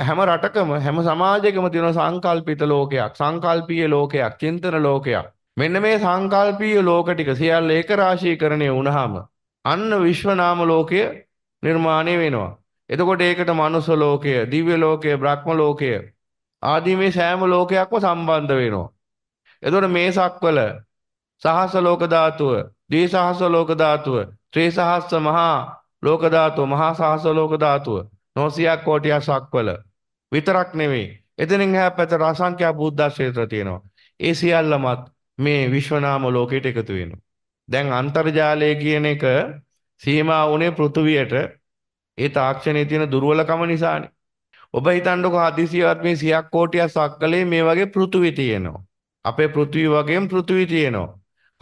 හැම රටකම හැම සමාජයකම තියෙන සංකල්පිත ලෝකයක් සංකල්පීය ලෝකයක් චින්තන ලෝකයක් මෙන්න මේ සංකල්පීය ලෝක ටික සියල්ල ඒකරාශීකරණය වුණාම අන්න විශ්ව නාම ලෝකය නිර්මාණය වෙනවා එතකොට ඒකට මනුස්ස ලෝකය දිව්‍ය ලෝකය බ්‍රහ්ම ලෝකය ආදී මේ සෑම ලෝකයක්ම සම්බන්ධ වෙනවා එතකොට මේසක්වල සහස ලෝක ධාතුව, ද්විසහස ලෝක ධාතුව, ත්‍රිසහස මහා ලෝක ධාතුව මහා සාහස ලෝක ධාතුව 900ක් කෝටියක් සක්වල විතරක් නෙවෙයි එතනින් එහා පැත්තට අසංඛ්‍යා බුද්ධ ක්ෂේත්‍ර තියෙනවා ඒ සියල්ලමත් මේ විශ්වනාම ලෝකයට එකතු වෙනවා දැන් අන්තර්ජාලය කියන එක සීමා වුණේ පෘථුවියට ඒ තාක්ෂණයේ තියෙන දුර්වලකම නිසානේ ඔබ හිතන්නකෝ හදිසියවත් මේ 100ක් කෝටියක් සක්වලේ මේ වගේ පෘථුවි තියෙනවා අපේ පෘථිවි වගේම පෘථිවි තියෙනවා.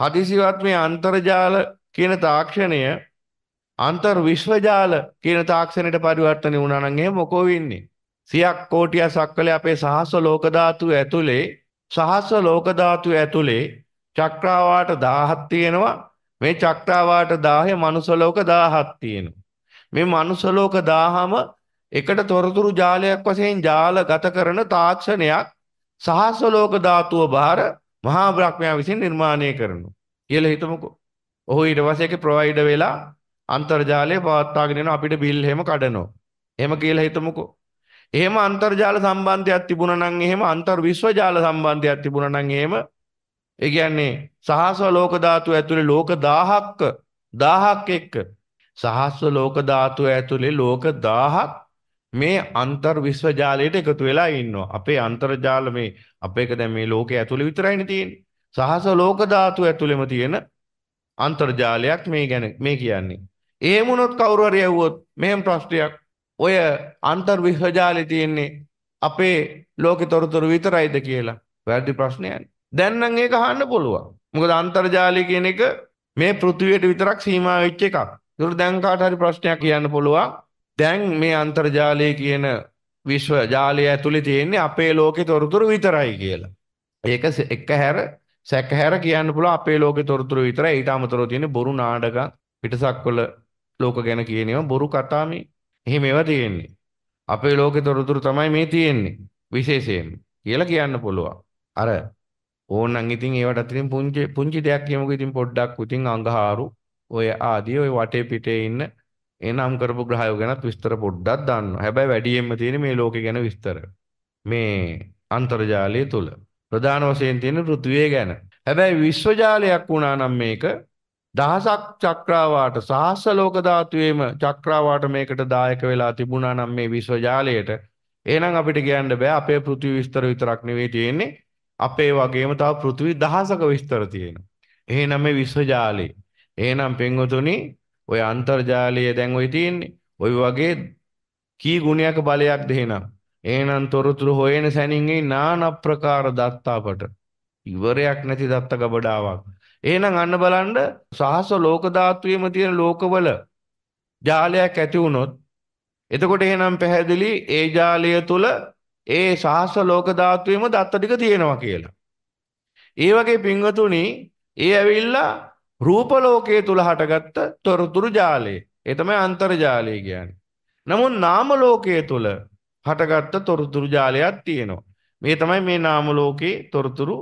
හදිසිවත් මේ අන්තර්ජාල කියන තාක්ෂණය අන්තර් විශ්වජාල කියන තාක්ෂණයට පරිවර්තනය වුණා නම් එහෙම මොකෝ වෙන්නේ? සියක් කෝටිය සක්වලේ අපේ සහස්ව ලෝක ධාතු ඇතුලේ සහස්ව ලෝක ධාතු ඇතුලේ චක්‍රාවාට 1000ක් තියෙනවා. මේ චක්‍රාවාට 1000 මනුස්ස ලෝක 1000ක් තියෙනවා. මේ මනුස්ස ලෝක 1000ම එකට තොරතුරු ජාලයක් වශයෙන් ජාලගත කරන තාක්ෂණයක් සහස්ව ලෝක ධාතුව බාර මහා බ්‍රහ්මයා විසින් නිර්මාණය කරනවා. කියලා හිතමුකෝ. ඔහු ඊට පස්සේ ඒකේ ප්‍රොවයිඩර් වෙලා අන්තර්ජාලය පවත්වාගෙන අපිට බිල් එහෙම කඩනවා. එහෙම කියලා හිතමුකෝ. එහෙම අන්තර්ජාල සම්බන්ධයක් තිබුණා නම් එහෙම අන්තර් විශ්වජාල සම්බන්ධයක් තිබුණා නම් එහෙම ඒ කියන්නේ සහස්ව ලෝක ධාතුව ඇතුලේ ලෝක 1000ක් 1000ක් එක්ක සහස්ව ලෝක ධාතුව ඇතුලේ ලෝක 1000ක් මේ අන්තර් විශ්වජාලයට එකතු වෙලා ඉන්නවා. අපේ අන්තර්ජාල මේ අපේක දැන් මේ ලෝකයේ ඇතුලේ විතරයිනේ තියෙන්නේ. සහස්ව ලෝක ධාතුව ඇතුලේම තියෙන අන්තර්ජාලයක් මේ ගැන මේ කියන්නේ. එහෙම වුණොත් කවුරු හරි ඇහුවොත් මෙහෙම ප්‍රශ්නයක් ඔය අන්තර්විහජාලේ තියෙන්නේ අපේ ලෝකේ තොරතුරු විතරයිද කියලා වැරදි ප්‍රශ්නයක්. දැන් නම් ඒක අහන්න පුළුවන්. මොකද අන්තර්ජාලය කියන එක මේ පෘථිවියට විතරක් සීමා වෙච්ච එකක්. ඒක දැන් කාට හරි ප්‍රශ්නයක් කියන්න පුළුවන්. දැන් මේ අන්තර්ජාලය කියන විශ්ව ජාලය ඇතුලේ තියෙන්නේ අපේ ලෝකේ තොරතුරු විතරයි කියලා. ඒක එක හැර සැකහැර කියන්න පුළුවන් අපේ ලෝකේ තොරතුරු විතරයි. ඊට අමතරව තියෙන බොරු නාටක පිටසක්වල ලෝක ගැන කියනවා බොරු කතා මේ. එහෙම ඒවා තියෙන්නේ. අපේ ලෝකේ තොරතුරු තමයි මේ තියෙන්නේ විශේෂයෙන් කියලා කියන්න පුළුවන්. අර ඕනනම් ඉතින් ඒවට අතරින් පුංචි පුංචි දෙයක් කියමුකෝ ඉතින් පොඩ්ඩක් ඉතින් අඟහාරු ඔය ආදී ඔය වටේ පිටේ ඉන්න එනම් කරපු ග්‍රහයෝ ගැනත් විස්තර පොඩ්ඩක් දාන්නවා. හැබැයි වැඩියෙන්ම තියෙන්නේ මේ ලෝකේ ගැන විස්තර. මේ අන්තර්ජාලය තුල ප්‍රධාන වශයෙන් තියෙන පෘථිවිය ගැන. හැබැයි විශ්වජාලයක් වුණා නම් මේක දහසක් චක්‍රාවාට සහස්ස ලෝක ධාතුවේම චක්‍රාවාට මේකට දායක වෙලා තිබුණා නම් මේ විශ්වජාලයට එහෙනම් අපිට කියන්න බෑ අපේ පෘථිවි විස්තර විතරක් නෙවෙයි තියෙන්නේ අපේ වගේම තව පෘථිවි දහසක විස්තර තියෙනවා. එහෙනම් මේ විශ්වජාලය. එහෙනම් පෙන්වතුනි ඔය අන්තර්ජාලය දැන් ඔය තියෙන්නේ. ඔය වගේ කී ගුණයක බලයක් දෙහෙනම්. එහෙනම් තොරතුරු හොයන සැනින්ගේ নানা ප්‍රකාර දත්ත අපට. ඉවරයක් නැති දත්ත ගබඩාවක්. එහෙනම් අන්න බලන්න සහස ලෝක ධාතුවේම තියෙන ලෝකවල ජාලයක් ඇති වුණොත් එතකොට එහෙනම් පැහැදිලි ඒ ජාලය තුල ඒ සහස ලෝක ධාතුවේම දත්ත ටික තියෙනවා කියලා. ඒ වගේ පින්වතුනි ඒ ඇවිල්ලා රූප ලෝකයේ තුල හටගත්ත තොරතුරු ජාලය. ඒ තමයි අන්තර්ජාලය කියන්නේ. නමුත් නාම ලෝකයේ තුල හටගත්ත තොරතුරු ජාලයක් තියෙනවා. මේ තමයි මේ නාම ලෝකේ තොරතුරු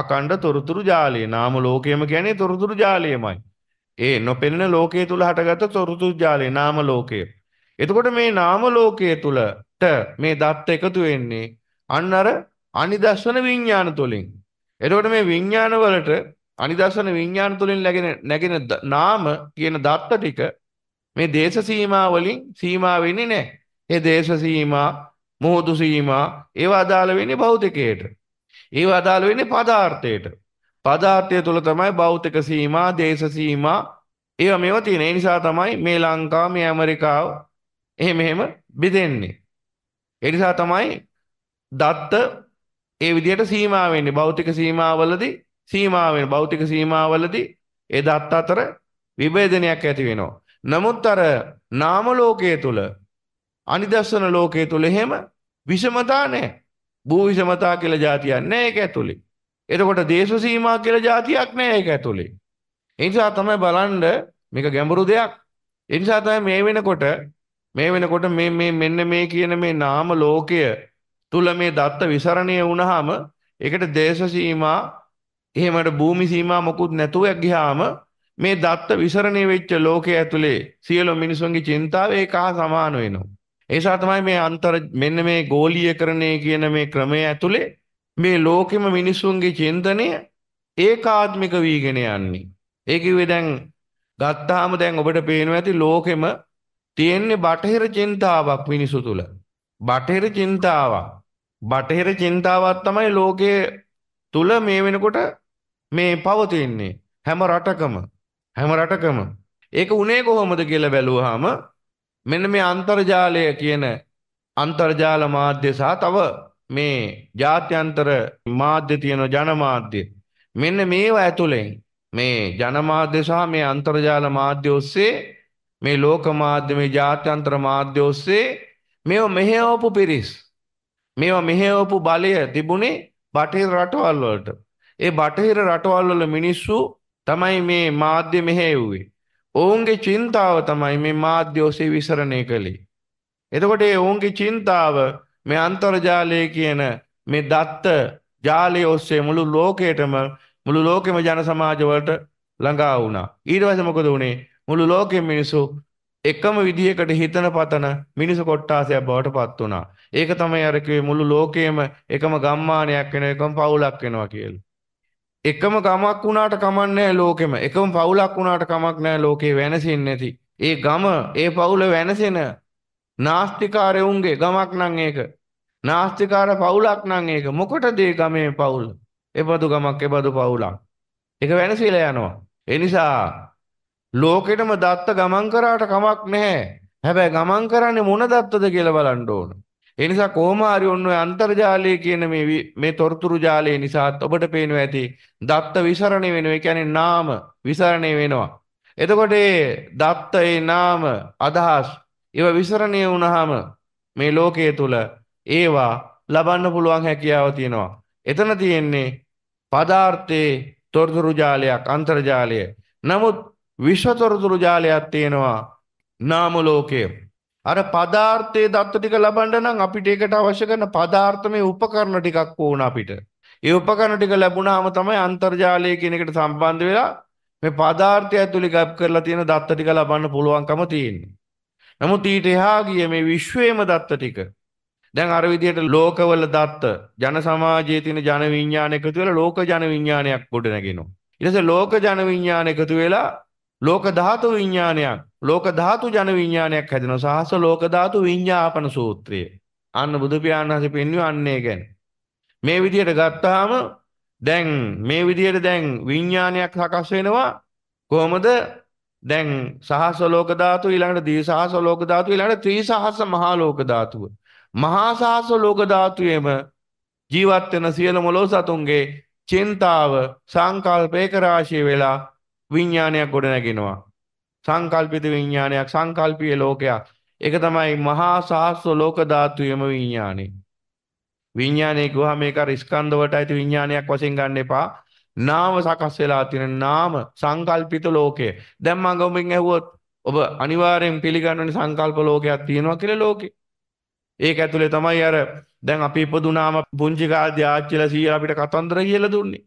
අකණ්ඩ තොරතුරු ජාලය නාම ලෝකයම කියන්නේ තොරතුරු ජාලයමයි. ඒ නොපෙනෙන ලෝකයේ තුල හටගත් තොරතුරු ජාලය නාම ලෝකය. එතකොට මේ නාම ලෝකයේ තුලට මේ දත්ත එකතු වෙන්නේ අන්න අර අනිදස්සන විඥාන තුලින්. එතකොට මේ විඥාන වලට අනිදර්ශන විඤ්ඤාණ තුලින් නැගෙන නැගෙන නාම කියන දත්ත ටික මේ දේශ සීමා වලින් සීමා වෙන්නේ නැහැ. ඒ දේශ සීමා, මොහොදු සීමා ඒවා අදාළ වෙන්නේ භෞතිකයට. ඒව අදාළ වෙන්නේ පදාර්ථයට. පදාර්ථය තුල තමයි භෞතික සීමා, දේශ සීමා ඒවා මේවා තියෙන. ඒ නිසා තමයි මේ ලංකාව, මේ ඇමරිකාව එහෙම එහෙම බෙදෙන්නේ. ඒ නිසා තමයි දත්ත ඒ විදිහට සීමා වෙන්නේ. භෞතික සීමාවලදී සීමා වෙන භෞතික සීමාවලදී ඒ දත්ත අතර විභේදනයක් ඇති වෙනවා. නමුත් අර නාම ලෝකයේ තුල අනිදස්සන ලෝකයේ තුල එහෙම විෂමතා නැහැ. භූවිෂමතා කියලා જાතියක් නැහැ ඒක ඇතුලේ. එතකොට දේශ සීමා කියලා જાතියක් නැහැ ඒක ඇතුලේ. ඒ නිසා තමයි බලන්න මේක ගැඹුරු දෙයක්. ඒ නිසා තමයි මේ වෙනකොට මේ වෙනකොට මේ මේ මෙන්න මේ කියන මේ නාම ලෝකය තුල මේ දත්ත විසරණය වුණාම ඒකට දේශ සීමා එහෙමට භූමි සීමා මොකුත් නැතුව ගියාම මේ දත්ත විසරණය වෙච්ච ලෝකයේ ඇතුලේ සියලු මිනිසුන්ගේ චින්තාව ඒක හා සමාන වෙනවා. ඒසා තමයි මේ අන්තර් මෙන්න මේ ගෝලීයකරණය කියන මේ ක්‍රමය ඇතුලේ මේ ලෝකෙම මිනිසුන්ගේ චින්තනය ඒකාත්මික වීගෙන යන්නේ. ඒ කිව්වේ දැන් ගත්තාම දැන් ඔබට පේනවා ඇති ලෝකෙම තියෙන්නේ බටහිර චින්තාවක් මිනිසු තුල. බටහිර චින්තාවක්. බටහිර චින්තාවක් තමයි ලෝකයේ තුල මේ වෙනකොට මේ පවතින්නේ හැම රටකම හැම රටකම ඒක උනේ කොහොමද කියලා බැලුවාම මෙන්න මේ අන්තර්ජාලය කියන අන්තර්ජාල මාධ්‍ය සහ තව මේ ජාත්‍යන්තර මාධ්‍ය තියෙන ජනමාධ්‍ය මෙන්න මේවා ඇතුළෙන් මේ ජනමාධ්‍ය සහ මේ අන්තර්ජාල මාධ්‍ය ඔස්සේ මේ ලෝක මාධ්‍ය මේ ජාත්‍යන්තර මාධ්‍ය ඔස්සේ මේව මෙහෙවපු පිරිස් මේව මෙහෙවපු බලය තිබුණේ බටහිර රටවල් වලට ඒ බටහිර රටවල් වල මිනිස්සු තමයි මේ මාධ්‍ය මෙහෙව්වේ ඔවුන්ගේ චින්තාව තමයි මේ මාධ්‍ය ඔසේ විසරණය කළේ. එතකොට ඒ ඔවුන්ගේ චින්තාව මේ අන්තර්ජාලය කියන මේ දත්ත ජාලය ඔස්සේ මුළු ලෝකයටම මුළු ලෝකෙම ජන සමාජවලට ළඟා වුණා. ඊට පස්සේ මොකද වුනේ? මුළු ලෝකෙම මිනිස්සු එකම විදිහකට හිතන පතන මිනිස් කොට්ටාසයක් බවට පත් වුණා. ඒක තමයි අර කිව්වේ මුළු ලෝකයේම එකම ගම්මානයක් වෙන එකම පවුලක් වෙනවා කියලා. එකම ගමක් වුණාට කමක් නැහැ ලෝකෙම. එකම පවුලක් වුණාට කමක් නැහැ ලෝකේ වෙනසෙන්නේ නැති. ඒ ගම ඒ පවුල වෙනසෙන නාස්තිකාරයුන්ගේ ගමක් නම් ඒක. නාස්තිකාර පවුලක් නම් ඒක. මොකටද ඒ ගමේ පවුල? එබඳු ගමක් එබඳු පවුලක්. ඒක වෙනසිලා යනවා. ඒ නිසා ලෝකෙටම දත්ත ගමන් කරාට කමක් නැහැ. හැබැයි ගමන් කරන්නේ මොන දත්තද කියලා බලන්න ඕන. ඒ නිසා කොහොමාරි ඔන්න ඔය අන්තර්ජාලය කියන මේ මේ තොරතුරු ජාලය නිසාත් ඔබට පේනවා ඇති දත්ත විසරණය වෙනවා. ඒ කියන්නේ නාම විසරණය වෙනවා. එතකොට ඒ දත්ත ඒ නාම අදහස් ඒව විසරණය වුණාම මේ ලෝකයේ තුල ඒවා ලබන්න පුළුවන් හැකියාව තියෙනවා. එතන තියෙන්නේ පදාර්ථයේ තොරතුරු ජාලයක් අන්තර්ජාලය. නමුත් විශ්ව තොරතුරු ජාලයක් තියෙනවා නාම ලෝකයේ. අර පදාර්ථයේ දත්ත ටික ලබන්න නම් අපිට ඒකට අවශ්‍ය කරන පදාර්ථමය උපකරණ ටිකක් ඕන අපිට. ඒ උපකරණ ටික ලැබුණාම තමයි අන්තර්ජාලය කියන එකට සම්බන්ධ වෙලා මේ පදාර්ථය ඇතුලේ ගැප් කරලා තියෙන දත්ත ටික ලබන්න පුළුවන්කම තියෙන්නේ. නමුත් ඊට එහා ගිය මේ විශ්වයේම දත්ත ටික දැන් අර විදිහට ලෝකවල දත්ත ජන සමාජයේ තියෙන ජන විඥාන එකතු වෙලා ලෝක ජන විඥානයක් ගොඩනගෙනවා. ඊට පස්සේ ලෝක ජන විඥාන එකතු වෙලා ලෝක ධාතු විඥානයක් ලෝක ධාතු ජන විඥානයක් හැදෙනවා සහස ලෝක ධාතු විඥාපන සූත්‍රය අන්න බුදු පියාණන් හසේ පෙන්වන්නේ අන්නේ ගැන මේ විදිහට ගත්තාම දැන් මේ විදිහට දැන් විඥානයක් සකස් වෙනවා කොහොමද දැන් සහස ලෝක ධාතු ඊළඟට දී සහස ලෝක ධාතු ඊළඟට ත්‍රි සහස මහා ලෝක ධාතුව මහා සහස ලෝක ධාතුවේම ජීවත් වෙන සියලුම ලෝසතුන්ගේ චින්තාව සංකල්ප ඒක රාශිය වෙලා විඥානයක් ගොඩනගෙනවා. සංකල්පිත විඥානයක් සංකල්පීය ලෝකයක්. ඒක තමයි මහා සාස්ව ලෝක ධාතුයම විඥානේ. විඥානේ ගුවහම මේක ස්කන්ධ වලට ඇති විඥානයක් වශයෙන් ගන්න එපා. නාම සකස් වෙලා තියෙන නාම සංකල්පිත ලෝකය. දැන් මම ගොඹින් ඇහුවොත් ඔබ අනිවාර්යෙන් පිළිගන්නනි සංකල්ප ලෝකයක් තියෙනවා කියලා ලෝකේ. ඒක ඇතුලේ තමයි අර දැන් අපි ඉපදුනාම පුංචි කාලේ ආච්චිලා සීයා අපිට කතන්දර කියලා දුන්නේ.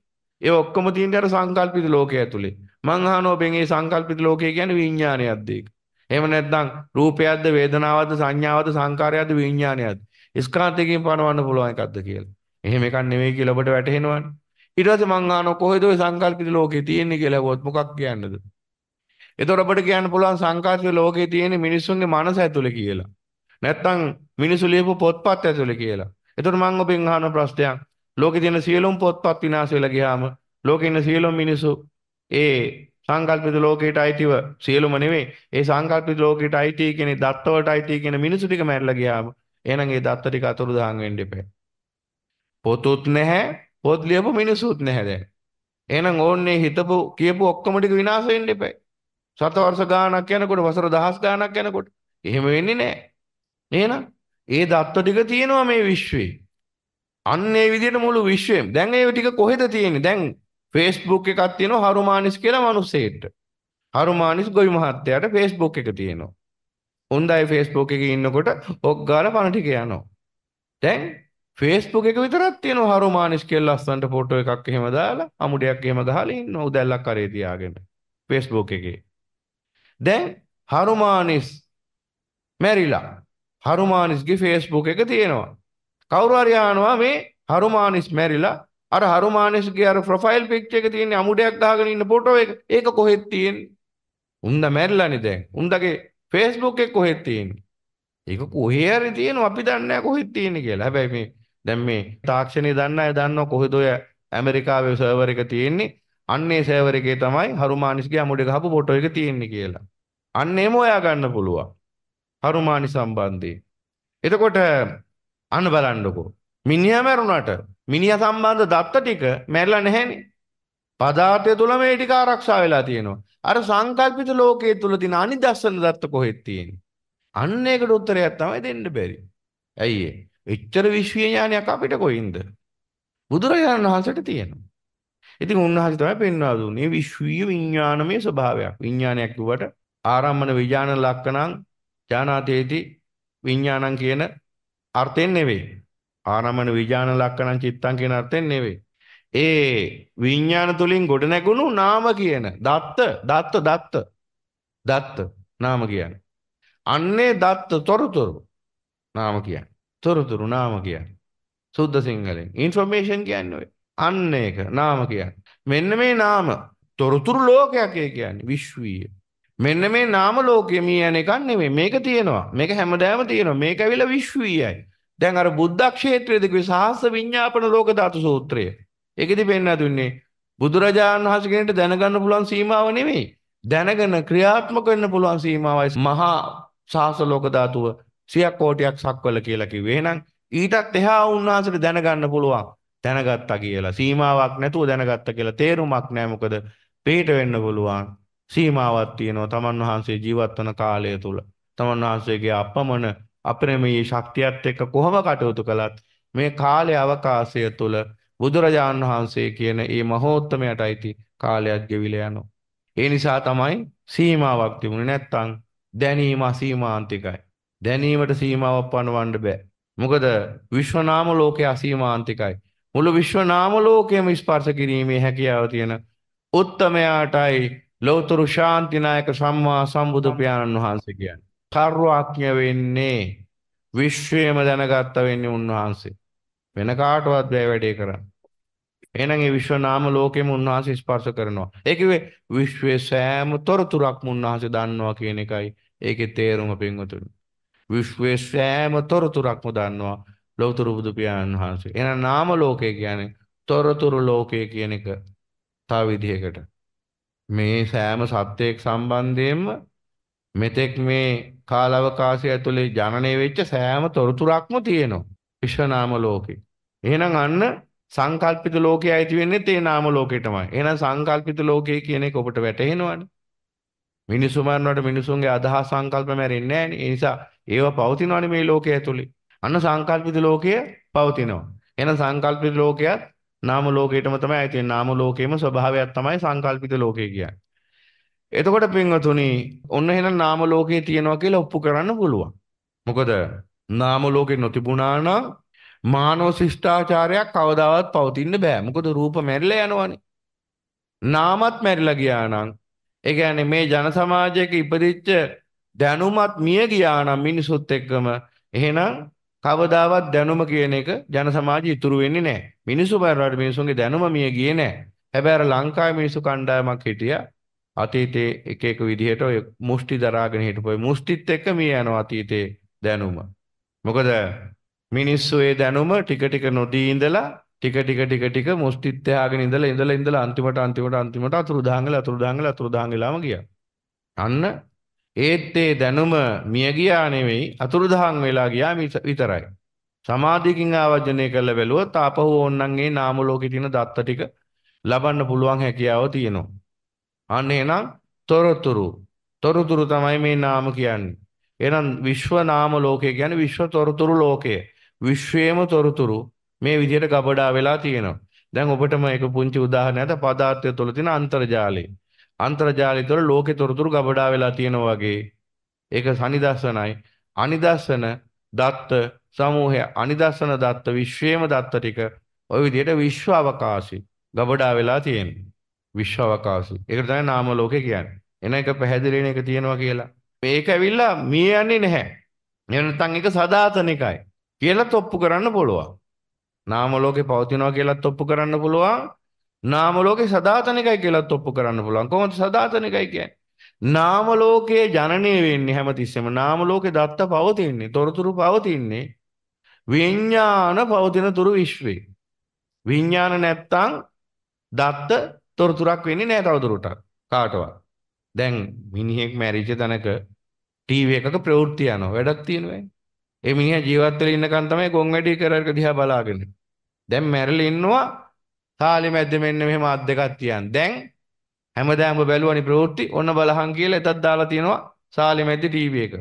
ඒ ඔක්කොම තියෙන්නේ අර සංකල්පිත ලෝකයේ ඇතුලේ. මං අහනවා බෙන් ඒ සංකල්පිත ලෝකය කියන්නේ විඥානයක්ද ඒක? එහෙම නැත්නම් රූපයක්ද වේදනාවක්ද සංඥාවක්ද සංකාරයක්ද විඥානයක්ද? ස්කාන්තයෙන් පනවන්න පුළුවන් එකක්ද කියලා. එහෙම එකක් නෙමෙයි කියලා ඔබට වැටහෙනවනේ. ඊට පස්සේ මං අහනවා කොහෙද ওই සංකල්පිත ලෝකේ තියෙන්නේ කියලා වොත් මොකක් කියන්නද? එතකොට ඔබට කියන්න පුළුවන් සංකල්පිත ලෝකේ තියෙන්නේ මිනිස්සුන්ගේ මනස ඇතුලේ කියලා. නැත්තම් මිනිස්සු ලියපු පොත්පත් ඇතුලේ කියලා. එතකොට මං ඔබෙන් අහන ප්‍රශ්නයක්. ලෝකේ තියෙන සියලුම පොත්පත් විනාශ වෙලා ගියාම ලෝකේ ඉන්න සියලුම මිනිස්සු ඒ සංකල්පිත ලෝකයට අයිතිව සියලුම නෙවෙයි ඒ සංකල්පිත ලෝකයට අයිති කියන දත්ත වලට අයිති කියන මිනිසු ටික මැරලා ගියාම එහෙනම් ඒ දත්ත ටික අතුරුදහන් වෙන්න එපා පොතුත් නැහැ පොත් ලියපු මිනිසුත් නැහැ දැන් එහෙනම් ඕන්නේ හිතපු කියපු ඔක්කොම ටික විනාශ වෙන්න එපා සතවර්ෂ ගාණක් යනකොට වසර දහස් ගාණක් යනකොට එහෙම වෙන්නේ නැහැ එහෙනම් ඒ දත්ත ටික තියෙනවා මේ විශ්වේ අන්න ඒ විදිහට මුළු විශ්වයම දැන් ඒ ටික කොහෙද තියෙන්නේ දැන් ෆේස්බුක් එකක් තියෙනවා හරුමානිස් කියලා මිනිස්සෙට. හරුමානිස් ගොවි මහත්තයාට ෆේස්බුක් එක තියෙනවා. උන්දයි ෆේස්බුක් එකේ ඉන්නකොට ඔක් ගාලා පණ ටික යනවා. දැන් ෆේස්බුක් එක විතරක් තියෙනවා හරුමානිස් කියලා ලස්සනට ෆොටෝ එකක් එහෙම දාලා අමුඩයක් එහෙම ගහලා ඉන්නවා උදැල්ලක් කරේ තියාගෙන ෆේස්බුක් එකේ. දැන් හරුමානිස් මැරිලා හරුමානිස්ගේ ෆේස්බුක් එක තියෙනවා. කවුරු හරි ආනවා මේ හරුමානිස් මැරිලා අර හරුමානෙස්ගේ අර ප්‍රොෆයිල් පික්චර් එක තියෙන අමුඩයක් දාගෙන ඉන්න ෆොටෝ එක ඒක කොහෙද තියෙන්නේ? උන්ද මැරිලානේ දැන්. උන්දගේ Facebook එක කොහෙද තියෙන්නේ? ඒක කොහේ හරි තියෙනවා අපි දන්නේ නැහැ කොහෙද තියෙන්නේ කියලා. හැබැයි මේ දැන් මේ තාක්ෂණයේ දන්න අය දන්නවා කොහෙද ඔය ඇමරිකාවේ සර්වර් එක තියෙන්නේ. අන්නේ සර්වර් එකේ තමයි හරුමානිස්ගේ අමුඩේ ගහපු ෆොටෝ එක තියෙන්නේ කියලා. අන්නේම හොයා ගන්න පුළුවන්. හරුමානි සම්බන්ධයෙන්. එතකොට අන්න බලන්නකෝ. මිනිහා මැරුණාට මිනිහා සම්බන්ධ දත්ත ටික මැරිලා නැහැනේ. පදාර්ථය තුල මේ ටික ආරක්ෂා වෙලා තියෙනවා. අර සංකල්පිත ලෝකයේ තුල තියෙන අනිදස්සන දත්ත කොහෙද තියෙන්නේ? අන්න ඒකට උත්තරයක් තමයි දෙන්න බැරි. ඇයි ඒ? එච්චර විශ්වීය ඥානයක් අපිට කොහින්ද? බුදුරජාණන් වහන්සේට තියෙනවා. ඉතින් උන්වහන්සේ තමයි පෙන්වා දුන්නේ විශ්වීය විඥානමය ස්වභාවයක්. විඥානයක් කිව්වට ආරම්මන විඥාන ලක්ෂණං ඥානාතේති විඥානං කියන අර්ථයෙන් නෙවෙයි. ආනමන විඥාන ලක්ෂණ චිත්තං කියන අර්ථයෙන් නෙවෙයි. ඒ විඥාන තුලින් ගොඩ නැගුණු නාම කියන දත්ත දත්ත දත්ත දත්ත නාම කියන්නේ. අන්නේ දත්ත තොරතුරු නාම කියන්නේ. තොරතුරු නාම කියන්නේ. සුද්ධ සිංහලෙන් ইনফෝමේෂන් කියන්නේ ඔය. අන්න ඒක නාම කියන්නේ. මෙන්න මේ නාම තොරතුරු ලෝකයක් ඒ කියන්නේ විශ්වීය. මෙන්න මේ නාම ලෝකෙ මී යන එකක් නෙමෙයි. මේක තියෙනවා. මේක හැමදාම තියෙනවා. මේක ඇවිල්ලා විශ්වීයයි. දැන් අර බුද්ධක්ෂේත්‍රයේදී සහස්ස විඤ්ඤාපන ලෝක ධාතු සූත්‍රය. ඒකෙදි පෙන්වා දුන්නේ බුදුරජාණන් වහන්සේ කෙනෙක්ට දැනගන්න පුළුවන් සීමාව නෙමෙයි. දැනගෙන ක්‍රියාත්මක වෙන්න පුළුවන් සීමාවයි මහා සහස්ස ලෝක ධාතුව සියක් කෝටියක් සක්වල කියලා කිව්වේ. එහෙනම් ඊටත් එහා උන්වහන්සේට දැනගන්න පුළුවන්. දැනගත්තා කියලා සීමාවක් නැතුව දැනගත්තා කියලා තේරුමක් නැහැ. මොකද පිට වෙන්න පුළුවන් සීමාවක් තියෙනවා. තමන් වහන්සේ ජීවත් වන කාලය තුල. තමන් වහන්සේගේ අපමණ අපේ මේ ශක්තියත් එක්ක කොහොම කටයුතු කළත් මේ කාලය අවකාශය තුල බුදුරජාණන් වහන්සේ කියන මේ මහෝත්තමයට අයිති කාලයක් ගෙවිලා යනවා. ඒ නිසා තමයි සීමාවක් තිබුණේ නැත්තම් දැනීම අසීමාන්තිකයි. දැනීමට සීමාවක් පනවන්න බෑ. මොකද විශ්ව නාම ලෝකය අසීමාන්තිකයි. මුළු විශ්ව නාම ලෝකයම ස්පර්ශ කිරීමේ හැකියාව තියෙන උත්තමයාටයි ලෞතර ශාන්තිනායක සම්මා සම්බුදු පියාණන් වහන්සේ කියන්නේ. තර්වාඥ වෙන්නේ විශ්වයම දැනගත්ත වෙන්නේ උන්වහන්සේ. වෙන කාටවත් බෑ වැඩේ කරන්න. එහෙනම් ඒ විශ්ව නාම ලෝකෙම උන්වහන්සේ ස්පර්ශ කරනවා. ඒ කිව්වේ විශ්වයේ සෑම තොරතුරක්ම උන්වහන්සේ දන්නවා කියන එකයි ඒකේ තේරුම පින්වතුනි. විශ්වයේ සෑම තොරතුරක්ම දන්නවා ලෞතර බුදු පියාණන් වහන්සේ. එහෙනම් නාම ලෝකය කියන්නේ තොරතුරු ලෝකය කියන එක තව විදිහකට. මේ සෑම සත්‍යයක් සම්බන්ධයෙන්ම මෙතෙක් මේ කාලවකාශය ඇතුලේ ජනනය වෙච්ච සෑම තොරතුරක්ම තියෙනවා. විශ්ව නාම ලෝකේ. එහෙනම් අන්න සංකල්පිත ලෝකයේ ඇති වෙන්නේ තේ නාම ලෝකේ තමයි. එහෙනම් සංකල්පිත ලෝකයේ කියන එක ඔබට වැටහෙනවනේ. මිනිසු මරනකොට මිනිසුන්ගේ අදහස් සංකල්ප මැරෙන්නේ නැහැ නේ. ඒ නිසා ඒව පවතිනවනේ මේ ලෝකයේ ඇතුලේ. අන්න සංකල්පිත ලෝකය පවතිනවා. එහෙනම් සංකල්පිත ලෝකයත් නාම ලෝකයටම තමයි ඇති වෙන්නේ. නාම ලෝකයේම ස්වභාවයක් තමයි සංකල්පිත ලෝකය කියන්නේ. එතකොට පින්වතුනි ඔන්න එහෙනම් නාම ලෝකේ තියෙනවා කියලා ඔප්පු කරන්න පුළුවන්. මොකද නාම ලෝකේ නොතිබුණා නම් මානව ශිෂ්ටාචාරයක් කවදාවත් පවතින්න බෑ. මොකද රූප මැරිලා යනවනේ. නාමත් මැරිලා ගියා නම් ඒ කියන්නේ මේ ජන සමාජයක ඉපදිච්ච දැනුමත් මිය ගියා නම් මිනිසුත් එක්කම එහෙනම් කවදාවත් දැනුම කියන එක ජන සමාජය ඉතුරු වෙන්නේ නැහැ. මිනිසු බාරවට මිනිසුන්ගේ දැනුම මිය ගියේ නැහැ. හැබැයි අර ලංකාවේ මිනිසු කණ්ඩායමක් හිටියා අතීතයේ එක එක විදිහට ඔය මුෂ්ටි දරාගෙන හිටපොයි මුෂ්ටිත් එක්ක මිය යනවා අතීතයේ දැනුම. මොකද මිනිස්සු ඒ දැනුම ටික ටික නොදී ඉඳලා ටික ටික ටික ටික මුෂ්ටිත් තියාගෙන ඉඳලා ඉඳලා ඉඳලා අන්තිමට අන්තිමට අන්තිමට අතුරුදහන් වෙලා අතුරුදහන් වෙලා අතුරුදහන් වෙලාම ගියා. අන්න ඒත් ඒ දැනුම මිය ගියා නෙවෙයි අතුරුදහන් වෙලා ගියා විතරයි. සමාධියකින් ආවර්ජනය කරලා බැලුවොත් ආපහු ඕන්නන්ගේ නාම ලෝකේ තියෙන දත්ත ටික ලබන්න පුළුවන් හැකියාව තියෙනවා. අන්න එහෙනම් තොරතුරු. තොරතුරු තමයි මේ නාම කියන්නේ. එහෙනම් විශ්ව නාම ලෝකය කියන්නේ විශ්ව තොරතුරු ලෝකය. විශ්වයේම තොරතුරු මේ විදිහට ගබඩා වෙලා තියෙනවා. දැන් ඔබටම එක පුංචි උදාහරණයක් අත පදාර්ථය තුළ තියෙන අන්තර්ජාලය. අන්තර්ජාලය තුළ ලෝකේ තොරතුරු ගබඩා වෙලා තියෙනවා වගේ. ඒක සනිදස්සනයි. අනිදස්සන දත්ත සමූහය අනිදස්සන දත්ත විශ්වයේම දත්ත ටික ওই විදිහට විශ්ව අවකාශي ගබඩා වෙලා තියෙනවා. විශ්වවකාශය. ඒකට තමයි නාම ලෝකය කියන්නේ. එන එක පැහැදිලි වෙන එක තියෙනවා කියලා. මේක ඇවිල්ලා මිය යන්නේ නැහැ. එහෙම නැත්නම් ඒක සදාතන එකයි කියලා තොප්පු කරන්න පුළුවන්. නාම ලෝකේ පවතිනවා කියලා තොප්පු කරන්න පුළුවන්. නාම ලෝකේ සදාතන එකයි කියලා තොප්පු කරන්න පුළුවන්. කොහොමද සදාතන එකයි කියන්නේ? නාම ලෝකයේ ජනනය වෙන්නේ හැමතිස්සෙම නාම ලෝකේ දත්ත පවතින්නේ තොරතුරු පවතින්නේ විඥාන පවතින තුරු විශ්වේ විඥාන නැත්තම් දත්ත තොරතුරක් වෙන්නේ නැහැ තවදුරටත් කාටවත්. දැන් මිනිහෙක් මැරිච්ච තැනක ටීවී එකක ප්‍රවෘත්ති යනවා. වැඩක් තියෙනවනේ. ඒ මිනිහා ජීවත් වෙලා ඉන්නකන් තමයි ගොන් වැඩි කරගෙන දිහා බලාගෙන. දැන් මැරිලා ඉන්නවා තාලේ මැද්ද මෙන්න මෙහෙම අත් දෙකක් තියන්. දැන් හැමදාම බැලුවනි ප්‍රවෘත්ති ඔන්න බලහන් කියලා එතත් දාලා තියෙනවා සාලේ මැද්ද ටීවී එක.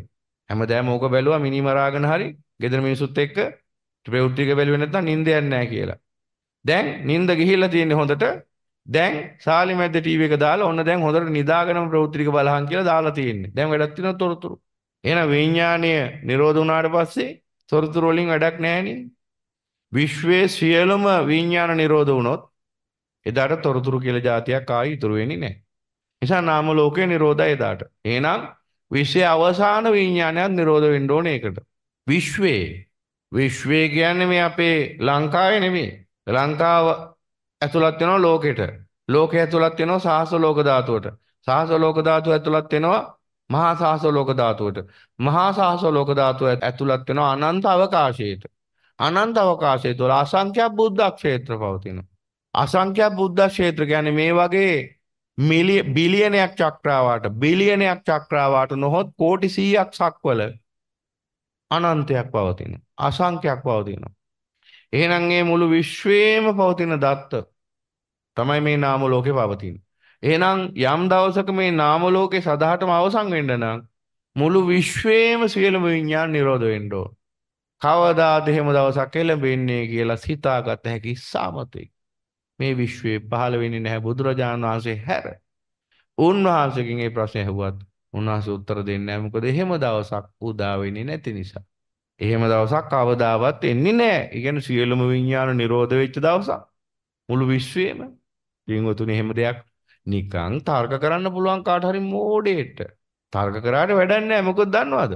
හැමදාම ඕක බැලුවා මිනි මරාගෙන හරි ගෙදර මිනිසුත් එක්ක ප්‍රවෘත්ති එක බැලුවේ නැත්නම් නිින්ද යන්නේ නැහැ කියලා. දැන් නිින්ද ගිහිල්ලා තියෙන්නේ හොඳට දැන් සාලිමැද්ද ටීවී එක දාලා ඔන්න දැන් හොඳට නිදාගෙනම ප්‍රවෘත්ති ටික බලහන් කියලා දාලා තියෙන්නේ. දැන් වැඩක් තියෙනව තොරතුරු. එහෙනම් විඥාණය නිරෝධ වුණාට පස්සේ තොරතුරු වලින් වැඩක් නැහැ විශ්වයේ සියලුම විඥාන නිරෝධ වුණොත් එදාට තොරතුරු කියලා જાතියක් ආයි ඉතුරු වෙන්නේ නැහැ. නිසා නාම ලෝකේ නිරෝධය එදාට. එහෙනම් විශ්වයේ අවසාන විඥානයක් නිරෝධ වෙන්න ඕනේ ඒකට. විශ්වයේ විශ්වය කියන්නේ මේ අපේ ලංකාවේ නෙමෙයි. ලංකාව ඇතුළත් වෙනවා ලෝකෙට. ලෝකය ඇතුළත් වෙනවා සාහස ලෝක ධාතුවට. සාහස ලෝක ධාතුව ඇතුළත් වෙනවා මහා සාහස ලෝක ධාතුවට. මහා සාහස ලෝක ධාතුව ඇතුළත් වෙනවා අනන්ත අවකාශයට. අනන්ත අවකාශය තුළ අසංඛ්‍ය බුද්ධ ක්ෂේත්‍ර පවතිනවා. අසංඛ්‍ය බුද්ධ ක්ෂේත්‍ර කියන්නේ මේ වගේ බිලියනයක් චක්‍රාවාට බිලියනයක් චක්‍රාවාට නොහොත් කෝටි 100ක් සක්වල අනන්තයක් පවතින අසංඛ්‍යක් පවතිනවා එහෙනම් මේ මුළු විශ්වයේම පවතින දත්ත තමයි මේ නාම ලෝකේ පවතින්නේ. එහෙනම් යම් දවසක මේ නාම ලෝකේ සදාටම අවසන් වෙන්න නම් මුළු විශ්වයේම සියලුම විඤ්ඤාණ නිරෝධ වෙන්න ඕන. කවදාද එහෙම දවසක් එළඹෙන්නේ කියලා සිතාගත හැකි සාමතෙක්. මේ විශ්වයේ පහළ වෙන්නේ නැහැ බුදුරජාණන් වහන්සේ හැර. උන්වහන්සේගෙන් මේ ප්‍රශ්නේ ඇහුවත් උන්වහන්සේ උත්තර දෙන්නේ නැහැ මොකද එහෙම දවසක් උදා වෙන්නේ නැති නිසා. එහෙම දවසක් කවදාවත් එන්නේ නැහැ. ඒ කියන්නේ සියලුම විඥාන නිරෝධ වෙච්ච දවසක්. මුළු විශ්වයේම පින්වතුනි එහෙම දෙයක් නිකන් තර්ක කරන්න පුළුවන් කාට හරි මෝඩේට. තර්ක කරාට වැඩක් නැහැ. මොකද දන්නවද?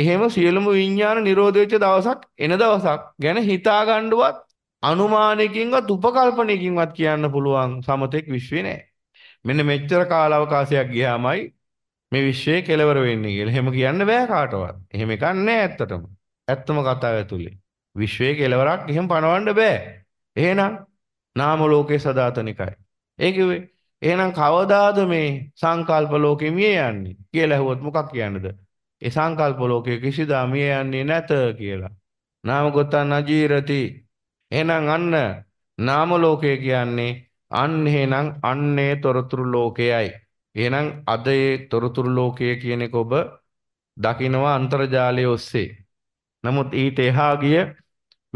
එහෙම සියලුම විඥාන නිරෝධ වෙච්ච දවසක් එන දවසක් ගැන හිතා ගන්නවත් අනුමානයකින්වත් උපකල්පනයකින්වත් කියන්න පුළුවන් සමතෙක් විශ්වේ නැහැ. මෙන්න මෙච්චර කාල අවකාශයක් ගියාමයි මේ විශ්වයේ කෙලවර වෙන්නේ කියලා. එහෙම කියන්න බෑ කාටවත්. එහෙම එකක් නැහැ ඇත්තටම. ඇත්තම කතාව ඇතුලේ. විශ්වයේ කෙලවරක් එහෙම පණවන්න බෑ. එහෙනම් නාම ලෝකේ සදාතනිකයි. ඒ කිව්වේ එහෙනම් කවදාද මේ සංකල්ප ලෝකෙ මිය යන්නේ කියලා ඇහුවොත් මොකක් කියන්නද? ඒ සංකල්ප ලෝකේ කිසිදා මිය යන්නේ නැත කියලා. නාම ගොතන් අජීරති. එහෙනම් අන්න නාම ලෝකය කියන්නේ අන්න එහෙනම් අන්නේ තොරතුරු ලෝකයයි. එහෙනම් අද ඒ තොරතුරු ලෝකය කියන එක ඔබ දකිනවා අන්තර්ජාලය ඔස්සේ. නමුත් ඊට එහා ගිය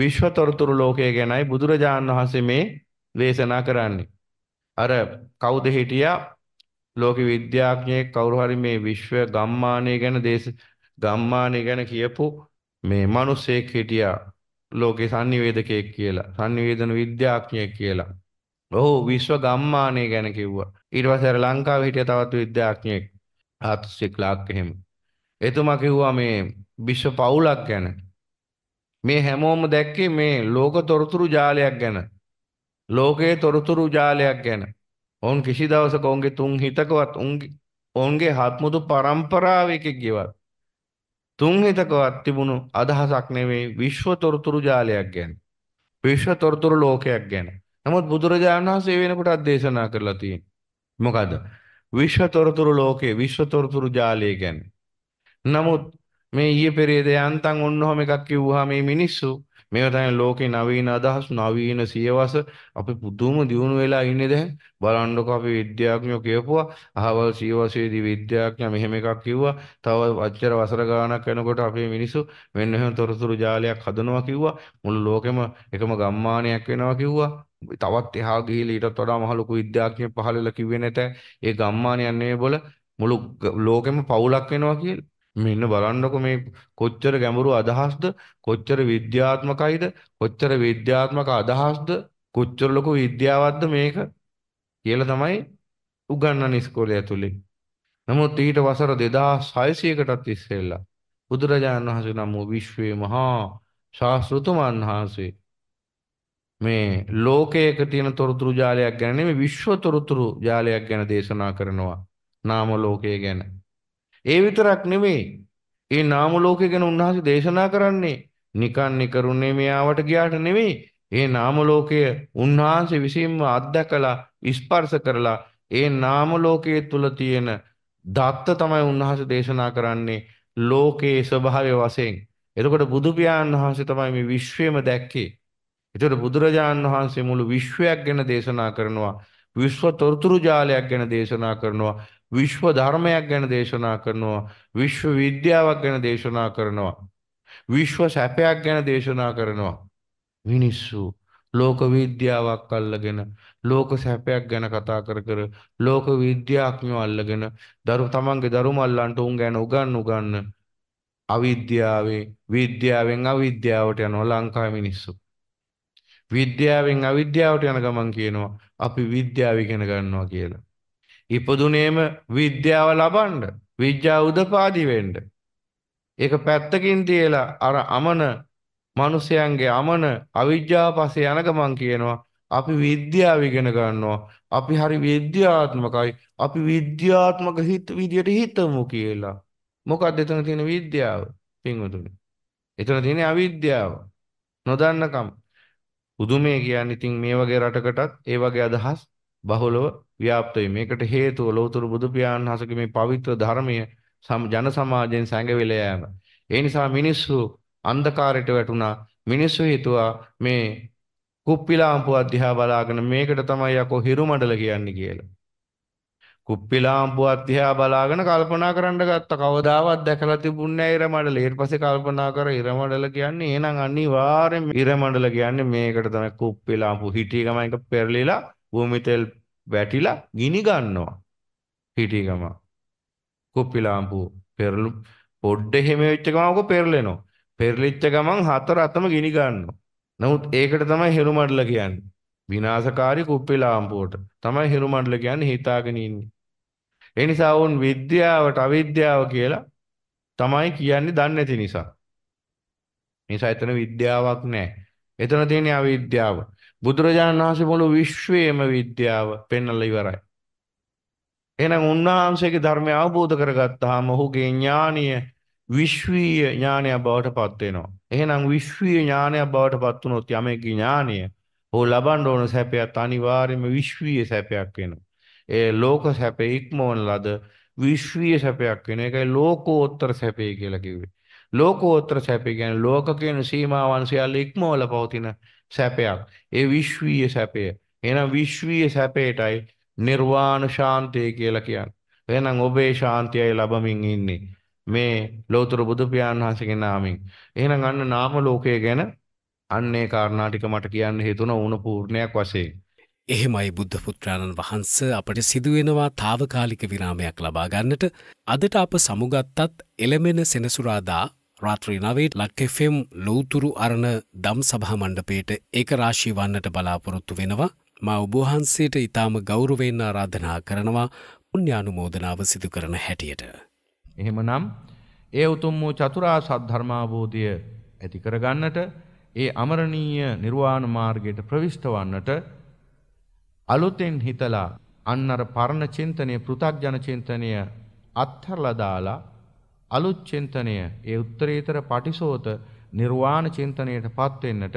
විශ්ව තොරතුරු ලෝකය ගැනයි බුදුරජාණන් වහන්සේ මේ දේශනා කරන්නේ. අර කවුද හිටියා ලෝක විද්‍යාඥයෙක් කවුරු හරි මේ විශ්ව ගම්මානය ගැන දේශ ගම්මානය ගැන කියපු මේ මිනිස්සෙක් හිටියා ලෝකේ sannivedakayak කියලා sannivedana විද්‍යාඥයෙක් කියලා. ඔහු විශ්ව ගම්මානය ගැන කිව්වා. ඊට පස්සේ අර ලංකාවේ හිටිය තවත් විද්‍යාඥයෙක් ආතුෂි ක්ලාක් එහෙම. එතුමා කිව්වා මේ විශ්ව පවුලක් ගැන මේ හැමෝම දැක්කේ මේ ලෝක තොරතුරු ජාලයක් ගැන ලෝකයේ තොරතුරු ජාලයක් ගැන ඔවුන් කිසි දවසක ඔවුන්ගේ තුන් හිතකවත් ඔවුන්ගේ හත්මුතු පරම්පරාවක ගෙවත් තුන් හිතකවත් තිබුණු අදහසක් නෙවෙයි විශ්ව තොරතුරු ජාලයක් ගැන විශ්ව තොරතුරු ලෝකයක් ගැන නමුත් බුදුරජාණන් වහන්සේ වෙනකොටත් දේශනා කරලා තියෙන මොකද විශ්ව තොරතුරු ලෝකයේ විශ්ව තොරතුරු ජාලය ගැන නමුත් මේ ඊයේ පෙරේද යන්තම් ඔන්න ඔහම එකක් කිව්වා මේ මිනිස්සු මේව තමයි ලෝකේ නවීන අදහස් නවීන සියවස අපි පුදුම දියුණු වෙලා ඉන්නේ දැන් බලන්නකෝ අපි විද්‍යාඥයෝ කියපුවා අහවල් සියවසේදී විද්‍යාඥයා මෙහෙම එකක් කිව්වා තව අච්චර වසර ගාණක් වෙනකොට අපේ මිනිස්සු මෙන්න එහෙම තොරතුරු ජාලයක් හදනවා කිව්වා මුළු ලෝකෙම එකම ගම්මානයක් වෙනවා කිව්වා තවත් එහා ගිහිල්ලා ඊටත් වඩා මහ ලොකු විද්‍යාඥයෙක් පහළ වෙලා කිව්වේ නැත ඒ ගම්මානයක් නෙවෙයි බොල මුළු ලෝකෙම පවුලක් වෙනවා කියලා මෙන්න බලන්නකො මේ කොච්චර ගැඹුරු අදහස්ද කොච්චර විද්‍යාත්මකයිද කොච්චර විද්‍යාත්මක අදහස්ද කොච්චර ලොකු විද්‍යාවක්ද මේක කියලා තමයි උගන්වන ඉස්කෝලේ ඇතුලේ. නමුත් ඊට වසර 2600කටත් ඉස්සෙල්ලා බුදුරජාණන් වහන්සේ නම් විශ්වයේ මහා ශාස්ත්‍රතුමන් වහන්සේ මේ ලෝකයක තියෙන තොරතුරු ජාලයක් ගැන නෙමෙයි විශ්ව තොරතුරු ජාලයක් ගැන දේශනා කරනවා නාම ලෝකය ගැන. ඒ විතරක් නෙමෙයි. ඒ නාම ලෝකය ගැන උන්වහන්සේ දේශනා කරන්නේ නිකන් නිකරුනේ මෙයාවට ගියාට නෙමෙයි. ඒ නාම ලෝකය උන්වහන්සේ විසින්ම අත්දකලා ස්පර්ශ කරලා ඒ නාම ලෝකයේ තුල තියෙන දත්ත තමයි උන්වහන්සේ දේශනා කරන්නේ ලෝකයේ ස්වභාවය වශයෙන්. එතකොට බුදු පියාණන් වහන්සේ තමයි මේ විශ්වයම දැක්කේ. එතකොට බුදුරජාණන් වහන්සේ මුළු විශ්වයක් ගැන දේශනා කරනවා. විශ්ව තොරතුරු ජාලයක් ගැන දේශනා කරනවා විශ්ව ධර්මයක් ගැන දේශනා කරනවා විශ්ව විද්‍යාවක් ගැන දේශනා කරනවා විශ්ව සැපයක් ගැන දේශනා කරනවා මිනිස්සු ලෝක විද්‍යාවක් අල්ලගෙන ලෝක සැපයක් ගැන කතා කර කර ලෝක විද්‍යාඥයෝ අල්ලගෙන දරු තමන්ගේ දරුමල්ලන්ට උන් ගැන උගන් උගන්න අවිද්‍යාවේ විද්‍යාවෙන් අවිද්‍යාවට යනවා ලංකාවේ මිනිස්සු විද්‍යාවෙන් අවිද්‍යාවට යන ගමන් කියනවා අපි විද්‍යාව ඉගෙන ගන්නවා කියලා ඉපදුනේම විද්‍යාව ලබන්න විද්‍යා උදපාදි වෙන්න ඒක පැත්තකින් තියලා අර අමන මිනිසයන්ගේ අමන අවිද්‍යාව පස්සේ යන ගමන් කියනවා අපි විද්‍යාව ඉගෙන ගන්නවා අපි හරි විද්‍යාත්මකයි අපි විද්‍යාත්මක හිත විදියට හිතමු කියලා මොකක්ද එතන තියෙන විද්‍යාව පින්වතුනි එතන තියෙන අවිද්‍යාව නොදන්නකම පුදුමේ කියන්නේ ඉතින් මේ වගේ රටකටත් ඒ වගේ අදහස් බහුලව ව්‍යාප්ත මේකට හේතුව ලෞතර බුදු පියාණන් හසගේ මේ පවිත්‍ර ධර්මය ජන සමාජයෙන් සැඟවිලා යෑම. ඒ නිසා මිනිස්සු අන්ධකාරයට වැටුණා. මිනිස්සු හිතුවා මේ කුප්පිලාම්පුව අධ්‍යා බලාගෙන මේකට තමයි යකෝ හිරු මඩල කියන්නේ කියලා. කුප්පිලාම්පුව අධ්‍යා බලාගෙන කල්පනා කරන්න ගත්ත කවදාවත් දැකලා තිබුණේ නැහැ ඉර මඩල. ඊට පස්සේ කල්පනා කර ඉර මඩල කියන්නේ එහෙනම් අනිවාර්යෙන් ඉර මඩල කියන්නේ මේකට තමයි කුප්පිලාම්පුව හිටිය ගමන් එක පෙරලිලා භූමිතෙල් වැටිලා ගිනි ගන්නවා හිටි ගම කුප්පිලාම්පුව පෙරළු පොඩ්ඩ එහෙම වෙච්ච ගමන් ඔක පෙරලෙනවා පෙරලිච්ච ගමන් හතර අතම ගිනි ගන්නවා නමුත් ඒකට තමයි හිරුමඩල කියන්නේ විනාශකාරී කුප්පිලාම්පුවට තමයි හිරුමඩල කියන්නේ හිතාගෙන ඉන්නේ ඒ නිසා වුන් විද්‍යාවට අවිද්‍යාව කියලා තමයි කියන්නේ දන්නේ නැති නිසා නිසා එතන විද්‍යාවක් නැහැ එතන තියෙන අවිද්‍යාව බුදුරජාණන් වහන්සේ මුළු විශ්වයේම විද්‍යාව පෙන්වලා ඉවරයි. එහෙනම් උන්වහන්සේගේ ධර්මය අවබෝධ කරගත්තාම ඔහුගේ ඥානීය විශ්වීය ඥානය බවට පත් වෙනවා. එහෙනම් විශ්වීය ඥානය බවට පත් වුණොත් යමෙක්ගේ ඥානය ඔහු ලබන්න ඕන සැපයත් අනිවාර්යයෙන්ම විශ්වීය සැපයක් වෙනවා. ඒ ලෝක සැපේ ඉක්මවන ලද විශ්වීය සැපයක් වෙන එකයි ලෝකෝත්තර සැපේ කියලා කිව්වේ. ලෝකෝත්තර සැපේ කියන්නේ ලෝක කියන සීමාවන් සියල්ල ඉක්මවල පවතින සැපයක්. ඒ විශ්වීය සැපය. එහෙනම් විශ්වීය සැපයටයි නිර්වාණ ශාන්තිය කියලා කියන්නේ. එහෙනම් ඔබේ ශාන්තියයි ලබමින් ඉන්නේ මේ ලෝතර බුදු පියාණන් වහන්සේගේ නාමයෙන්. එහෙනම් අන්න නාම ලෝකය ගැන අන්නේ කාරණා ටික මට කියන්න හේතුන වුණ පූර්ණයක් වශයෙන්. එහෙමයි බුද්ධ පුත්‍රාණන් වහන්ස අපට සිදුවෙනවා తాවකාලික විරාමයක් ලබා ගන්නට අදට අප සමුගත්තත් එළමෙන සෙනසුරාදා රාත්‍රී නවේට ලක්කෙෆෙම් ලෝතුරු අරණ දම් සභහමණ්ඩපේට ඒක රාශී වන්නට බලාපොරොත්තු වෙනවා මා ඔබහන්සේට ඉතාම ගෞරුවෙන්න ආරාධනා කරනවා පුුණ්‍යානුමෝදනාව සිදු කරන හැටියට. එහෙම නම් ඒ උතුම් වූ චතුරා සද්ධර්මාබෝධය ඇති කරගන්නට ඒ අමරණීය නිර්වාණ මාර්ගයට ප්‍රවිෂ්ට වන්නට අලුතෙන් හිතලා අන්නර පරණ චින්තනය පෘථග්ජන චින්තනය අත්හරලා දාලා අලුත් චින්තනය ඒ උත්තරීතර පටිසෝත නිර්වාණ චින්තනයට පත් වෙන්නට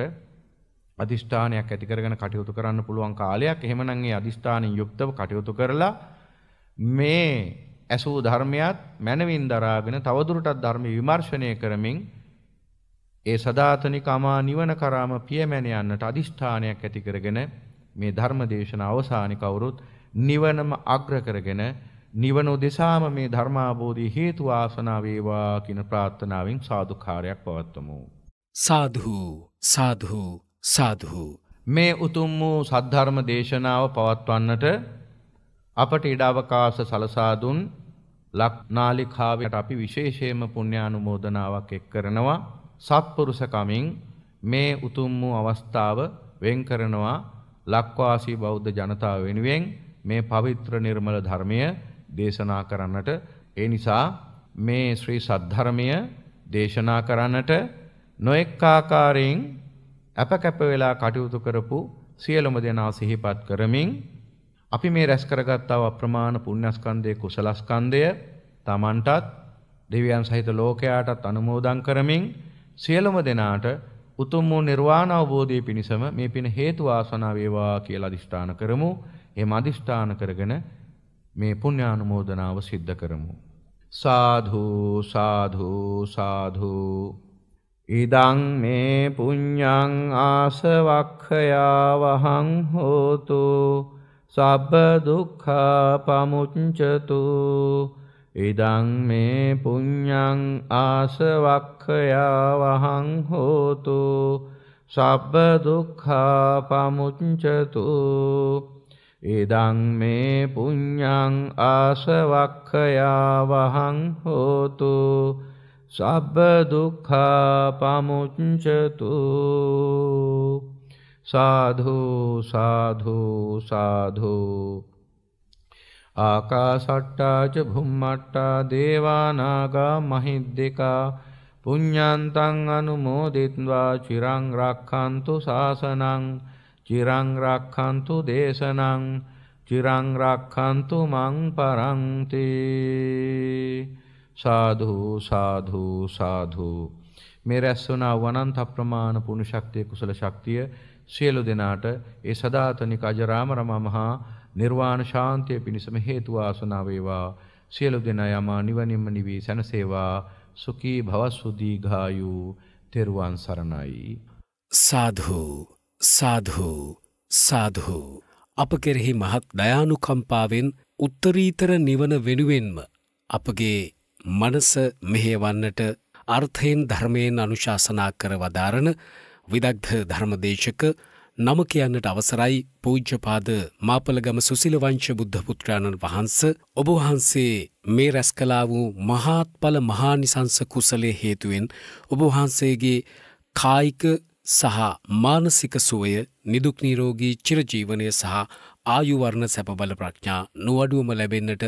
අදිෂ්ඨානයක් ඇති කරගෙන කටයුතු කරන්න පුළුවන් කාලයක් එහෙමනම් ඒ අදිෂ්ඨානෙන් යුක්තව කටයුතු කරලා මේ ඇසූ ධර්මයක් මනවින් දරාගෙන තවදුරටත් ධර්ම විමර්ශනය කරමින් ඒ සදාතනික අමා නිවන කරාම පියමැන යන්නට අදිෂ්ඨානයක් ඇති කරගෙන මේ ධර්ම දේශන අවසානයේ කවුරුත් නිවනම අග්‍ර කරගෙන නිවන උදෙසාම මේ ධර්මාබෝධී හේතු ආසනාව වේවා කියන ප්‍රාර්ථනාවෙන් සාදුකාරයක් පවත්වමු. සාධු සාධු සාධු මේ උතුම් වූ සද්ධර්ම දේශනාව පවත්වන්නට අපට ඉඩවකාශ සලසා දුන් ලක්නාලිකාවට අපි විශේෂයෙන්ම පුණ්‍යානුමෝදනාවක් එක් කරනවා සත්පුරුෂ කමින් මේ උතුම් වූ අවස්ථාව වෙන් කරනවා ලක්වාසී බෞද්ධ ජනතාව වෙනුවෙන් මේ පවිත්‍ර නිර්මල ධර්මය දේශනා කරන්නට ඒ නිසා මේ ශ්‍රී සද්ධර්මය දේශනා කරන්නට නොඑක් ආකාරයෙන් අප කැප වෙලා කටයුතු කරපු සියලුම දෙනා සිහිපත් කරමින් අපි මේ රැස් කරගත්තා වූ අප්‍රමාණ පුණ්‍යස්කන්ධයේ කුසලස්කන්ධය Tamanටත් දෙවියන් සහිත ලෝකයාටත් අනුමෝදන් කරමින් සියලුම දෙනාට උතුම් වූ නිර්වාණ අවබෝධය පිණිසම මේ පින හේතු ආසනාව වේවා කියලා අදිෂ්ඨාන කරමු. එහෙම අදිෂ්ඨාන කරගෙන මේ පුණ්‍යානුමෝදනාව සිද්ධ කරමු. සාධු සාධු සාධු ඉදං මේ පුඤ්ඤං ආසවක්ඛයාවහං හෝතු සබ්බ දුක්ඛා පමුච්ඡතු ඉදං මේ පුඤ්ඤං ආසවක්ඛයාවහං හෝතු සබ්බ දුක්ඛා පමුච්ඡතු ඉදං මේ පුඤ්ඤං ආසවක්ඛයා වහං හෝතු සබ්බ දුක්ඛා පමුච්ඡතු සාධු සාධු සාධු ආකාසට්ටා ච භුම්මට්ටා දේවානාගා මහිද්దికා පුඤ්ඤන්තං අනුමෝදිත්වා චිරං රක්ඛන්තු ශාසනං චිරං රක්ඛන්තු දේශනං චිරං රක්ඛන්තු මං පරන්ති සාදු සාදු සාදු මේ රැස් වන අනන්ත අප්‍රමාණ පුණ්‍ය ශක්තිය කුසල ශක්තිය සියලු දෙනාට ඒ සදාතනික අජරාම රමා මහා නිර්වාණ ශාන්තිය පිණිසම හේතු වාසනා වේවා සියලු දෙනා යමා නිවනින්ම නිවි සැනසේවා සුඛී භවසු දීඝායු තෙරුවන් සරණයි සාධු සාධූ සාධූ අප කෙරෙහි මහත් දයානුකම්පාවෙන් උත්තරීතර නිවන වෙනුවෙන්ම අපගේ මනස මෙහෙවන්නට අර්ථයෙන් ධර්මයෙන් අනුශාසනා කර වදාරණ විදක්ධ ධර්මදේශක නම කියන්නට අවසරයි පූජ්‍යපාද මාපලගම සුසිලවංශ බුද්ධපුත්‍රාණන් වහන්ස ඔබවහන්සේ මේ රැස් කලා වූ මහාත්ඵල මහානිසංස කුසලේ හේතුවෙන් ඔබවහන්සේගේ කායික සහ මානසික සුවය නිදුක් නිරෝගී චිරජීවනය සහ ආයුවර්ණ සැපබල ප්‍රඥා නුවඩුවම ලැබෙන්නට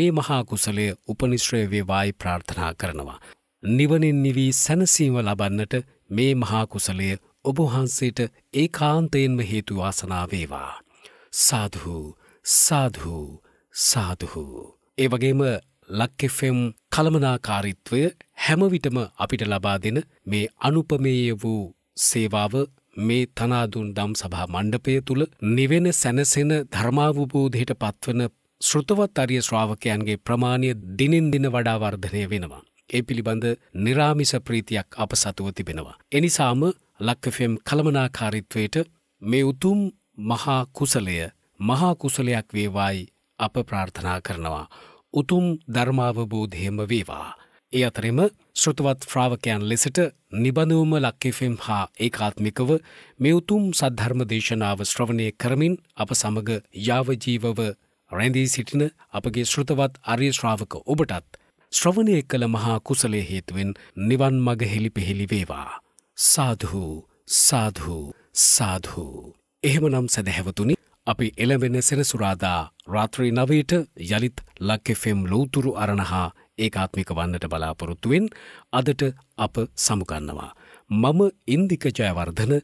මේ මහා කුසලය උපනිශ්‍රය වේවායි ප්‍රාර්ථනා කරනවා. නිවනින් නිවී සැනසීම ලබන්නට මේ මහා කුසලය ඔබහන්සේට ඒ කාන්තයෙන්ම හේතුවාසනා වේවා. සාධහූ සාධහූ සාධහූ. ඒවගේම ලක්කෙෆෙම් කළමනාකාරිත්වය හැමවිටම අපිට ලබා දෙන මේ අනුපමේය වූ සේවාව මේ තනාදුන් දම් සභා මණ්ඩපය තුළ නිවෙන සැනසෙන ධර්මාවබෝධයට පත්වන ශෘතවත් අරිය ශ්‍රාවකයන්ගේ ප්‍රමාණය දිනින් දින වඩා වර්ධනය වෙනවා. ඒ පිළිබඳ නිරාමිස ප්‍රීතියක් අප සතුව තිබෙනවා. එනිසාම ලක්කෆෙම් කළමනාකාරිත්වයට මේ උතුම් මහා කුසලය මහා කුසලයක් වේවායි අප ප්‍රාර්ථනා කරනවා. උතුම් ධර්මාවබෝධයම වේවා. ඒ අතරෙම ශෘතවත් ශ්‍රාවකයන් ලෙසට නිබඳවම ලක්කෙෆෙම් හා ඒකාත්මිකව මේ උතුම් සද්ධර්ම දේශනාව ශ්‍රවණය කරමින් අප සමග යාවජීවව රැඳී සිටින අපගේ ශෘතවත් අර්ය ශ්‍රාවක ඔබටත් ශ්‍රවණය කළ මහා කුසලේ හේතුවෙන් නිවන් මග හෙළි පෙහෙළි වේවා. සාධූ සාධූ සාධූ. එහෙමනම් සැදැහැවතුනි අපි එළඹෙන සෙනසුරාදා රාත්‍රී නවයට යළිත් ලක්කෙෆෙම් ලෝතුරු අරණහා ඒකාත්මික වන්නට බලාපොරොත්තුවෙන් අදට අප සමුගන්නවා. මම ඉන්දික ජයවර්ධන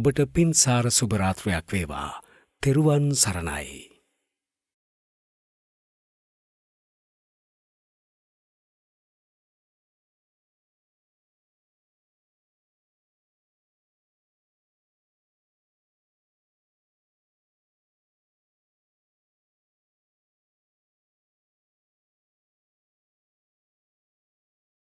ඔබට පින්සාර සුභරාත්‍රයක් වේවා. තෙරුවන් සරණයි.